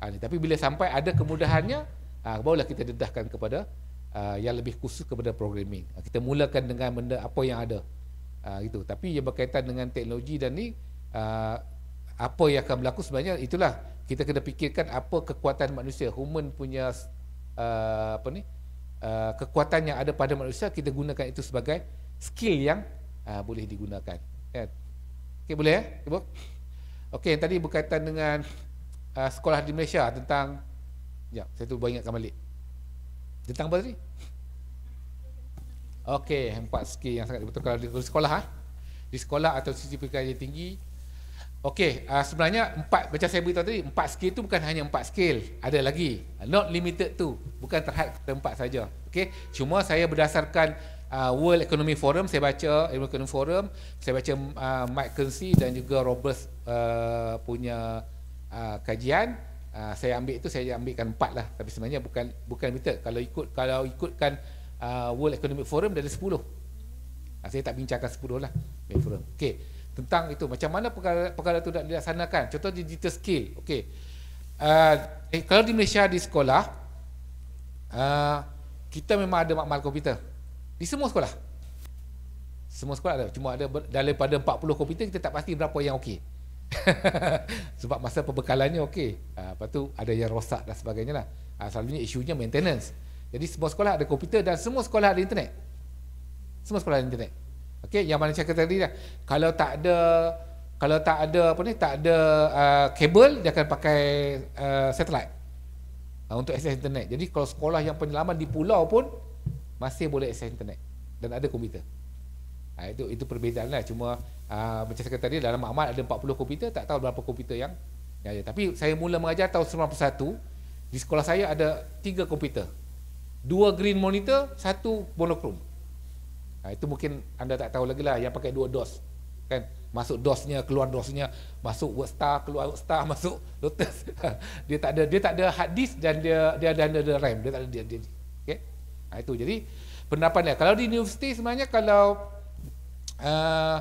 Speaker 8: ha, tapi bila sampai ada kemudahannya ha, barulah kita dedahkan kepada ha, yang lebih khusus kepada programming ha, kita mulakan dengan benda apa yang ada ha, gitu. tapi yang berkaitan dengan teknologi dan ni ha, apa yang akan berlaku sebenarnya itulah kita kena fikirkan apa kekuatan manusia human punya uh, apa ni uh, kekuatan yang ada pada manusia kita gunakan itu sebagai skill yang uh, boleh digunakan ya kan? yeah. okey boleh ya ibu okey yang tadi berkaitan dengan uh, sekolah di Malaysia tentang ya saya tu ingatkan balik tentang apa tadi okey empat skill yang sangat kalau di sekolah ha? di sekolah atau sisi pendidikan tinggi Okey, uh, sebenarnya empat macam saya beritahu tadi, empat skill tu bukan hanya empat skill, ada lagi. Not limited tu, bukan terhad kepada empat saja. Okey, cuma saya berdasarkan uh, World Economic Forum, saya baca World Economic Forum, saya baca uh, Mike Kinsey dan juga Robert uh, punya uh, kajian, uh, saya ambil itu saya ambilkan empat lah, tapi sebenarnya bukan bukan limited. Kalau ikut kalau ikutkan uh, World Economic Forum, dia ada sepuluh. Uh, saya tak bincangkan sepuluh lah, Okey tentang itu macam mana perkara perkara itu nak dilaksanakan contoh digital skill okey uh, eh, kalau di Malaysia di sekolah uh, kita memang ada makmal komputer di semua sekolah semua sekolah ada cuma ada daripada 40 komputer kita tak pasti berapa yang okey sebab masa pembekalannya okey uh, lepas tu ada yang rosak dan sebagainya lah uh, selalunya isunya maintenance jadi semua sekolah ada komputer dan semua sekolah ada internet semua sekolah ada internet Okey, yang mana cakap tadi lah. Kalau tak ada kalau tak ada apa ni, tak ada uh, kabel dia akan pakai uh, satelit. Uh, untuk akses internet. Jadi kalau sekolah yang penyelaman di pulau pun masih boleh akses internet dan ada komputer. Uh, itu itu perbezaan lah. cuma uh, macam cakap tadi dalam amal ada 40 komputer tak tahu berapa komputer yang ya, ya. tapi saya mula mengajar tahun 1991 di sekolah saya ada 3 komputer dua green monitor satu monochrome ha, itu mungkin anda tak tahu lagi lah yang pakai dua dos kan masuk dosnya keluar dosnya masuk wordstar keluar wordstar masuk lotus dia tak ada dia tak ada hard disk dan dia dia ada ada ram dia tak ada dia, dia. okey ha, itu jadi pendapatnya kalau di universiti sebenarnya kalau uh,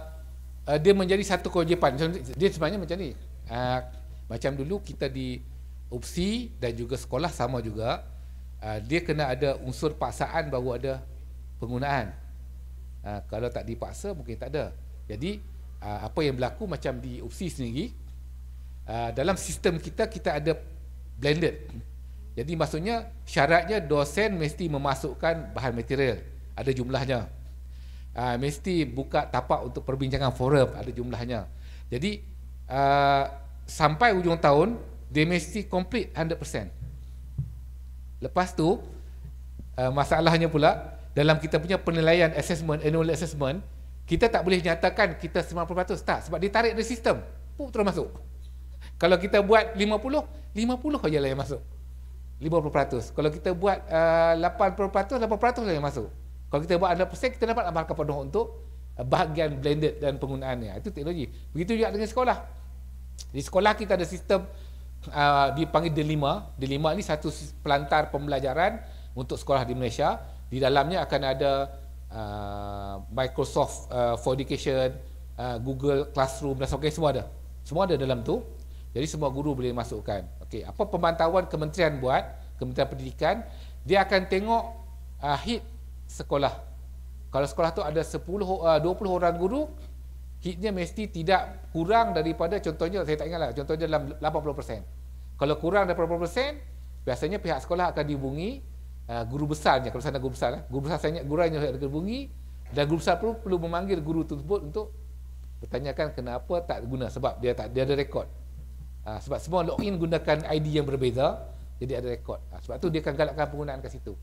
Speaker 8: uh, dia menjadi satu kewajipan dia sebenarnya macam ni uh, macam dulu kita di UPSI dan juga sekolah sama juga uh, dia kena ada unsur paksaan baru ada penggunaan uh, kalau tak dipaksa mungkin tak ada jadi uh, apa yang berlaku macam di UPSI sendiri uh, dalam sistem kita kita ada blended jadi maksudnya syaratnya dosen mesti memasukkan bahan material ada jumlahnya uh, mesti buka tapak untuk perbincangan forum ada jumlahnya jadi uh, sampai ujung tahun dia mesti complete 100% lepas tu uh, masalahnya pula dalam kita punya penilaian assessment annual assessment kita tak boleh nyatakan kita 90% tak sebab ditarik dari sistem pun terus masuk kalau kita buat 50 50 lah yang masuk 50% kalau kita buat uh, 80% 80% lah yang masuk kalau kita buat 100% kita dapat amalkan penuh untuk bahagian blended dan penggunaannya itu teknologi begitu juga dengan sekolah di sekolah kita ada sistem uh, dipanggil D5 D5 ni satu pelantar pembelajaran untuk sekolah di Malaysia di dalamnya akan ada uh, Microsoft uh, for Education, uh, Google Classroom dan sebagainya semua ada. Semua ada dalam tu. Jadi semua guru boleh masukkan. Okey, apa pemantauan kementerian buat? Kementerian Pendidikan dia akan tengok uh, hit sekolah. Kalau sekolah tu ada 10 uh, 20 orang guru, hitnya mesti tidak kurang daripada contohnya saya tak ingatlah, contohnya dalam 80%. Kalau kurang daripada 80%, biasanya pihak sekolah akan dihubungi guru besarnya kalau sana guru besar lah. guru besar saya guru hanya negeri bungi dan guru besar perlu perlu memanggil guru tersebut untuk bertanyakan kenapa tak guna sebab dia tak dia ada rekod ah, sebab semua login gunakan ID yang berbeza jadi ada rekod ah, sebab tu dia akan galakkan penggunaan kat situ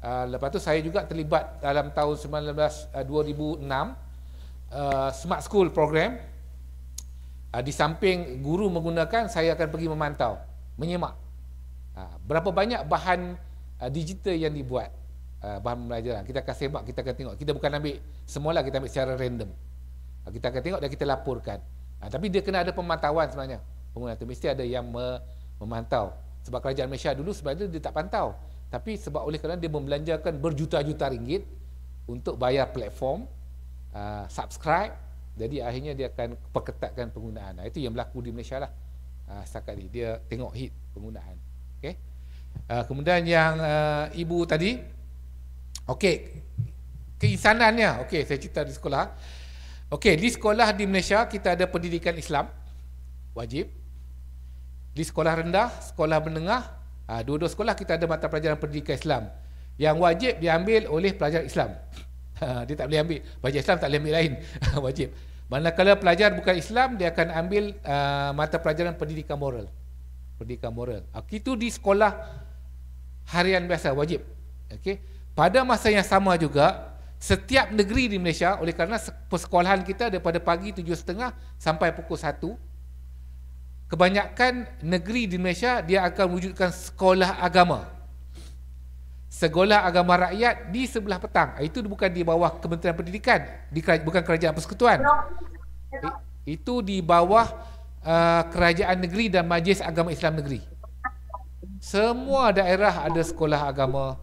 Speaker 8: ah, lepas tu saya juga terlibat dalam tahun 19 2006 smart school program di samping guru menggunakan saya akan pergi memantau menyemak berapa banyak bahan Ah, digital yang dibuat uh, bahan pembelajaran. Kita akan sembak, kita akan tengok. Kita bukan ambil semula kita ambil secara random. Uh, kita akan tengok dan kita laporkan. Uh, tapi dia kena ada pemantauan sebenarnya. Pengguna tu mesti ada yang memantau. Sebab kerajaan Malaysia dulu sebenarnya dia tak pantau. Tapi sebab oleh kerana dia membelanjakan berjuta-juta ringgit untuk bayar platform, uh, subscribe, jadi akhirnya dia akan perketatkan penggunaan. Itu yang berlaku di Malaysia lah. Uh, setakat ini. Dia tengok hit penggunaan. Okay? uh, kemudian yang uh, ibu tadi okey keinsanannya okey saya cerita di sekolah okey di sekolah di Malaysia kita ada pendidikan Islam wajib di sekolah rendah sekolah menengah uh, dua-dua sekolah kita ada mata pelajaran pendidikan Islam yang wajib diambil oleh pelajar Islam dia tak boleh ambil pelajar Islam tak boleh ambil lain wajib manakala pelajar bukan Islam dia akan ambil uh, mata pelajaran pendidikan moral pendidikan moral itu di sekolah harian biasa wajib okey pada masa yang sama juga setiap negeri di Malaysia oleh kerana persekolahan kita daripada pagi 7.30 sampai pukul 1 kebanyakan negeri di Malaysia dia akan wujudkan sekolah agama sekolah agama rakyat di sebelah petang ah, itu bukan di bawah Kementerian Pendidikan di kerajaan, bukan kerajaan persekutuan itu di bawah uh, kerajaan negeri dan majlis agama Islam negeri semua daerah ada sekolah agama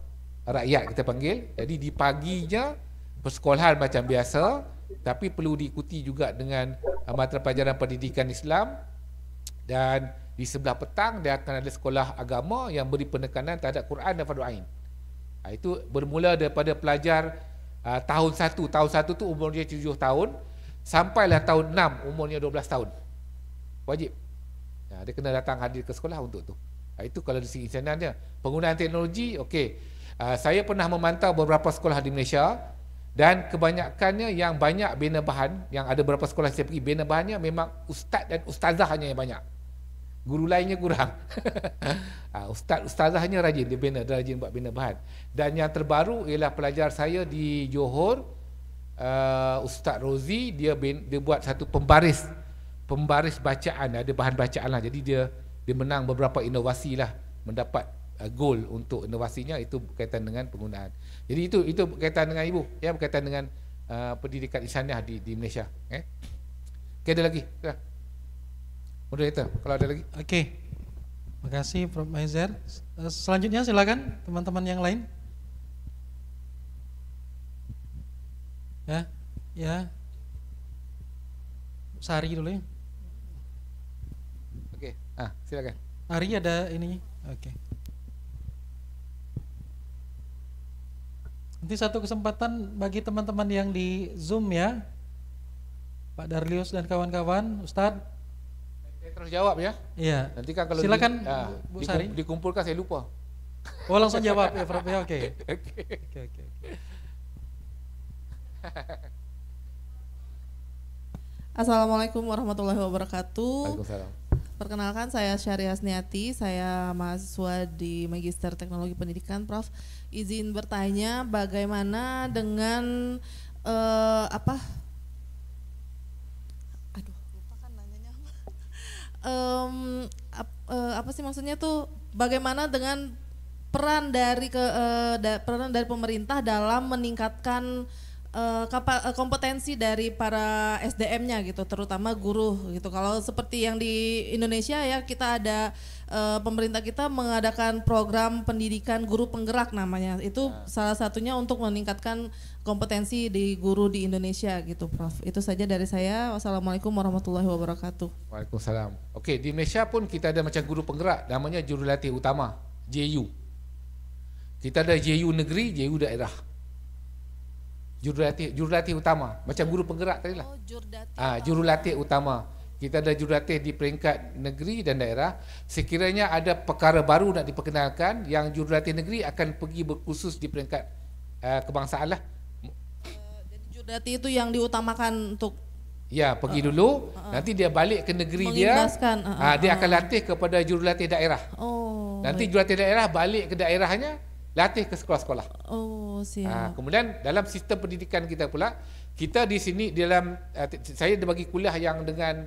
Speaker 8: rakyat kita panggil. Jadi di paginya persekolahan macam biasa tapi perlu diikuti juga dengan uh, mata pelajaran pendidikan Islam dan di sebelah petang dia akan ada sekolah agama yang beri penekanan terhadap Quran dan Fardu Ain. Ah, itu bermula daripada pelajar uh, tahun 1, tahun 1 tu umurnya 7 tahun sampailah tahun 6 umurnya 12 tahun. Wajib. Ya, dia kena datang hadir ke sekolah untuk tu. Ah, itu kalau dari segi insanan dia Penggunaan teknologi okay. uh, ah, Saya pernah memantau beberapa sekolah di Malaysia Dan kebanyakannya yang banyak bina bahan Yang ada beberapa sekolah saya pergi Bina bahannya memang ustaz dan ustazah hanya yang banyak Guru lainnya kurang uh, Ustaz ustazahnya rajin Dia bina, dia rajin buat bina bahan Dan yang terbaru ialah pelajar saya di Johor uh, Ustaz Rozi dia, bin, dia buat satu pembaris Pembaris bacaan Ada bahan bacaan lah Jadi dia dia menang beberapa inovasi lah mendapat uh, goal untuk inovasinya itu berkaitan dengan penggunaan. Jadi itu itu berkaitan dengan ibu ya berkaitan dengan uh, pendidikan insaniah di di Malaysia. Eh? Ya. Okay, ada lagi. Ya. Moderator, kalau ada lagi.
Speaker 7: okay Terima kasih Prof. Maizer. Uh, selanjutnya silakan teman-teman yang lain. Ya. Ya. Sari dulu ya.
Speaker 8: Ah, silakan.
Speaker 3: Ari ada
Speaker 7: ini Oke. Okay. Nanti satu kesempatan bagi teman-teman yang di Zoom ya. Pak Darlius dan kawan-kawan, Ustaz.
Speaker 8: Saya terus jawab ya. Iya. Nanti kan kalau silakan di, ya, Bu Sari. Dikumpulkan saya lupa. Oh langsung jawab ya Prof ya oke. Oke oke oke.
Speaker 4: Assalamualaikum warahmatullahi wabarakatuh. Waalaikumsalam. Perkenalkan saya Syari Hasniati, saya mahasiswa di Magister Teknologi Pendidikan. Prof, izin bertanya bagaimana dengan uh, apa? Aduh, lupa kan nanyanya apa. um, ap, uh, apa sih maksudnya tuh bagaimana dengan peran dari ke uh, da, peran dari pemerintah dalam meningkatkan Eh, eh, kompetensi dari para SDM-nya gitu, terutama guru gitu. Kalau seperti yang di Indonesia ya kita ada eh, pemerintah kita mengadakan program pendidikan guru penggerak namanya. Itu nah. salah satunya untuk meningkatkan kompetensi di guru di Indonesia gitu, Prof. Itu saja dari saya. Wassalamualaikum warahmatullahi wabarakatuh.
Speaker 8: Waalaikumsalam. Oke, di Indonesia pun kita ada macam guru penggerak namanya jurulatih utama, JU. Kita ada JU negeri, JU daerah jurulatih jurulatih utama macam guru penggerak tadi lah oh, ah ha, jurulatih utama kita ada jurulatih di peringkat negeri dan daerah sekiranya ada perkara baru nak diperkenalkan yang jurulatih negeri akan pergi berkhusus di peringkat uh, kebangsaan lah uh,
Speaker 4: jadi jurulatih itu yang diutamakan untuk
Speaker 8: ya pergi uh, dulu uh, uh, nanti dia balik ke negeri dia
Speaker 4: uh, uh, dia
Speaker 8: akan latih kepada jurulatih daerah oh, nanti baik. jurulatih daerah balik ke daerahnya latih ke sekolah-sekolah.
Speaker 4: Oh, siap.
Speaker 13: Ha,
Speaker 8: kemudian dalam sistem pendidikan kita pula, kita di sini dalam uh, saya ada bagi kuliah yang dengan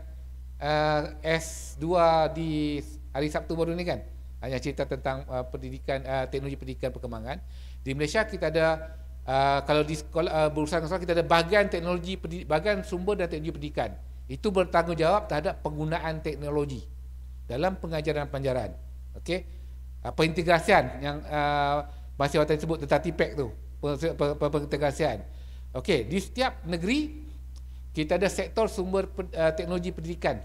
Speaker 8: uh, ah, S2 di hari Sabtu baru ni kan. Hanya cerita tentang uh, pendidikan uh, teknologi pendidikan perkembangan. Di Malaysia kita ada uh, kalau di sekolah uh, berusaha sekolah kita ada bahagian teknologi bahagian sumber dan teknologi pendidikan. Itu bertanggungjawab terhadap penggunaan teknologi dalam pengajaran dan pelajaran. Okey. Uh, pengintegrasian yang uh, masih orang sebut tentang TPEC tu pengetengahasian Okey, di setiap negeri kita ada sektor sumber eh, teknologi pendidikan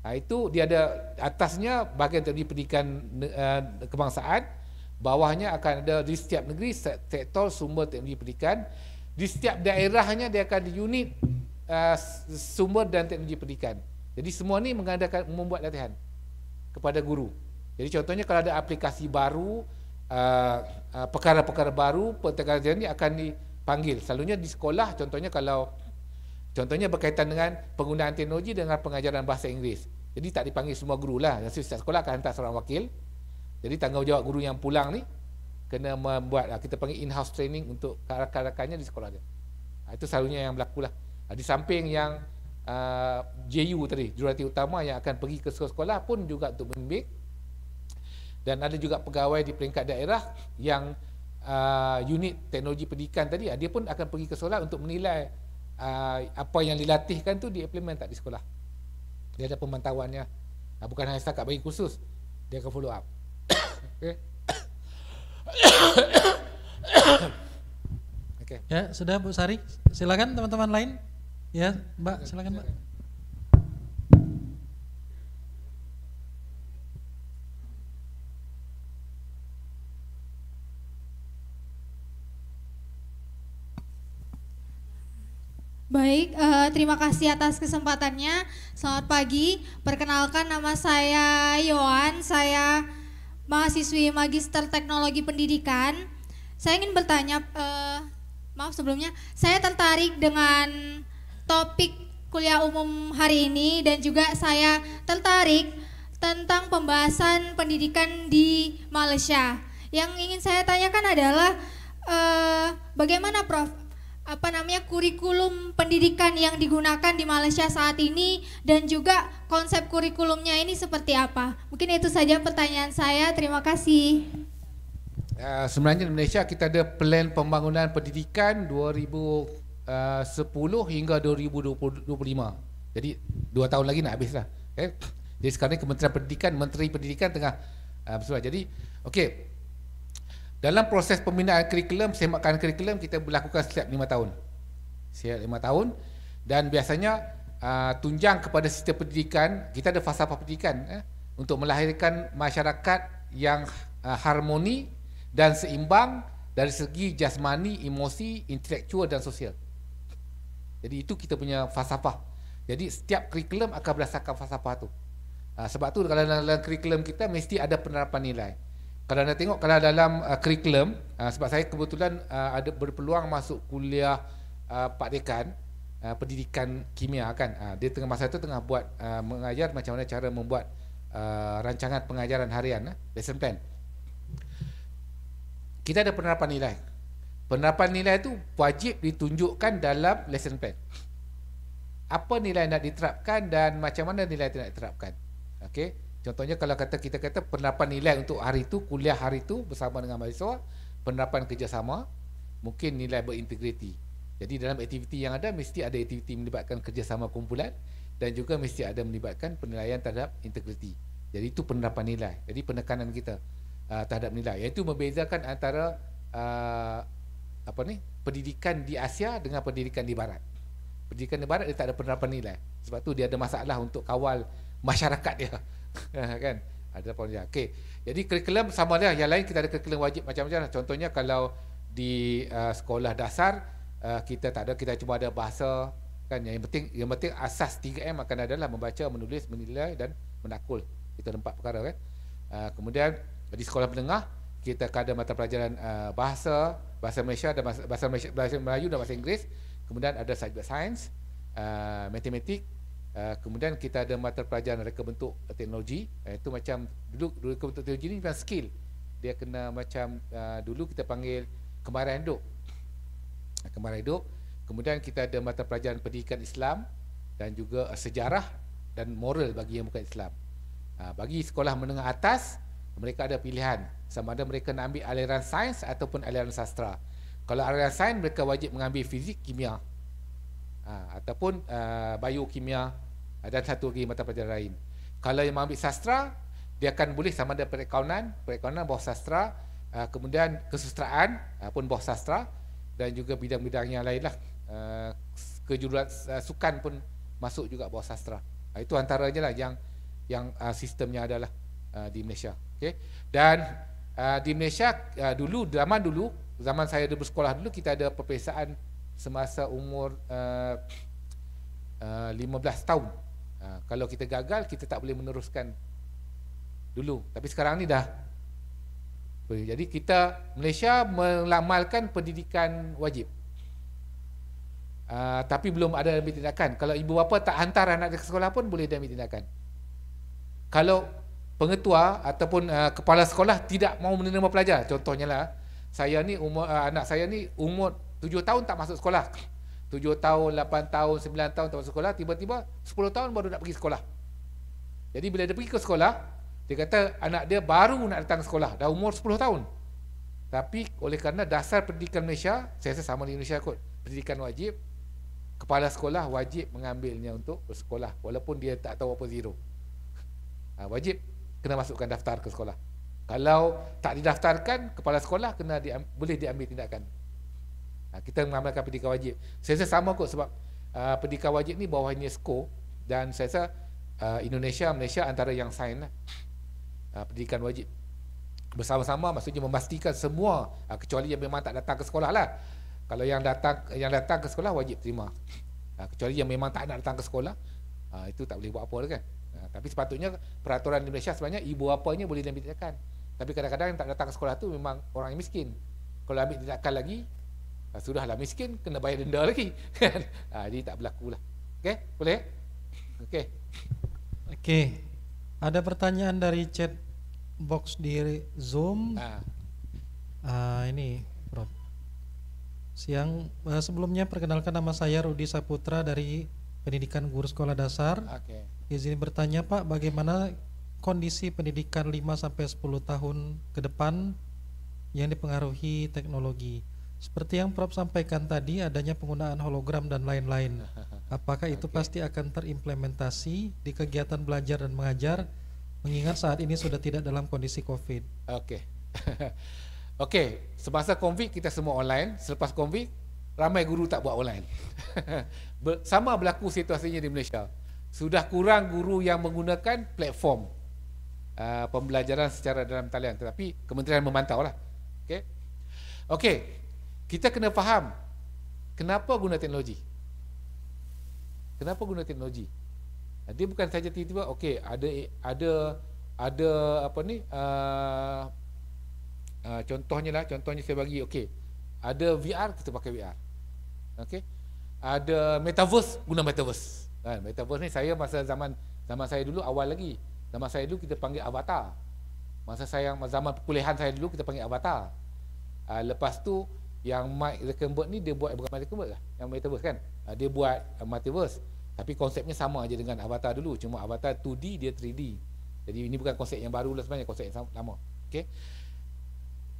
Speaker 8: ha, itu dia ada atasnya bahagian teknologi pendidikan eh, kebangsaan bawahnya akan ada di setiap negeri sektor sumber teknologi pendidikan di setiap daerahnya dia akan di unit uh, sumber dan teknologi pendidikan jadi semua ni mengadakan membuat latihan kepada guru jadi contohnya kalau ada aplikasi baru perkara-perkara uh, uh, baru pentadbiran ini akan dipanggil selalunya di sekolah contohnya kalau contohnya berkaitan dengan penggunaan teknologi dengan pengajaran bahasa Inggeris jadi tak dipanggil semua guru lah jadi setiap sekolah akan hantar seorang wakil jadi tanggungjawab guru yang pulang ni kena membuat uh, kita panggil in-house training untuk rakan-rakannya di sekolah dia uh, itu selalunya yang berlaku lah uh, di samping yang uh, JU tadi jurati utama yang akan pergi ke sekolah pun juga untuk membimbing dan ada juga pegawai di peringkat daerah yang uh, unit teknologi pendidikan tadi uh, dia pun akan pergi ke sekolah untuk menilai uh, apa yang dilatihkan tu diimplement tak di sekolah dia ada pemantauannya uh, bukan hanya setakat bagi khusus, dia akan follow up okay. okay. ya sudah Bu Sari
Speaker 7: silakan teman-teman lain ya Mbak silakan Mbak silakan.
Speaker 10: Baik, uh, terima kasih atas kesempatannya. Selamat pagi. Perkenalkan nama saya Yohan. Saya mahasiswi Magister Teknologi Pendidikan. Saya ingin bertanya, uh, maaf sebelumnya, saya tertarik dengan topik kuliah umum hari ini dan juga saya tertarik tentang pembahasan pendidikan di Malaysia. Yang ingin saya tanyakan adalah uh, bagaimana Prof apa namanya kurikulum pendidikan yang digunakan di Malaysia saat ini dan juga konsep kurikulumnya ini seperti apa? Mungkin itu saja pertanyaan saya. Terima kasih.
Speaker 8: Uh, sebenarnya di Malaysia kita ada plan pembangunan pendidikan 2010 eh, hingga 2025. Jadi dua tahun lagi nak habislah. Okay. Eh, jadi sekarang ini Kementerian Pendidikan, Menteri Pendidikan tengah uh, eh, bersuara. Jadi okey, dalam proses pembinaan kurikulum, semakan kurikulum kita berlakukan setiap lima tahun. Setiap lima tahun dan biasanya uh, tunjang kepada sistem pendidikan, kita ada fasa pendidikan eh, untuk melahirkan masyarakat yang uh, harmoni dan seimbang dari segi jasmani, emosi, intelektual dan sosial. Jadi itu kita punya falsafah. Jadi setiap kurikulum akan berdasarkan falsafah itu. Ah, sebab tu kalau dalam, dalam kurikulum kita mesti ada penerapan nilai kalau anda tengok kalau dalam uh, curriculum uh, sebab saya kebetulan uh, ada berpeluang masuk kuliah uh, Dekan, uh, pendidikan kimia kan uh, dia tengah masa itu tengah buat uh, mengajar macam mana cara membuat uh, rancangan pengajaran harian uh, lesson plan kita ada penerapan nilai penerapan nilai itu wajib ditunjukkan dalam lesson plan apa nilai nak diterapkan dan macam mana nilai yang nak diterapkan okey Contohnya kalau kata kita kata penerapan nilai untuk hari itu, kuliah hari itu bersama dengan mahasiswa, penerapan kerjasama, mungkin nilai berintegriti. Jadi dalam aktiviti yang ada mesti ada aktiviti melibatkan kerjasama kumpulan dan juga mesti ada melibatkan penilaian terhadap integriti. Jadi itu penerapan nilai. Jadi penekanan kita uh, terhadap nilai iaitu membezakan antara uh, apa ni? pendidikan di Asia dengan pendidikan di barat. Pendidikan di barat dia tak ada penerapan nilai. Sebab tu dia ada masalah untuk kawal masyarakat dia. Ah, kan ada pun dia okey jadi kurikulum sama dia yang lain kita ada kurikulum wajib macam-macam lah. contohnya kalau di uh, sekolah dasar uh, kita tak ada kita cuma ada bahasa kan yang penting yang penting asas 3M akan adalah membaca menulis menilai dan menakul itu empat perkara kan uh, kemudian di sekolah menengah kita akan ada mata pelajaran uh, bahasa bahasa Malaysia dan bahasa, bahasa, Malaysia, bahasa Melayu dan bahasa Inggeris kemudian ada subjek sains uh, matematik Ah, kemudian kita ada mata pelajaran reka bentuk teknologi ah, itu macam dulu reka bentuk teknologi ni memang skill dia kena macam uh, dulu kita panggil kemarahan hidup kemarahan hidup kemudian kita ada mata pelajaran pendidikan Islam dan juga uh, sejarah dan moral bagi yang bukan Islam uh, bagi sekolah menengah atas mereka ada pilihan sama ada mereka nak ambil aliran sains ataupun aliran sastra kalau aliran sains mereka wajib mengambil fizik, kimia ha, ataupun uh, biokimia uh, dan satu lagi mata pelajaran lain. Kalau yang mengambil sastra, dia akan boleh sama ada perekaunan, perekaunan bawah sastra, uh, kemudian kesusteraan uh, pun bawah sastra dan juga bidang-bidang yang lainlah. Uh, kejuruan uh, sukan pun masuk juga bawah sastra. Uh, itu antaranya lah yang yang uh, sistemnya adalah uh, di Malaysia. Okay, Dan uh, di Malaysia uh, dulu zaman dulu zaman saya ada bersekolah dulu kita ada perpisahan semasa umur uh, uh, 15 tahun. Uh, kalau kita gagal, kita tak boleh meneruskan dulu. Tapi sekarang ni dah. Jadi kita Malaysia melamalkan pendidikan wajib. Uh, tapi belum ada ambil tindakan. Kalau ibu bapa tak hantar anak ke sekolah pun boleh dia ambil tindakan. Kalau pengetua ataupun uh, kepala sekolah tidak mau menerima pelajar, contohnya lah saya ni umur uh, anak saya ni umur 7 tahun tak masuk sekolah 7 tahun, 8 tahun, 9 tahun tak masuk sekolah Tiba-tiba 10 tahun baru nak pergi sekolah Jadi bila dia pergi ke sekolah Dia kata anak dia baru nak datang sekolah Dah umur 10 tahun Tapi oleh kerana dasar pendidikan Malaysia Saya rasa sama di Indonesia kot Pendidikan wajib Kepala sekolah wajib mengambilnya untuk bersekolah Walaupun dia tak tahu apa zero ha, Wajib kena masukkan daftar ke sekolah kalau tak didaftarkan kepala sekolah kena di, boleh diambil tindakan Ha, kita mengamalkan pendidikan wajib. Saya rasa sama kot sebab uh, ha, pendidikan wajib ni bawahnya SKO dan saya rasa uh, Indonesia, Malaysia antara yang sign lah. Uh, pendidikan wajib. Bersama-sama maksudnya memastikan semua uh, kecuali yang memang tak datang ke sekolah lah. Kalau yang datang yang datang ke sekolah wajib terima. Uh, kecuali yang memang tak nak datang ke sekolah uh, itu tak boleh buat apa lah kan. Uh, tapi sepatutnya peraturan di Malaysia sebenarnya ibu apanya boleh diambil tindakan. Tapi kadang-kadang yang tak datang ke sekolah tu memang orang yang miskin. Kalau ambil tindakan lagi, Sudahlah miskin kena bayar denda lagi. ha, jadi tak berlaku lah. Okey, boleh? Okay.
Speaker 7: Okay. Ada pertanyaan dari chat box di Zoom. Ha. Uh, ini Bro. Siang eh, sebelumnya perkenalkan nama saya Rudi Saputra dari Pendidikan Guru Sekolah Dasar. Okay. Izin bertanya Pak, bagaimana kondisi pendidikan 5 sampai 10 tahun ke depan yang dipengaruhi teknologi? Seperti yang Prof sampaikan tadi adanya penggunaan hologram dan lain-lain. Apakah itu okay. pasti akan terimplementasi di kegiatan belajar dan mengajar mengingat saat ini sudah tidak dalam kondisi Covid?
Speaker 8: Oke. Okay. Oke, okay. semasa Covid kita semua online, selepas Covid ramai guru tak buat online. Sama berlaku situasinya di Malaysia. Sudah kurang guru yang menggunakan platform uh, pembelajaran secara dalam talian tetapi kementerian memantau lah. Okey. Okey kita kena faham kenapa guna teknologi kenapa guna teknologi Nanti bukan saja tiba-tiba okey ada ada ada apa ni uh, uh, contohnya lah contohnya saya bagi okey ada VR kita pakai VR okey ada metaverse guna metaverse kan metaverse ni saya masa zaman zaman saya dulu awal lagi zaman saya dulu kita panggil avatar masa saya zaman perkuliahan saya dulu kita panggil avatar uh, lepas tu yang Mike Zuckerberg ni dia buat bukan Mike lah yang metaverse kan uh, dia buat uh, ah, metaverse tapi konsepnya sama aja dengan avatar dulu cuma avatar 2D dia 3D jadi ini bukan konsep yang baru lah sebenarnya konsep yang sama okey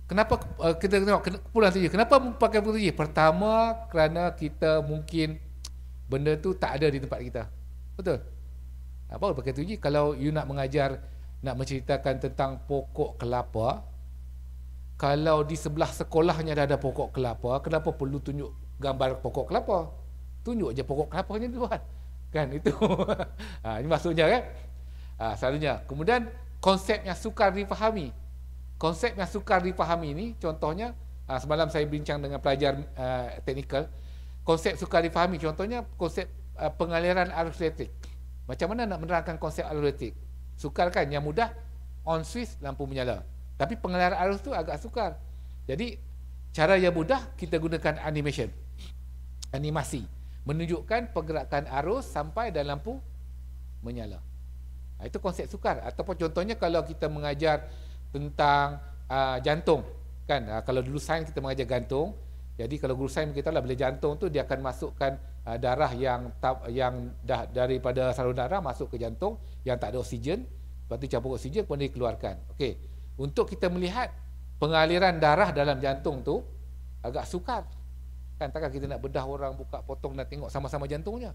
Speaker 8: kenapa uh, kita tengok kepulan tu kenapa pakai tu pertama kerana kita mungkin benda tu tak ada di tempat kita betul apa pakai tu kalau you nak mengajar nak menceritakan tentang pokok kelapa kalau di sebelah sekolahnya dah ada pokok kelapa, kenapa perlu tunjuk gambar pokok kelapa? Tunjuk aja pokok kelapanya tu kan. Kan itu. ha, ini maksudnya kan? Ha, selalunya. Kemudian konsep yang sukar difahami. Konsep yang sukar difahami ini contohnya ha, semalam saya bincang dengan pelajar uh, teknikal. Konsep sukar difahami contohnya konsep uh, pengaliran arus elektrik. Macam mana nak menerangkan konsep arus elektrik? Sukar kan yang mudah on switch lampu menyala. Tapi pengelar arus tu agak sukar. Jadi cara yang mudah kita gunakan animation. Animasi menunjukkan pergerakan arus sampai dan lampu menyala. Ha, itu konsep sukar ataupun contohnya kalau kita mengajar tentang uh, jantung kan uh, kalau dulu sains kita mengajar jantung jadi kalau guru sains kita lah bila jantung tu dia akan masukkan uh, darah yang tab, yang dah daripada saluran darah masuk ke jantung yang tak ada oksigen lepas tu campur oksigen dia keluarkan. okey untuk kita melihat pengaliran darah dalam jantung tu agak sukar kan takkan kita nak bedah orang buka potong dan tengok sama-sama jantungnya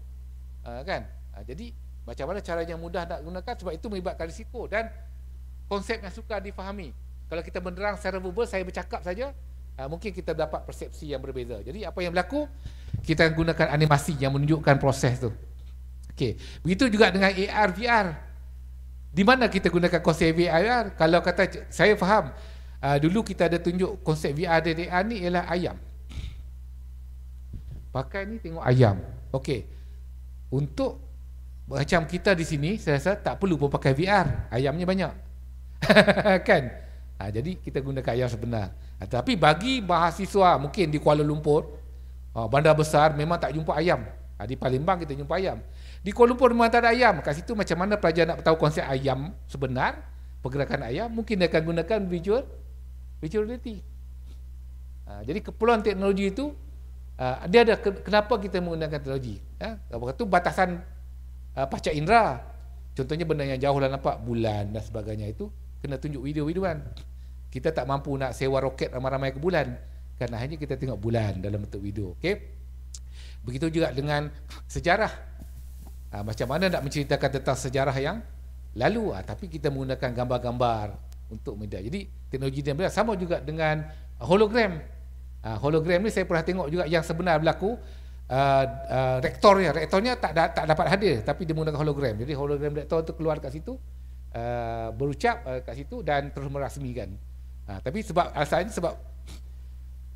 Speaker 8: uh, kan uh, jadi macam mana caranya mudah nak gunakan sebab itu melibatkan risiko dan konsep yang sukar difahami kalau kita menerang secara verbal saya bercakap saja uh, mungkin kita dapat persepsi yang berbeza jadi apa yang berlaku kita gunakan animasi yang menunjukkan proses tu okey begitu juga dengan AR VR di mana kita gunakan konsep VR kalau kata saya faham uh, dulu kita ada tunjuk konsep VR dari ah, ni ialah ayam pakai ni tengok ayam okey untuk macam kita di sini saya rasa tak perlu pun pakai VR ayamnya banyak kan ha, jadi kita gunakan ayam sebenar ha, tapi bagi mahasiswa mungkin di Kuala Lumpur ha, bandar besar memang tak jumpa ayam ha, di Palembang kita jumpa ayam di Kuala Lumpur memang tak ada ayam. Kat situ macam mana pelajar nak tahu konsep ayam sebenar, pergerakan ayam, mungkin dia akan gunakan visual, visual reality. Ha, jadi keperluan teknologi itu, uh, dia ada ke, kenapa kita menggunakan teknologi. Ya, ha, itu batasan uh, ha, pacar indera. Contohnya benda yang jauh dah nampak, bulan dan sebagainya itu, kena tunjuk video-video kan. Kita tak mampu nak sewa roket ramai-ramai ke bulan. Kerana hanya kita tengok bulan dalam bentuk video. Okay? Begitu juga dengan sejarah ha, macam mana nak menceritakan tentang sejarah yang lalu ha, tapi kita menggunakan gambar-gambar untuk media jadi teknologi dan benda sama juga dengan hologram ha, hologram ni saya pernah tengok juga yang sebenar berlaku Uh, uh, rektornya rektornya tak da- tak dapat hadir tapi dia menggunakan hologram jadi hologram rektor tu keluar kat situ uh, berucap uh, kat situ dan terus merasmikan uh, tapi sebab alasannya sebab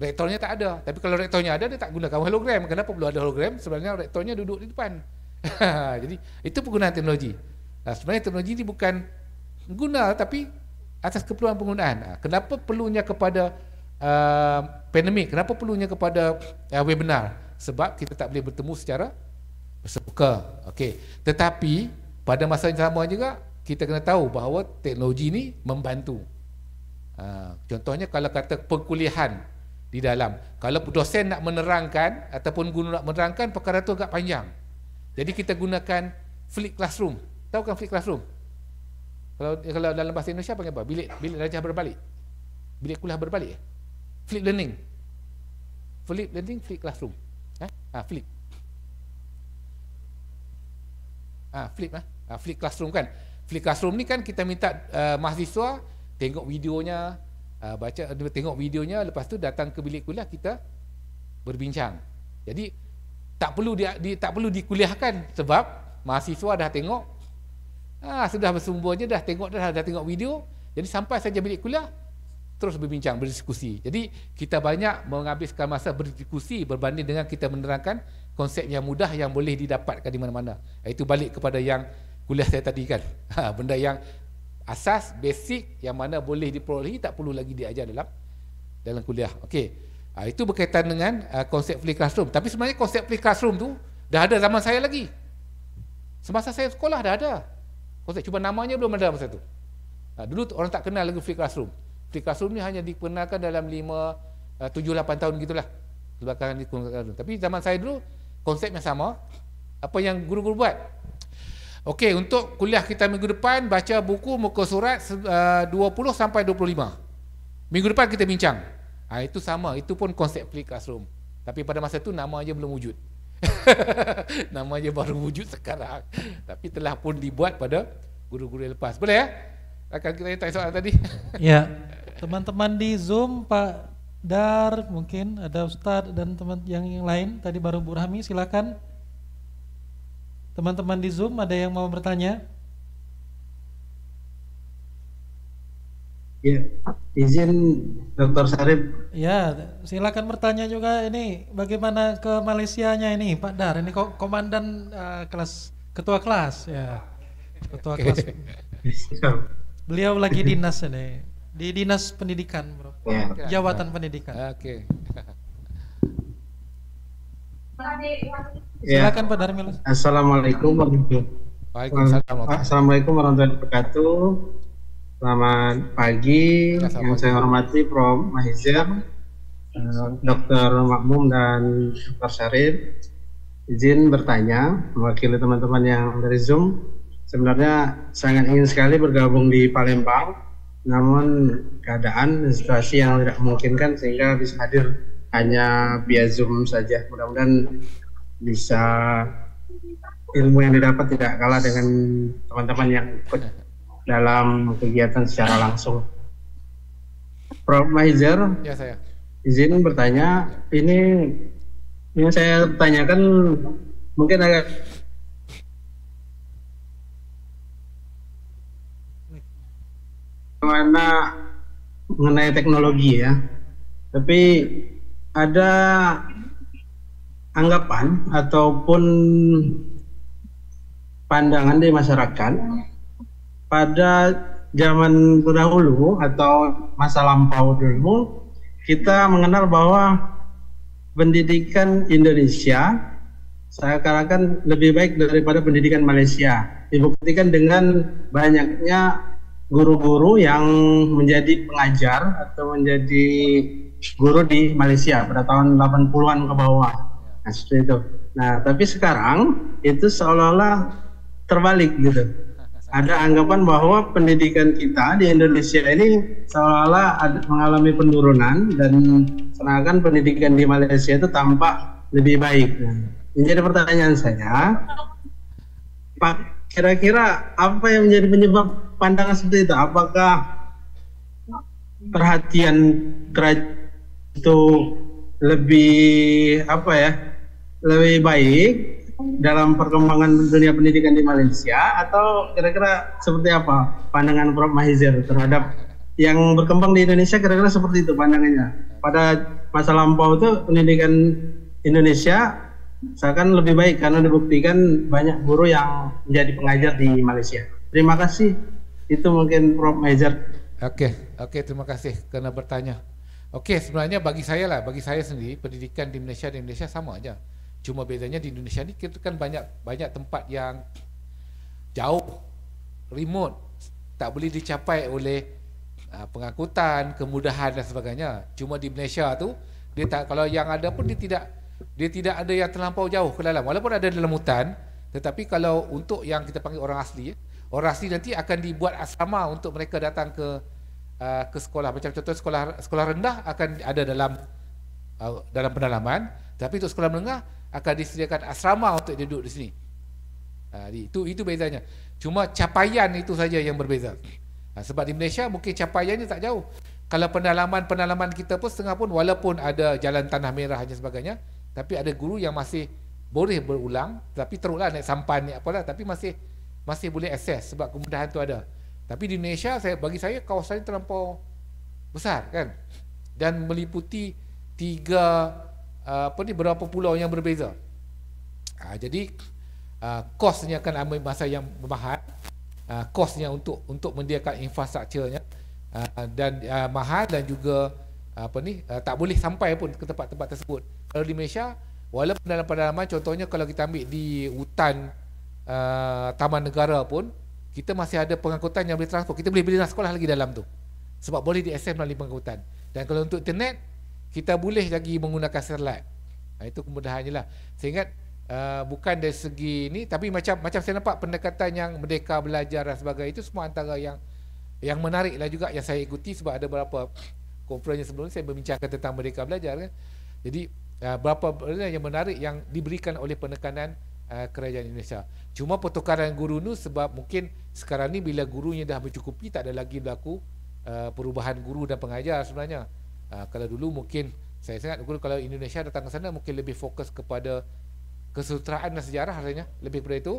Speaker 8: rektornya tak ada tapi kalau rektornya ada dia tak gunakan hologram kenapa perlu ada hologram sebenarnya rektornya duduk di depan Jadi itu penggunaan teknologi. Nah, sebenarnya teknologi ini bukan guna tapi atas keperluan penggunaan. Ah, kenapa perlunya kepada uh, pandemik? Kenapa perlunya kepada uh, webinar? Sebab kita tak boleh bertemu secara bersemuka. Okey. Tetapi pada masa yang sama juga kita kena tahu bahawa teknologi ini membantu. Uh, contohnya kalau kata perkuliahan di dalam kalau dosen nak menerangkan ataupun guru nak menerangkan perkara tu agak panjang jadi kita gunakan flip classroom. Tahu kan flip classroom? Kalau eh, kalau dalam bahasa Indonesia panggil apa? Bilik bilik darjah berbalik. Bilik kuliah berbalik. Eh? Flip learning. Flip learning flip classroom. Ha? Ah, ha, flip. Ah, ha, flip ah. Ha? ah. flip classroom kan. Flip classroom ni kan kita minta uh, mahasiswa tengok videonya, uh, baca tengok videonya lepas tu datang ke bilik kuliah kita berbincang. Jadi tak perlu dia di, tak perlu dikuliahkan sebab mahasiswa dah tengok ha, sudah bersumbernya dah tengok dah dah tengok video jadi sampai saja bilik kuliah terus berbincang berdiskusi jadi kita banyak menghabiskan masa berdiskusi berbanding dengan kita menerangkan konsep yang mudah yang boleh didapatkan di mana-mana Itu balik kepada yang kuliah saya tadi kan ha, benda yang asas basic yang mana boleh diperolehi tak perlu lagi diajar dalam dalam kuliah okey Ha, itu berkaitan dengan uh, konsep free classroom. Tapi sebenarnya konsep free classroom tu dah ada zaman saya lagi. Semasa saya sekolah dah ada. Konsep cuma namanya belum ada masa tu. Ha, dulu orang tak kenal lagi free classroom. Free classroom ni hanya dikenalkan dalam 5 7 uh, 8 tahun gitulah. Sebabkan di Tapi zaman saya dulu konsep yang sama apa yang guru-guru buat. Okey, untuk kuliah kita minggu depan baca buku muka surat uh, 20 sampai 25. Minggu depan kita bincang. Ha, itu sama, itu pun konsep flipped classroom. Tapi pada masa itu nama aja belum wujud. nama aja baru wujud sekarang. Tapi telah pun dibuat pada guru-guru yang lepas. Boleh ya? Akan kita tanya soalan tadi. ya, teman-teman di Zoom,
Speaker 7: Pak Dar, mungkin ada Ustadz dan teman yang, yang lain. Tadi baru Burhami, silakan. Teman-teman di Zoom ada yang mau bertanya? Ya.
Speaker 14: Ya, izin Dr. Sarip.
Speaker 7: Ya, silakan bertanya juga ini bagaimana ke Malaysianya ini Pak Dar. Ini kok komandan uh, kelas ketua kelas ya. Ketua kelas. Beliau lagi dinas ini di dinas pendidikan, Bro. Ya. Jawatan ya. pendidikan. Ah, oke. Okay. ya. Silakan Pak Darmil.
Speaker 14: Assalamualaikum warahmatullahi
Speaker 7: Waalaikumsalam.
Speaker 14: Assalamualaikum warahmatullahi wabarakatuh. Selamat pagi Selamat yang saya hormati Prof. Mahizir, eh, Dr. Makmum dan Dr. Syarif. Izin bertanya, mewakili teman-teman yang dari Zoom, sebenarnya sangat ingin sekali bergabung di Palembang, namun keadaan situasi yang tidak memungkinkan sehingga bisa hadir hanya via Zoom saja. Mudah-mudahan bisa ilmu yang didapat tidak kalah dengan teman-teman yang ikut dalam kegiatan secara langsung. Prof. Maizer, ya, saya. izin bertanya, ini yang saya tanyakan mungkin agak karena mengenai teknologi ya, tapi ada anggapan ataupun pandangan di masyarakat pada zaman terdahulu atau masa lampau dulu kita mengenal bahwa pendidikan Indonesia saya katakan lebih baik daripada pendidikan Malaysia dibuktikan dengan banyaknya guru-guru yang menjadi pengajar atau menjadi guru di Malaysia pada tahun 80-an ke bawah nah seperti itu nah tapi sekarang itu seolah-olah terbalik gitu ada anggapan bahwa pendidikan kita di Indonesia ini seolah-olah mengalami penurunan dan serangan pendidikan di Malaysia itu tampak lebih baik. Ini jadi pertanyaan saya, Pak, kira-kira apa yang menjadi penyebab pandangan seperti itu? Apakah perhatian itu lebih apa ya, lebih baik dalam perkembangan dunia pendidikan di Malaysia atau kira-kira seperti apa pandangan Prof Mahizer terhadap yang berkembang di Indonesia kira-kira seperti itu pandangannya pada masa lampau itu pendidikan Indonesia seakan lebih baik karena dibuktikan banyak guru yang menjadi pengajar di Malaysia terima kasih itu mungkin Prof Mahizer oke
Speaker 8: oke terima kasih karena bertanya oke sebenarnya bagi saya lah bagi saya sendiri pendidikan di Indonesia di Indonesia sama aja Cuma bedanya di Indonesia ni kita kan banyak banyak tempat yang jauh, remote, tak boleh dicapai oleh uh, pengangkutan, kemudahan dan sebagainya. Cuma di Malaysia tu dia tak kalau yang ada pun dia tidak dia tidak ada yang terlampau jauh ke dalam. Walaupun ada dalam hutan, tetapi kalau untuk yang kita panggil orang asli, orang asli nanti akan dibuat asrama untuk mereka datang ke uh, ke sekolah. Macam contoh sekolah sekolah rendah akan ada dalam uh, dalam pendalaman, tapi untuk sekolah menengah akan disediakan asrama untuk dia duduk di sini. Ha, itu itu bezanya. Cuma capaian itu saja yang berbeza. Ha, sebab di Malaysia mungkin capaiannya tak jauh. Kalau pendalaman-pendalaman kita pun setengah pun walaupun ada jalan tanah merah dan sebagainya, tapi ada guru yang masih boleh berulang tapi teruklah naik sampan ni apalah tapi masih masih boleh akses sebab kemudahan tu ada. Tapi di Malaysia saya bagi saya kawasan ini terlalu besar kan dan meliputi tiga Ah, apa ni berapa pulau yang berbeza. Uh, jadi uh, kosnya akan ambil masa yang mahal. Uh, kosnya untuk untuk mendirikan infrastrukturnya uh, dan uh, mahal dan juga apa ni uh, tak boleh sampai pun ke tempat-tempat tersebut. Kalau di Malaysia walaupun dalam pedalaman contohnya kalau kita ambil di hutan uh, taman negara pun kita masih ada pengangkutan yang boleh transport. Kita boleh bina sekolah lagi dalam tu. Sebab boleh diakses melalui pengangkutan. Dan kalau untuk internet kita boleh lagi menggunakan serlat. Ha, itu kemudahannya lah. Saya ingat uh, bukan dari segi ni tapi macam macam saya nampak pendekatan yang merdeka belajar dan sebagainya itu semua antara yang yang menarik lah juga yang saya ikuti sebab ada beberapa konferensi sebelum ini saya membincangkan tentang merdeka belajar kan. Jadi uh, berapa benda yang menarik yang diberikan oleh penekanan uh, kerajaan Indonesia. Cuma pertukaran guru ni sebab mungkin sekarang ni bila gurunya dah mencukupi tak ada lagi berlaku uh, perubahan guru dan pengajar sebenarnya. Uh, kalau dulu mungkin saya sangat dulu kalau Indonesia datang ke sana mungkin lebih fokus kepada kesultanan dan sejarah rasanya lebih kepada itu.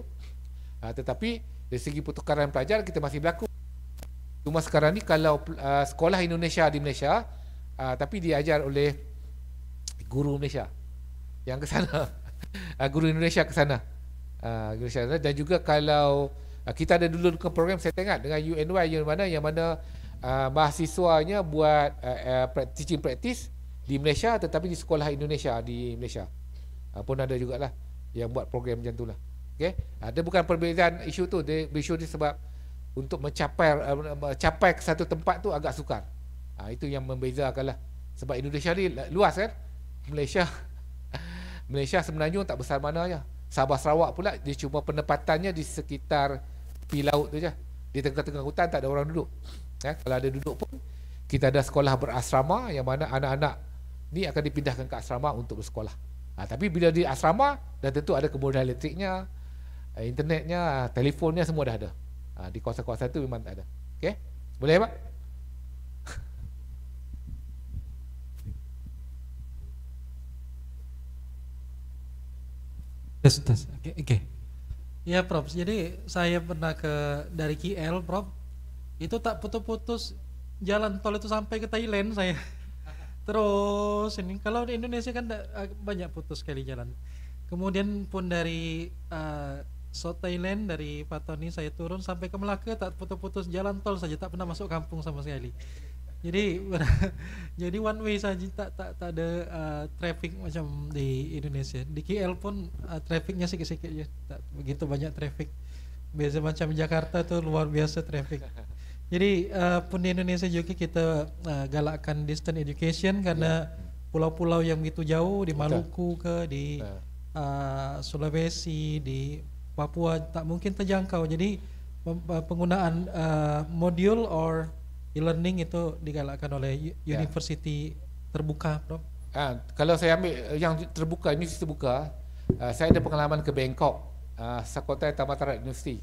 Speaker 8: Uh, tetapi dari segi pertukaran pelajar kita masih berlaku. Cuma sekarang ni kalau uh, sekolah Indonesia di Malaysia uh, tapi diajar oleh guru Malaysia yang ke sana. Uh, guru Indonesia ke sana. Uh, dan juga kalau uh, kita ada dulu program saya tengok dengan UNY yang mana yang mana Ah, mahasiswanya buat uh, uh, teaching practice di Malaysia tetapi di sekolah Indonesia di Malaysia uh, pun ada juga lah yang buat program macam itulah okay? uh, dia bukan perbezaan isu tu dia isu dia sebab untuk mencapai uh, capai ke satu tempat tu agak sukar uh, itu yang membezakan lah sebab Indonesia ni luas kan Malaysia Malaysia sebenarnya tak besar mana je Sabah Sarawak pula dia cuma penempatannya di sekitar pi laut tu je di tengah-tengah hutan tak ada orang duduk ya, kalau ada duduk pun kita ada sekolah berasrama yang mana anak-anak ni akan dipindahkan ke asrama untuk bersekolah ha, tapi bila di asrama dah tentu ada kemudahan elektriknya eh, internetnya telefonnya semua dah ada ha, di kawasan-kawasan tu memang tak ada okay? boleh pak?
Speaker 7: Yes, yes. Okay, okay. Ya, Prof. Jadi saya pernah ke dari KL, Prof. itu tak putus-putus jalan tol itu sampai ke Thailand saya terus ini kalau di Indonesia kan eh, banyak putus sekali jalan kemudian pun dari uh, South Thailand dari Patoni saya turun sampai ke Melaka tak putus-putus jalan tol saja tak pernah masuk kampung sama sekali jadi jadi one way saja tak tak tak ada uh, traffic macam di Indonesia di KL pun uh, trafficnya sedikit-sedikit ya tak begitu banyak traffic biasa macam Jakarta tuh luar biasa traffic Jadi uh, pun di Indonesia juga kita uh, galakkan distance education karena ya. pulau-pulau ya. yang begitu jauh di Maluku ke di ya. uh, Sulawesi di Papua tak mungkin terjangkau. Jadi uh, penggunaan uh, modul or e-learning itu digalakkan oleh university ya. terbuka, Prof.
Speaker 8: Ha, kalau saya ambil yang terbuka ini terbuka, uh, saya ada pengalaman ke Bangkok, uh, ah, Sakota Tamatarat University.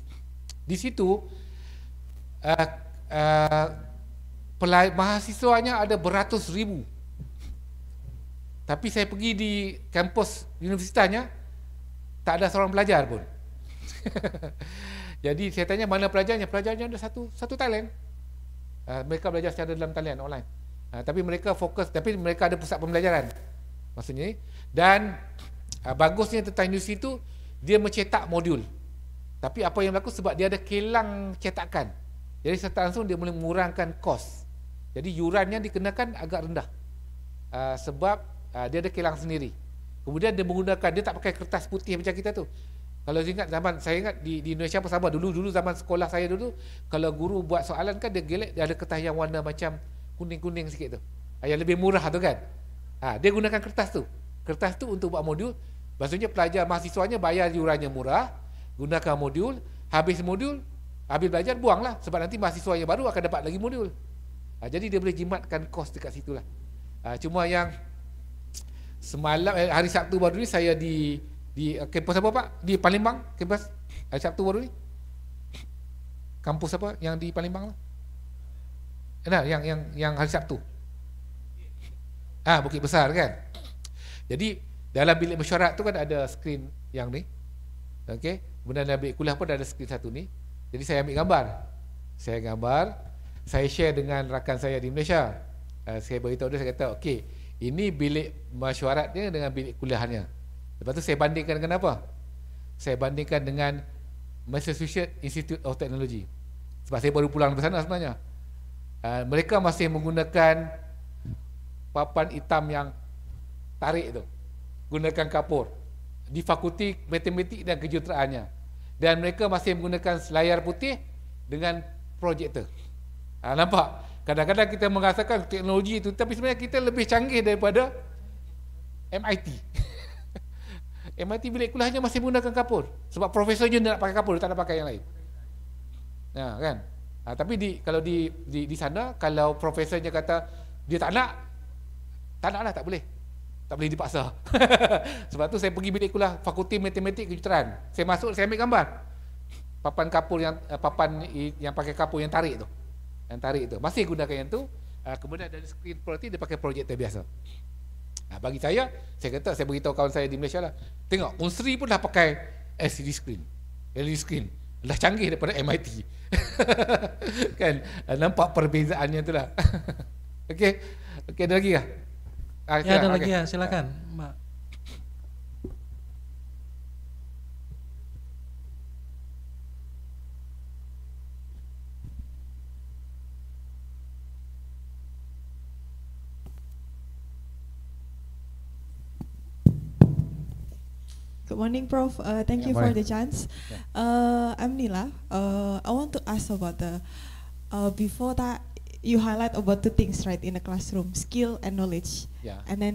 Speaker 8: Di situ uh, Eh, pelai, mahasiswanya ada beratus ribu. Tapi saya pergi di kampus universitanya tak ada seorang pelajar pun. Jadi saya tanya mana pelajarnya? Pelajarnya ada satu, satu talent. Uh, mereka belajar secara dalam talian online. Uh, tapi mereka fokus, tapi mereka ada pusat pembelajaran. Maksudnya ni. Dan uh, bagusnya tentang industri itu, dia mencetak modul. Tapi apa yang berlaku sebab dia ada kilang cetakan. Jadi secara tak langsung dia boleh mengurangkan kos. Jadi yurannya dikenakan agak rendah. Uh, sebab uh, dia ada kilang sendiri. Kemudian dia menggunakan dia tak pakai kertas putih macam kita tu. Kalau ingat zaman saya ingat di, di Indonesia apa sama dulu-dulu zaman sekolah saya dulu kalau guru buat soalan kan dia gelek dia ada kertas yang warna macam kuning-kuning sikit tu. Ah, yang lebih murah tu kan. Ha, dia gunakan kertas tu. Kertas tu untuk buat modul. Maksudnya pelajar mahasiswanya bayar yurannya murah, gunakan modul, habis modul Habis belajar buanglah sebab nanti mahasiswa yang baru akan dapat lagi modul. Ha, jadi dia boleh jimatkan kos dekat situlah. Ha, cuma yang semalam eh, hari Sabtu baru ni saya di di eh, kampus apa pak? Di Palembang kampus hari Sabtu baru ni. Kampus apa yang di Palembang lah? Enak eh, yang yang yang hari Sabtu. Ah ha, Bukit Besar kan. Jadi dalam bilik mesyuarat tu kan ada skrin yang ni. Okey. Kemudian dalam bilik kuliah pun ada skrin satu ni. Jadi saya ambil gambar. Saya gambar, saya share dengan rakan saya di Malaysia. Uh, saya beritahu dia, saya kata, okey, ini bilik mesyuaratnya dengan bilik kuliahannya. Lepas tu saya bandingkan dengan apa? Saya bandingkan dengan Massachusetts Institute of Technology. Sebab saya baru pulang dari sana sebenarnya. Uh, mereka masih menggunakan papan hitam yang tarik itu. Gunakan kapur. Di fakulti matematik dan kejuruteraannya dan mereka masih menggunakan layar putih dengan projektor. Ha, ah, nampak? Kadang-kadang kita merasakan teknologi itu tapi sebenarnya kita lebih canggih daripada MIT. MIT bilik kuliahnya masih menggunakan kapur. Sebab profesornya nak pakai kapur, dia tak nak pakai yang lain. Ya, kan? Ha, tapi di, kalau di, di, di sana, kalau profesornya kata dia tak nak, tak nak lah, tak boleh. Tak boleh dipaksa. Sebab tu saya pergi bilik kuliah Fakulti Matematik Kejuruteraan. Saya masuk saya ambil gambar. Papan kapur yang eh, papan yang pakai kapur yang tarik tu. Yang tarik tu. Masih gunakan yang tu. Ah, kemudian dari screen quality dia pakai projektor biasa. Nah bagi saya, saya kata saya beritahu kawan saya di Malaysia lah. Tengok, Unsri pun dah pakai LCD screen. LCD screen. Dah canggih daripada MIT. kan? Ah, nampak perbezaannya tu lah. Okey. Okey, ada lagi kah? Ya? Ah, ya, ada okay. lagi ya, silakan, ya.
Speaker 7: Mbak.
Speaker 13: Good morning, Prof. Uh, thank yeah, you for the chance. Yeah. Uh, I'm Nila. Uh, I want to ask about the uh, before that you highlight about two things, right, in the classroom, skill and knowledge. Yeah. And then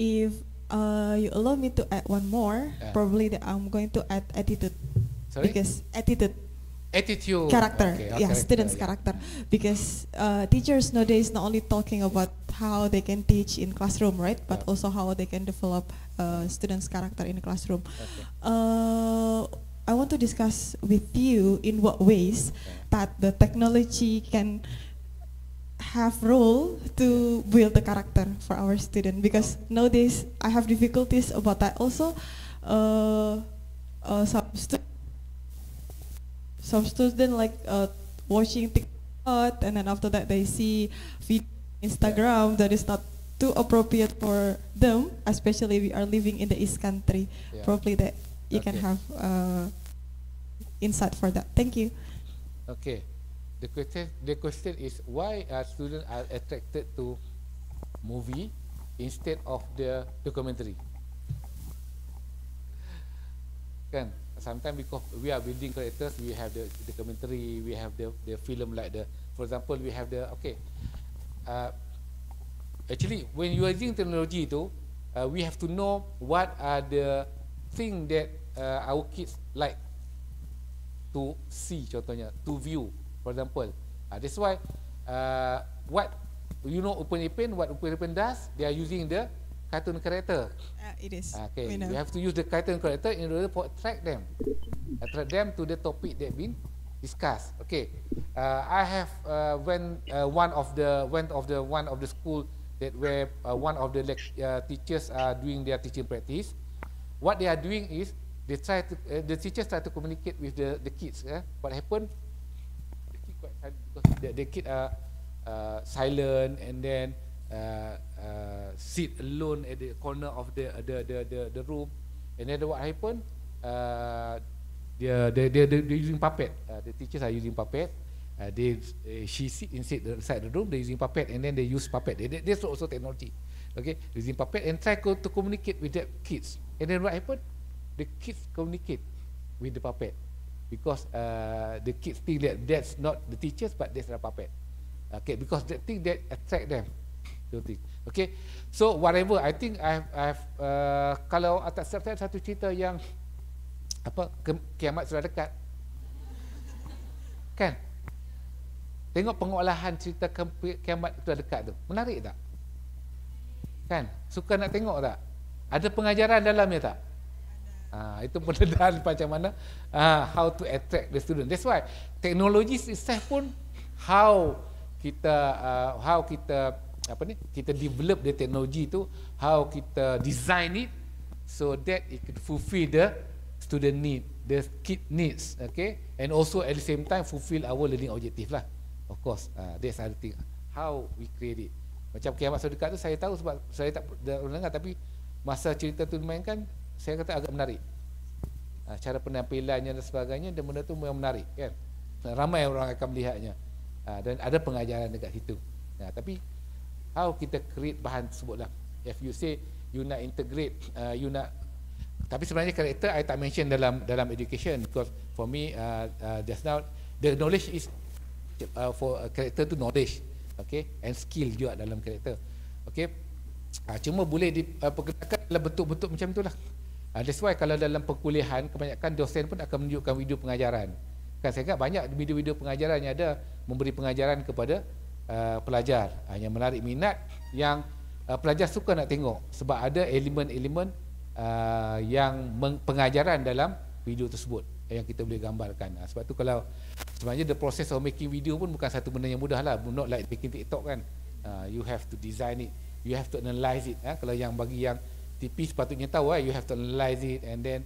Speaker 13: if uh, you allow me to add one more, yeah. probably that I'm going to add attitude. Sorry? Because attitude. Attitude. Character. Okay, yeah, character, students' yeah. character. Because uh, teachers nowadays not only talking about how they can teach in classroom, right, but yeah. also how they can develop uh, students' character in the classroom. Okay. Uh, I want to discuss with you in what ways that the technology can have role to build the character for our student because nowadays I have difficulties about that also uh, uh, some, stu some student like uh, watching TikTok and then after that they see video Instagram that is not too appropriate for them especially we are living in the East country yeah. probably that you okay. can have uh, insight for that thank you
Speaker 8: okay the question the question is why are students are attracted to movie instead of the documentary kan sometimes because we are building characters we have the documentary we have the the film like the for example we have the okay uh, actually when you are using technology tu uh, we have to know what are the thing that uh, our kids like to see contohnya to view For example, uh, that's why uh, what you know Upin Ipin, what Upin Ipin does, they are using the cartoon character.
Speaker 13: Uh, it is. Ah, okay, we you have
Speaker 8: to use the cartoon character in order to attract them. Attract uh, them to the topic that been discussed. Okay, uh, I have uh, when uh, one of the went of the one of the school that where uh, one of the uh, teachers are doing their teaching practice. What they are doing is they try to uh, the teachers try to communicate with the the kids. Eh? What happened? the, the kid are uh, uh, silent and then uh, uh, sit alone at the corner of the uh, the, the the the room and then what happen uh, they they they using puppet uh, the teachers are using puppet Uh, they, uh, she sit inside the, inside the room. They using puppet and then they use puppet. They, they, this also technology, okay? Using puppet and try co- to communicate with the kids. And then what happen? The kids communicate with the puppet because uh, the kids think that that's not the teachers but that's the puppet. Okay, because they think that attract them. think. Okay, so whatever I think I have, I have uh, kalau atas serta satu cerita yang apa kiamat sudah dekat, kan? Tengok pengolahan cerita kiamat sudah dekat tu, menarik tak? Kan? Suka nak tengok tak? Ada pengajaran dalamnya tak? Ha, itu penedahan macam mana ha, how to attract the student. That's why teknologi itself pun how kita uh, how kita apa ni kita develop the technology tu how kita design it so that it could fulfill the student need the kid needs okay and also at the same time fulfill our learning objective lah of course uh, that's another thing how we create it macam kiamat sudah tu saya tahu sebab saya tak dengar tapi masa cerita tu dimainkan saya kata agak menarik ah, cara penampilannya dan sebagainya dan benda tu memang menarik kan ramai orang akan melihatnya ah, dan ada pengajaran dekat situ nah, tapi how kita create bahan tersebutlah if you say you nak integrate uh, you nak tapi sebenarnya karakter I tak mention dalam dalam education because for me uh, uh, just now the knowledge is uh, for a character to knowledge okay and skill juga dalam karakter okay uh, cuma boleh dipergunakan dalam bentuk-bentuk macam itulah Uh, that's why kalau dalam perkuliahan kebanyakan dosen pun akan menunjukkan video pengajaran. Kan saya ingat banyak video-video pengajaran yang ada memberi pengajaran kepada uh, pelajar uh, yang menarik minat yang uh, pelajar suka nak tengok sebab ada elemen-elemen uh, yang pengajaran dalam video tersebut yang kita boleh gambarkan. Uh, sebab tu kalau sebenarnya the process of making video pun bukan satu benda yang mudah lah. Not like making TikTok kan. Uh, you have to design it. You have to analyse it. Uh, kalau yang bagi yang STP sepatutnya tahu eh, you have to analyze it and then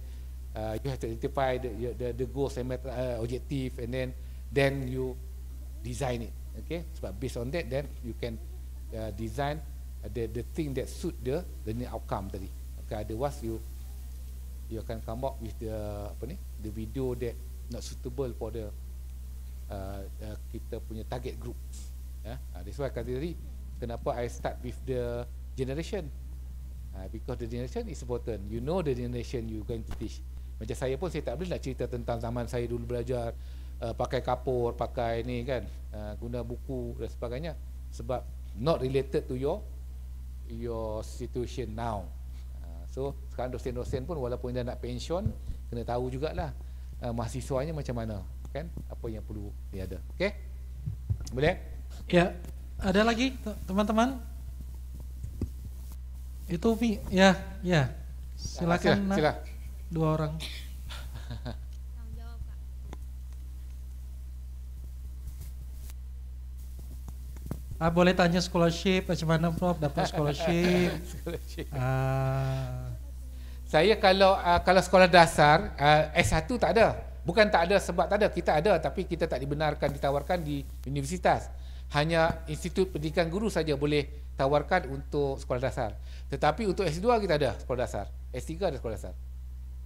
Speaker 8: uh, you have to identify the the, the goals and uh, objective and then then you design it okay sebab based on that then you can uh, design the the thing that suit the the new outcome tadi okay otherwise you you akan come up with the apa ni the video that not suitable for the uh, uh, kita punya target group eh yeah? Ha, uh, that's why kata tadi kenapa i start with the generation Ah, because the generation is important you know the generation you going to teach macam saya pun saya tak boleh nak cerita tentang zaman saya dulu belajar uh, pakai kapur pakai ni kan uh, guna buku dan sebagainya sebab not related to your your situation now uh, so sekarang dosen-dosen pun walaupun dah nak pension kena tahu jugalah uh, mahasiswanya macam mana kan apa yang perlu dia ada okey boleh ya ada lagi teman-teman
Speaker 7: itu Vi, ya,
Speaker 8: ya. Silakan. Sila, sila.
Speaker 7: Dua orang. Ah, boleh tanya scholarship, macam mana Prof dapat scholarship?
Speaker 8: ah. Saya kalau uh, kalau sekolah dasar, uh, ah, S1 tak ada. Bukan tak ada sebab tak ada, kita ada tapi kita tak dibenarkan ditawarkan di universitas. hanya Institut Pendidikan Guru saja boleh tawarkan untuk sekolah dasar. Tetapi untuk S2 kita ada sekolah dasar, S3 ada sekolah dasar.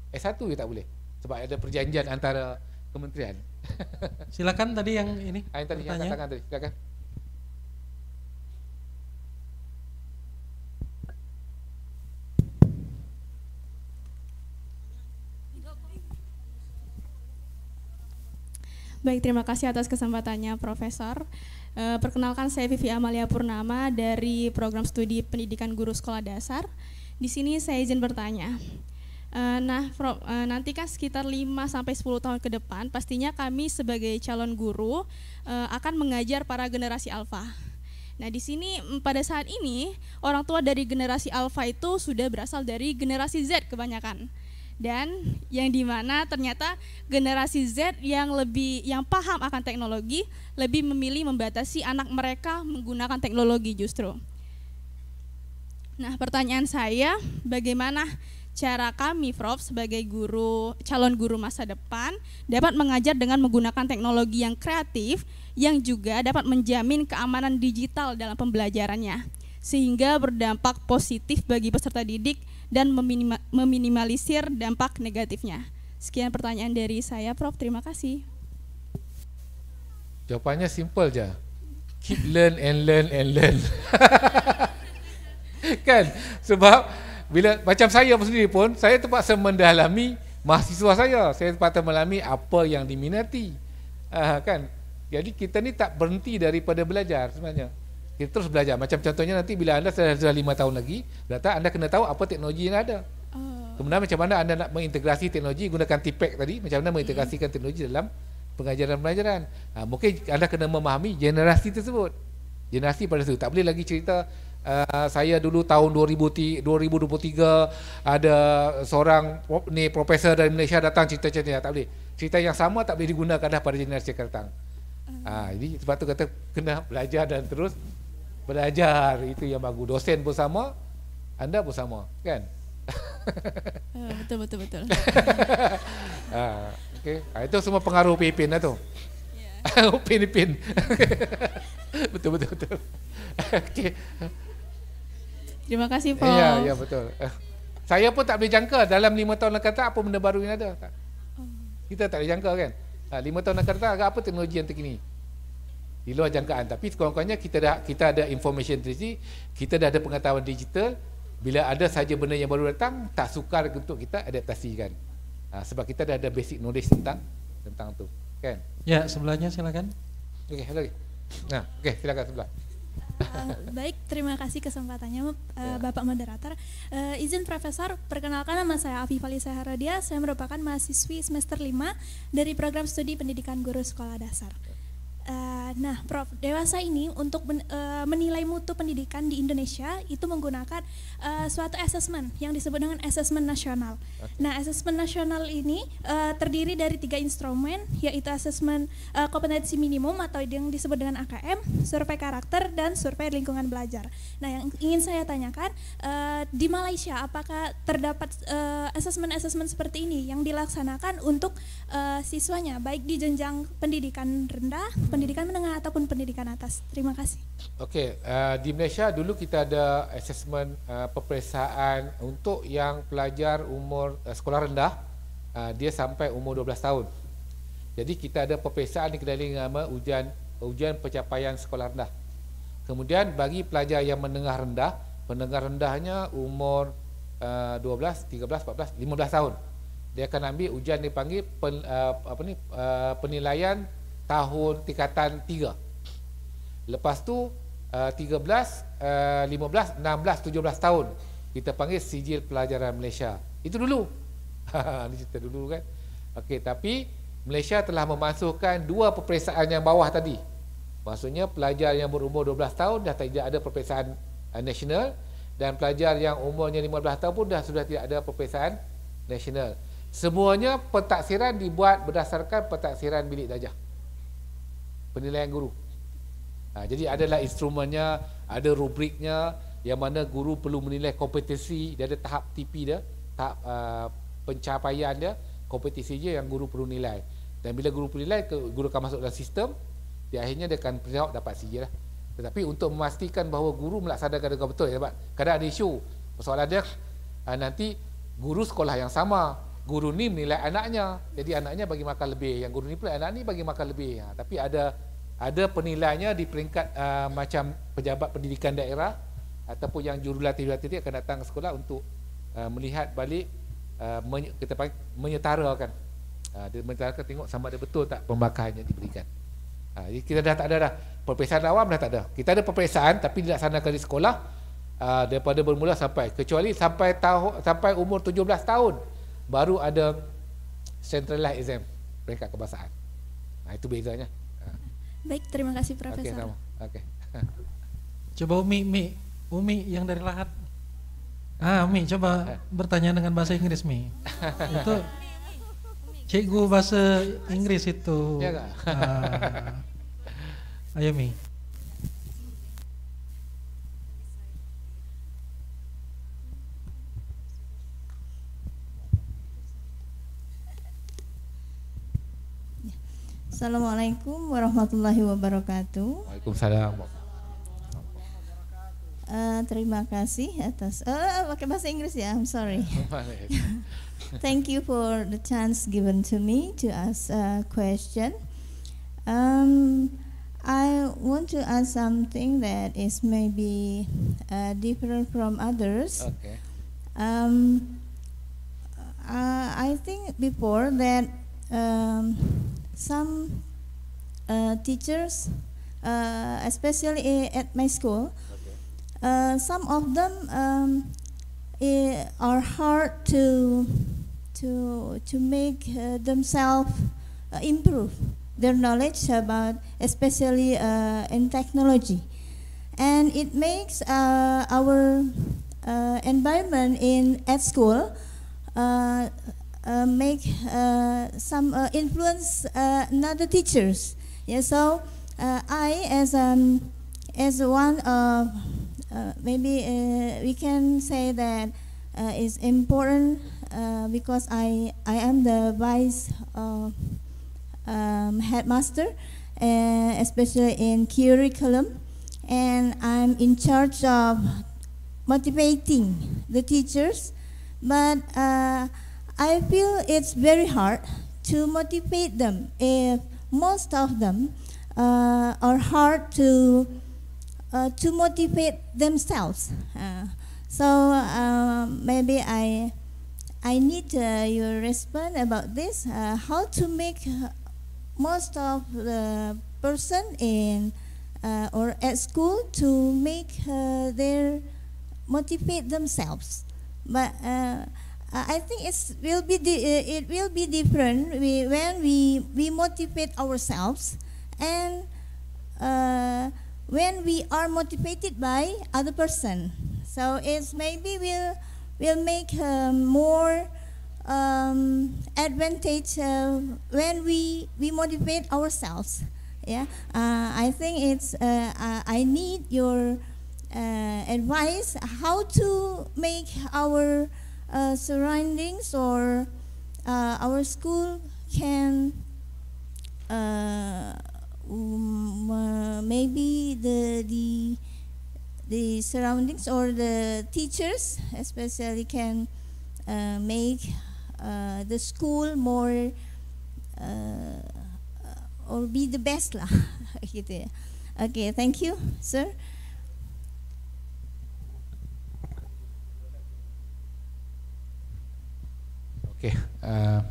Speaker 8: S1 kita tak boleh sebab ada perjanjian antara kementerian. Silakan tadi yang ini.
Speaker 7: Ah, yang tadi bertanya. yang katakan
Speaker 8: tadi, silakan.
Speaker 10: Baik, terima kasih atas kesempatannya Profesor. Eh, perkenalkan saya Vivi Amalia Purnama dari program studi pendidikan guru sekolah dasar. Di sini saya izin bertanya. Eh, nah, pro, eh, nanti kan sekitar 5 sampai 10 tahun ke depan pastinya kami sebagai calon guru akan mengajar para generasi alfa. Nah, di sini mm, pada saat ini orang tua dari generasi alfa itu sudah berasal dari generasi Z kebanyakan dan yang dimana ternyata generasi Z yang lebih yang paham akan teknologi lebih memilih membatasi anak mereka menggunakan teknologi justru. Nah pertanyaan saya bagaimana cara kami Prof sebagai guru calon guru masa depan dapat mengajar dengan menggunakan teknologi yang kreatif yang juga dapat menjamin keamanan digital dalam pembelajarannya sehingga berdampak positif bagi peserta didik dan meminima, meminimalisir dampak negatifnya. Sekian pertanyaan dari saya, Prof. Terima kasih.
Speaker 8: Jawabannya simple ja. Keep learn and learn and learn. kan? Sebab bila macam saya sendiri pun, saya terpaksa mendalami mahasiswa saya. Saya terpaksa mendalami apa yang diminati. Ah kan? Jadi kita ni tak berhenti daripada belajar sebenarnya kita terus belajar macam contohnya nanti bila anda sudah, sudah 5 tahun lagi data anda kena tahu apa teknologi yang ada oh. kemudian macam mana anda nak mengintegrasi teknologi gunakan TPEC tadi macam mana mengintegrasikan mm. teknologi dalam pengajaran-pengajaran ha, mungkin anda kena memahami generasi tersebut generasi pada situ tak boleh lagi cerita uh, saya dulu tahun 2000, 2023 ada seorang ni profesor dari Malaysia datang cerita-cerita tak boleh cerita yang sama tak boleh digunakan pada generasi yang akan datang Ah, ha, jadi sebab tu kata kena belajar dan terus pelajar itu yang bagus dosen pun sama anda pun sama kan
Speaker 10: uh, betul betul betul
Speaker 8: ha, ah, okay. ha, ah, itu semua pengaruh pipin lah tu yeah. upin ipin betul betul betul okay. terima kasih Paul ya ya betul saya pun tak boleh jangka dalam lima tahun nak kata apa benda baru yang ada tak? Hmm. kita tak boleh jangka kan ha, lima tahun nak kata apa teknologi yang terkini di luar jangkaan tapi sekurang-kurangnya kita dah kita ada information digital kita dah ada pengetahuan digital bila ada saja benda yang baru datang tak sukar untuk kita adaptasikan ha, sebab kita dah ada basic knowledge tentang tentang tu kan
Speaker 7: ya sebelahnya silakan okey
Speaker 8: lagi ha, nah okey silakan sebelah
Speaker 15: Uh, baik, terima kasih kesempatannya uh, Bapak Moderator uh, Izin Profesor, perkenalkan nama saya Afi Falisa Haradia Saya merupakan mahasiswi semester 5 Dari program studi pendidikan guru sekolah dasar Eh, nah, Prof, dewasa ini untuk men, uh, menilai mutu pendidikan di Indonesia itu menggunakan uh, suatu asesmen yang disebut dengan asesmen nasional. Okay. Nah, asesmen nasional ini uh, terdiri dari tiga instrumen, yaitu asesmen uh, kompetensi minimum atau yang disebut dengan AKM, survei karakter, dan survei lingkungan belajar. Nah, yang ingin saya tanyakan, uh, di Malaysia apakah terdapat asesmen-asesmen uh, seperti ini yang dilaksanakan untuk uh, siswanya baik di jenjang pendidikan rendah, hmm. pendidikan menengah ataupun pendidikan atas. Terima kasih.
Speaker 8: Okey, uh, di Malaysia dulu kita ada asesmen uh, eh, peperiksaan untuk yang pelajar umur uh, sekolah rendah uh, dia sampai umur 12 tahun. Jadi kita ada peperiksaan dikenali dengan nama ujian ujian pencapaian sekolah rendah. Kemudian bagi pelajar yang menengah rendah, menengah rendahnya umur 12, 13, 14, 15 tahun dia akan ambil ujian dipanggil pen, uh, apa ni uh, penilaian tahun tingkatan 3. Lepas tu uh, 13, uh, 15, 16, 17 tahun kita panggil sijil pelajaran Malaysia. Itu dulu. Ini cerita dulu kan. Okey, tapi Malaysia telah memasukkan dua peperiksaan yang bawah tadi. Maksudnya pelajar yang berumur 12 tahun dah tak ada peperiksaan uh, nasional dan pelajar yang umurnya 15 tahun pun dah sudah tidak ada peperiksaan nasional. Semuanya pentaksiran dibuat berdasarkan pentaksiran bilik dajah. Penilaian guru. Ha, jadi adalah instrumennya, ada rubriknya yang mana guru perlu menilai kompetensi, dia ada tahap TP dia, tahap uh, pencapaian dia, kompetensi dia yang guru perlu nilai. Dan bila guru perlu nilai, guru akan masuk dalam sistem, di akhirnya dia akan result dapat CJ lah. Tetapi untuk memastikan bahawa guru melaksanakan dengan betul, ya, sebab kadang ada isu, persoalan dia, ha, nanti guru sekolah yang sama, guru ni menilai anaknya jadi anaknya bagi makan lebih yang guru ni pula anak ni bagi makan lebih ha, tapi ada ada penilainya di peringkat uh, macam pejabat pendidikan daerah ataupun yang jurulatih-jurulatih akan datang ke sekolah untuk uh, melihat balik uh, kita panggil menyetarakan uh, dia menyetarakan tengok sama ada betul tak pembakaran yang diberikan uh, jadi kita dah tak ada dah peperiksaan awam dah tak ada kita ada peperiksaan tapi dilaksanakan di sekolah uh, daripada bermula sampai kecuali sampai tahu, sampai umur 17 tahun baru ada centralized exam peringkat kebangsaan. Nah, itu bezanya. Ha.
Speaker 15: Baik, terima
Speaker 7: kasih Profesor. Okey, sama.
Speaker 8: Okey. Umi, Umi, Umi yang dari Lahat.
Speaker 7: Ah, Umi, coba ha. bertanya dengan bahasa Inggris, Mi. itu Cikgu bahasa Inggris itu. Ya, Kak. Ah. Ayo, Mi.
Speaker 16: Assalamualaikum warahmatullahi wabarakatuh.
Speaker 8: Waalaikumsalam.
Speaker 16: Uh, terima kasih atas uh, pakai bahasa Inggris ya. I'm sorry. Thank you for the chance given to me to ask a question. Um, I want to ask something that is maybe uh, different from others. Okay. Um, uh, I think before that um, some uh, teachers, uh, especially at my school, okay. Uh, some of them um, are hard to to to make uh, themselves uh, improve their knowledge about, especially in technology, and it makes our environment in at school uh, make uh, some uh, influence uh, another teachers. Yeah, so I as um, as one of maybe we can say that it's important because I I am the vice um, headmaster, especially in curriculum, and I'm in charge of motivating the teachers, but uh, I feel it's very hard to motivate them if most of them uh, are hard to uh, to motivate themselves. Uh, so um, maybe I I need uh, your response about this. Uh, how to make uh, most of the person in or at school to make their motivate themselves, but uh, I think it will be uh, it will be different we, when we we motivate ourselves and uh, when we are motivated by other person. So it's maybe will will make uh, more um, advantage uh, when we we motivate ourselves. Yeah, I think it's I need your advice how to make our uh, surroundings or uh, our school can uh, um, maybe the the the surroundings or the teachers especially can uh, make uh, the school more uh, or be the best lah gitu ya. Okay, thank you, sir.
Speaker 8: okay, uh,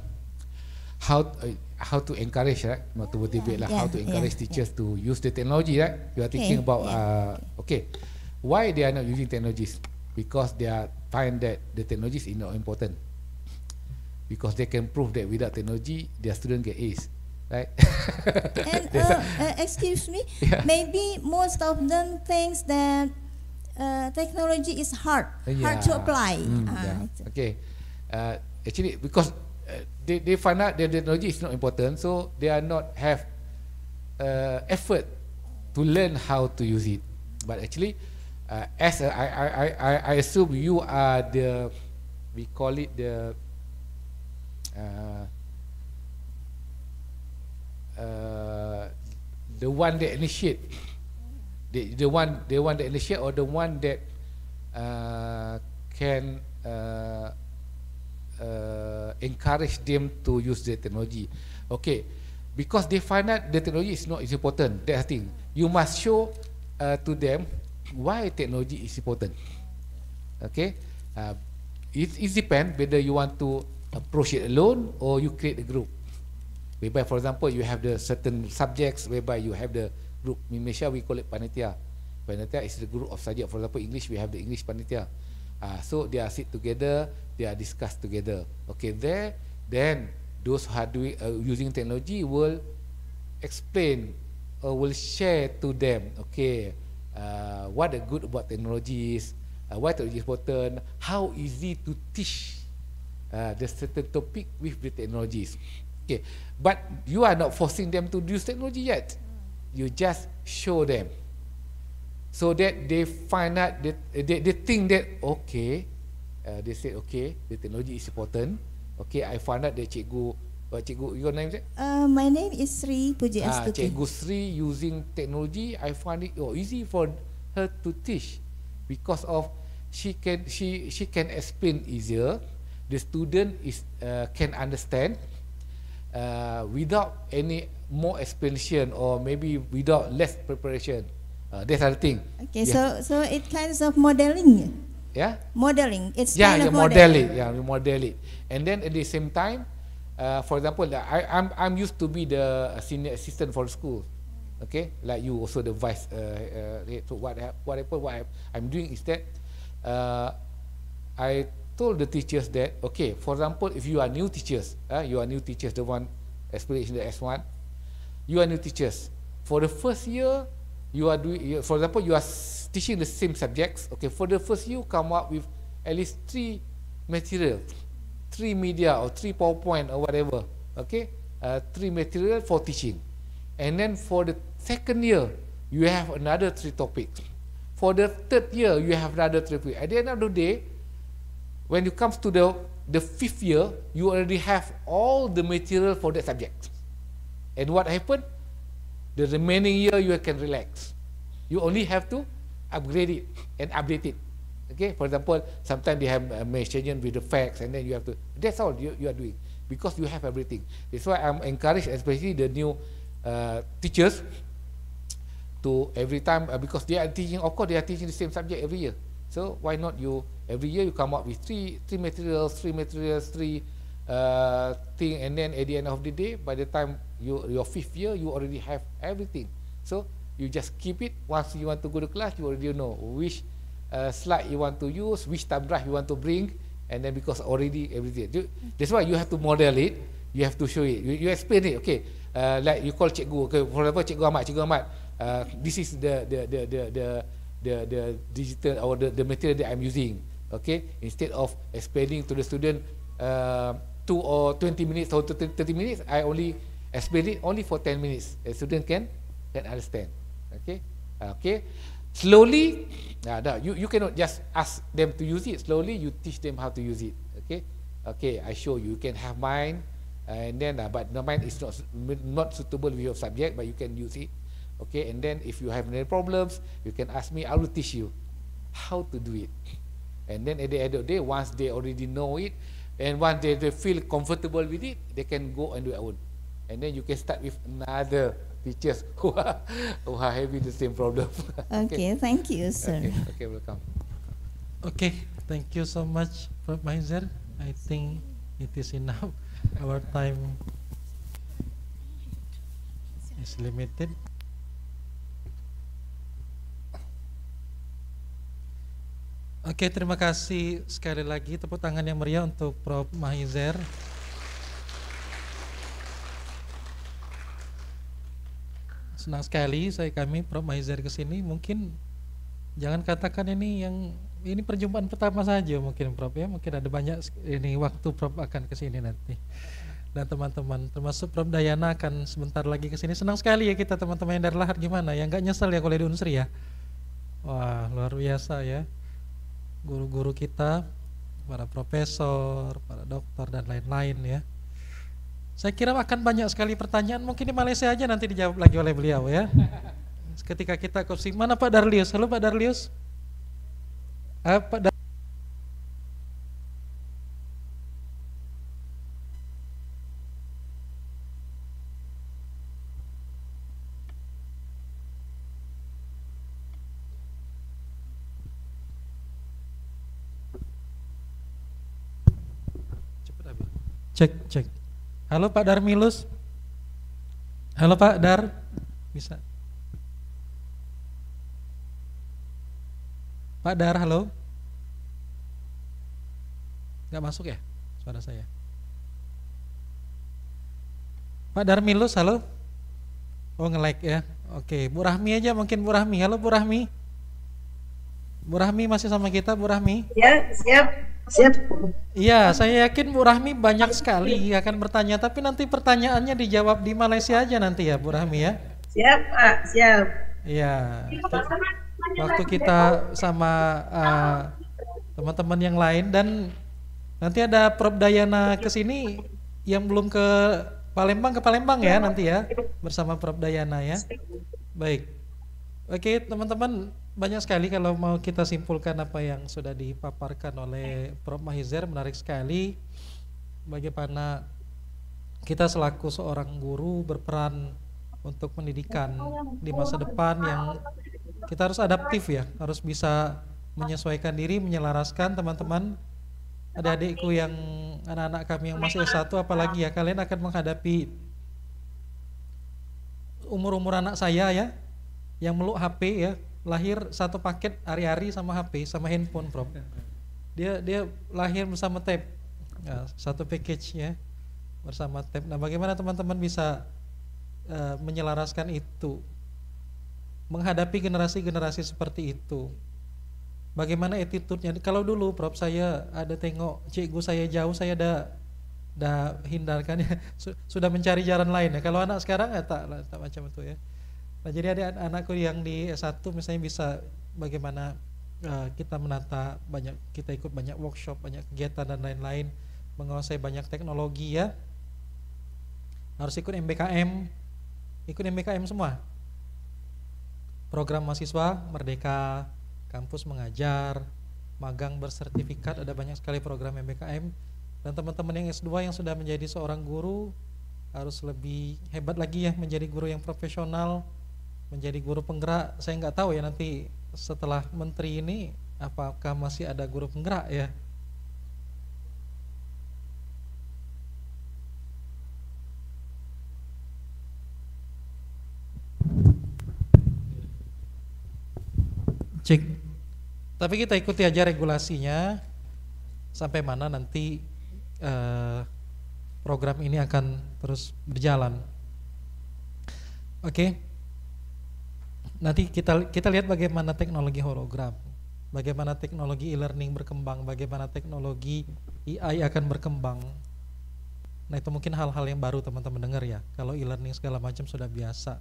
Speaker 8: how uh, how to encourage right, not to motivate yeah, lah. Yeah, how to encourage yeah, teachers to use the technology right? You are thinking about uh, okay, why they are not using technologies? Because they are find that the technologies is not important. Because they can prove that without technology, their student get A's right? and uh, uh,
Speaker 16: excuse me, yeah. maybe most of them thinks that uh, technology is hard,
Speaker 8: yeah. Uh, hard to apply. Mm, ah, yeah. Okay, uh, actually because uh, they they find out their technology is not important so they are not have uh, effort to learn how to use it but actually uh, as a, I, I I I assume you are the we call it the uh, uh, the one that initiate the the one the one that initiate or the one that uh, can uh, uh, encourage them to use the technology. Okay, because they find that the technology is not important. That's the thing. You must show uh, to them why technology is important. Okay, uh, it it depend whether you want to approach it alone or you create a group. Whereby, for example, you have the certain subjects whereby you have the group. In Malaysia, we call it panitia. Panitia is the group of subject. For example, English, we have the English panitia. Uh, so they are sit together, they are discuss together. Okay, there, then those who are doing, uh, using technology will explain or uh, will share to them. Okay, uh, what the good about technology is, uh, why technology is important, how easy to teach uh, the certain topic with the technologies. Okay, but you are not forcing them to use technology yet. You just show them so that they find out they, they, they think that okay uh, they said okay the technology is important okay I find out that cikgu uh, cikgu your name is Uh, my name is Sri Puji ah, Astuti uh, cikgu Sri using technology I find it oh, easy for her to teach because of she can she she can explain easier the student is uh, can understand uh, without any more explanation or maybe without less preparation uh, this other thing. Okay, yeah. so
Speaker 16: so it kinds of modeling. Yeah. Modeling. It's yeah, kind you of model it. Yeah,
Speaker 8: you model it. And then at the same time, uh, for example, I I'm I'm used to be the senior assistant for school. Okay, like you also the vice. Uh, uh, so what what I put What I'm doing is that, uh, I told the teachers that okay, for example, if you are new teachers, uh, you are new teachers, the one, aspiration the S1, you are new teachers. For the first year, you are doing you, for example you are teaching the same subjects okay for the first you come up with at least three material three media or three powerpoint or whatever okay uh, three material for teaching and then for the second year you have another three topics for the third year you have another three topics. at the end of the day when you comes to the the fifth year you already have all the material for that subject and what happened the remaining year you can relax. You only have to upgrade it and update it. Okay, for example, sometimes they have a uh, machine with the facts and then you have to, that's all you, you are doing because you have everything. That's why I'm encouraged, especially the new uh, teachers to every time, uh, because they are teaching, of course they are teaching the same subject every year. So why not you, every year you come up with three, three materials, three materials, three uh, thing and then at the end of the day, by the time you your fifth year you already have everything so you just keep it once you want to go to class you already know which uh, slide you want to use which thumb drive you want to bring and then because already everything you, that's why you have to model it you have to show it you, you explain it okay uh, like you call cikgu okay for example cikgu amat, cikgu amat. uh, this is the the the the the the, the, the digital or the, the material that I'm using okay instead of explaining to the student uh, two or 20 minutes or 30 minutes I only Explain it only for 10 minutes. the student can can understand. Okay, okay. Slowly, nah, nah, you you cannot just ask them to use it. Slowly, you teach them how to use it. Okay, okay. I show you. You can have mine, uh, and then uh, but no mine is not not suitable with your subject, but you can use it. Okay, and then if you have any problems, you can ask me. I will teach you how to do it. And then at the end of the day, once they already know it, and once they, they feel comfortable with it, they can go and do it own. And then you can start with another teachers who are, who are having the same problem. Okay, okay. thank you, sir. Okay, okay, welcome.
Speaker 7: Okay, thank you so much, Prof Professor. I think it is enough. Our time is limited. okay, terima kasih sekali lagi tepuk tangan yang meriah untuk Prof. Mahizer. senang sekali saya kami Prof Mahizar ke sini. Mungkin jangan katakan ini yang ini perjumpaan pertama saja mungkin Prof ya. Mungkin ada banyak ini waktu Prof akan kesini nanti. Dan teman-teman termasuk Prof Dayana akan sebentar lagi kesini. Senang sekali ya kita teman-teman yang dari Lahat gimana ya nggak nyesel ya kalau di Unsri ya. Wah, luar biasa ya. Guru-guru kita, para profesor, para dokter dan lain-lain ya. Saya kira akan banyak sekali pertanyaan, mungkin di Malaysia aja nanti dijawab lagi oleh beliau ya. Ketika kita kursi, mana Pak Darlius? Halo Pak Darlius. Eh, Pak Dar Cek, check. Halo Pak Darmilus. Halo Pak Dar. Bisa. Pak Dar, halo. Gak masuk ya suara saya? Pak Darmilus, halo. Oh, nge-like ya. Oke, Bu Rahmi aja mungkin Bu Rahmi. Halo Bu Rahmi. Bu Rahmi masih sama kita, Bu Rahmi? Ya, siap. Siap. Iya, saya yakin Bu Rahmi banyak sekali akan bertanya, tapi nanti pertanyaannya dijawab di Malaysia aja nanti ya, Bu Rahmi ya. Siap, Pak. Siap. Iya.
Speaker 12: Waktu kita
Speaker 7: sama teman eh, teman-teman yang lain dan nanti ada Prof Dayana ke yang belum ke Palembang ke Palembang ya nanti ya bersama Prof Dayana ya. Baik. Oke, teman-teman banyak sekali kalau mau kita simpulkan apa yang sudah dipaparkan oleh Prof. Mahizer menarik sekali bagaimana kita selaku seorang guru berperan untuk pendidikan di masa depan yang kita harus adaptif ya harus bisa menyesuaikan diri menyelaraskan teman-teman adik-adikku yang anak-anak kami yang masih S1 apalagi ya kalian akan menghadapi umur-umur anak saya ya yang meluk HP ya lahir satu paket hari-hari sama HP sama handphone prof. Ya, ya. dia dia lahir bersama tab Ya, satu package ya bersama tab nah bagaimana teman-teman bisa uh, menyelaraskan itu menghadapi generasi-generasi seperti itu bagaimana attitude-nya kalau dulu prof saya ada tengok cikgu saya jauh saya ada dah hindarkan ya sudah mencari jalan lain ya kalau anak sekarang ya tak tak macam itu ya Nah, jadi ada anakku yang di S1 misalnya bisa bagaimana uh, kita menata banyak kita ikut banyak workshop, banyak kegiatan dan lain-lain, menguasai banyak teknologi ya. Harus ikut MBKM, ikut MBKM semua. Program mahasiswa merdeka, kampus mengajar, magang bersertifikat, ada banyak sekali program MBKM. Dan teman-teman yang S2 yang sudah menjadi seorang guru harus lebih hebat lagi ya menjadi guru yang profesional, menjadi guru penggerak saya nggak tahu ya nanti setelah menteri ini apakah masih ada guru penggerak ya cek tapi kita ikuti aja regulasinya sampai mana nanti eh, program ini akan terus berjalan oke okay nanti kita kita lihat bagaimana teknologi hologram, bagaimana teknologi e-learning berkembang, bagaimana teknologi AI akan berkembang. Nah itu mungkin hal-hal yang baru teman-teman dengar ya. Kalau e-learning segala macam sudah biasa.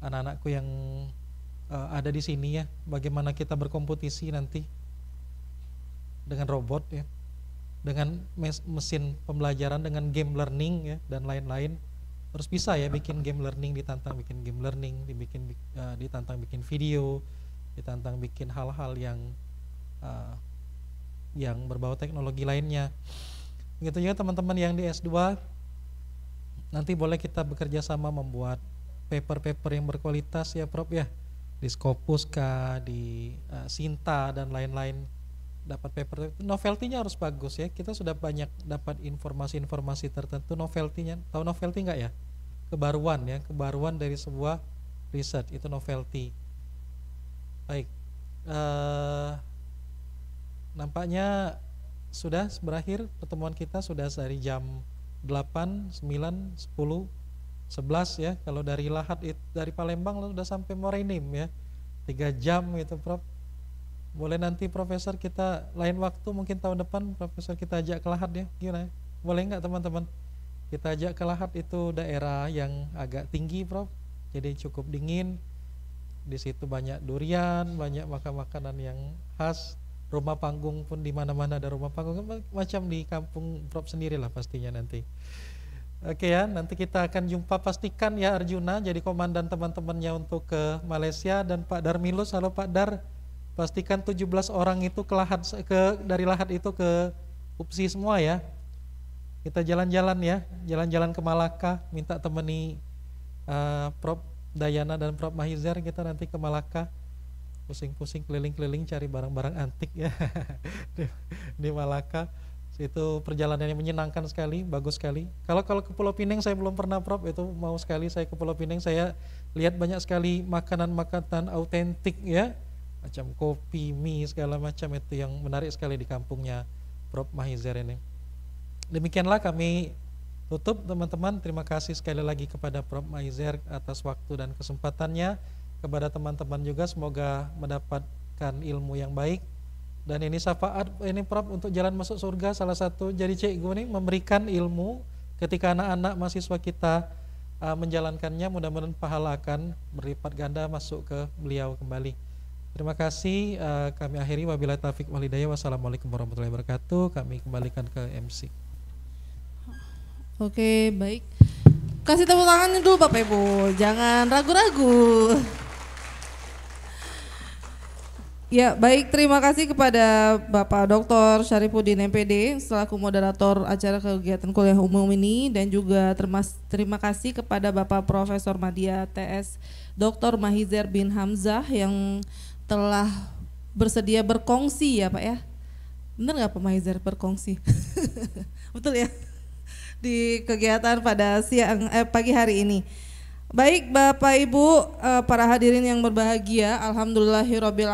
Speaker 7: Anak-anakku yang uh, ada di sini ya, bagaimana kita berkompetisi nanti dengan robot ya, dengan mesin pembelajaran, dengan game learning ya dan lain-lain terus bisa ya bikin game learning ditantang bikin game learning dibikin uh, ditantang bikin video ditantang bikin hal-hal yang uh, yang berbau teknologi lainnya begitu juga ya, teman-teman yang di S2 nanti boleh kita bekerja sama membuat paper-paper yang berkualitas ya Prof ya di Scopus kah, di uh, Sinta dan lain-lain dapat paper novelty harus bagus ya. Kita sudah banyak dapat informasi-informasi tertentu novelty-nya. Tahu novelty nggak ya? Kebaruan ya, kebaruan dari sebuah riset itu novelty. Baik. Uh, nampaknya sudah berakhir pertemuan kita sudah dari jam 8, 9, 10, 11 ya. Kalau dari Lahat dari Palembang sudah sampai Morenim ya. tiga jam gitu, Prof. Boleh nanti Profesor kita lain waktu mungkin tahun depan Profesor kita ajak ke Lahat ya. Gimana? Boleh nggak teman-teman? Kita ajak ke Lahat itu daerah yang agak tinggi Prof. Jadi cukup dingin. Di situ banyak durian, banyak makan-makanan yang khas. Rumah panggung pun di mana-mana ada rumah panggung macam di kampung Prof sendiri lah pastinya nanti. Oke okay ya, nanti kita akan jumpa pastikan ya Arjuna jadi komandan teman-temannya untuk ke Malaysia dan Pak Darmilus. Halo Pak Dar, Pastikan 17 orang itu ke lahat ke dari lahat itu ke UPSI semua ya. Kita jalan-jalan ya, jalan-jalan ke Malaka, minta temani uh, eh, Prof Dayana dan Prof Mahizar kita nanti ke Malaka pusing-pusing keliling-keliling cari barang-barang antik ya di, di Malaka itu perjalanan menyenangkan sekali, bagus sekali. Kalau kalau ke Pulau Pinang saya belum pernah prop itu mau sekali saya ke Pulau Pinang saya lihat banyak sekali makanan-makanan autentik ya macam kopi, mie segala macam itu yang menarik sekali di kampungnya Prof Mahizer ini. Demikianlah kami tutup teman-teman. Terima kasih sekali lagi kepada Prof Mahizer atas waktu dan kesempatannya. Kepada teman-teman juga semoga mendapatkan ilmu yang baik. Dan ini syafaat ini Prof untuk jalan masuk surga salah satu jadi cikgu ini memberikan ilmu ketika anak-anak mahasiswa kita ah, menjalankannya mudah-mudahan pahala akan berlipat ganda masuk ke beliau kembali. Terima kasih. Uh, kami akhiri wabillahi taufik Walidaya Wassalamualaikum warahmatullahi wabarakatuh. Kami kembalikan ke MC.
Speaker 4: Oke, baik. Kasih tepuk tangan dulu Bapak Ibu. Jangan ragu-ragu. Ya, baik terima kasih kepada Bapak Dr. Syarifuddin MPD selaku moderator acara kegiatan kuliah umum ini dan juga termas, terima kasih kepada Bapak Profesor Madia TS Dr. Mahizer bin Hamzah yang telah bersedia berkongsi ya Pak ya. Benar nggak Pak Maizer berkongsi? Betul ya? Di kegiatan pada siang eh, pagi hari ini. Baik Bapak Ibu, eh, para hadirin yang berbahagia, alhamdulillahirabbil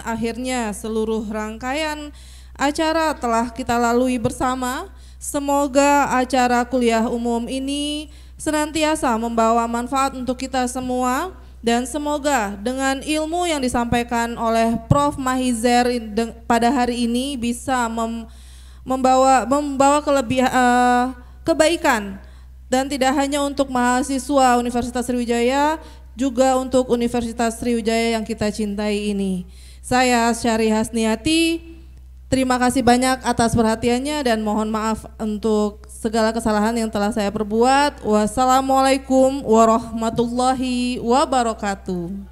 Speaker 4: akhirnya seluruh rangkaian acara telah kita lalui bersama. Semoga acara kuliah umum ini senantiasa membawa manfaat untuk kita semua dan semoga dengan ilmu yang disampaikan oleh Prof. Mahizer pada hari ini bisa mem membawa membawa uh, kebaikan dan tidak hanya untuk mahasiswa Universitas Sriwijaya juga untuk Universitas Sriwijaya yang kita cintai ini. Saya Syari Hasniati, terima kasih banyak atas perhatiannya dan mohon maaf untuk segala kesalahan yang telah saya perbuat. Wassalamualaikum warahmatullahi wabarakatuh.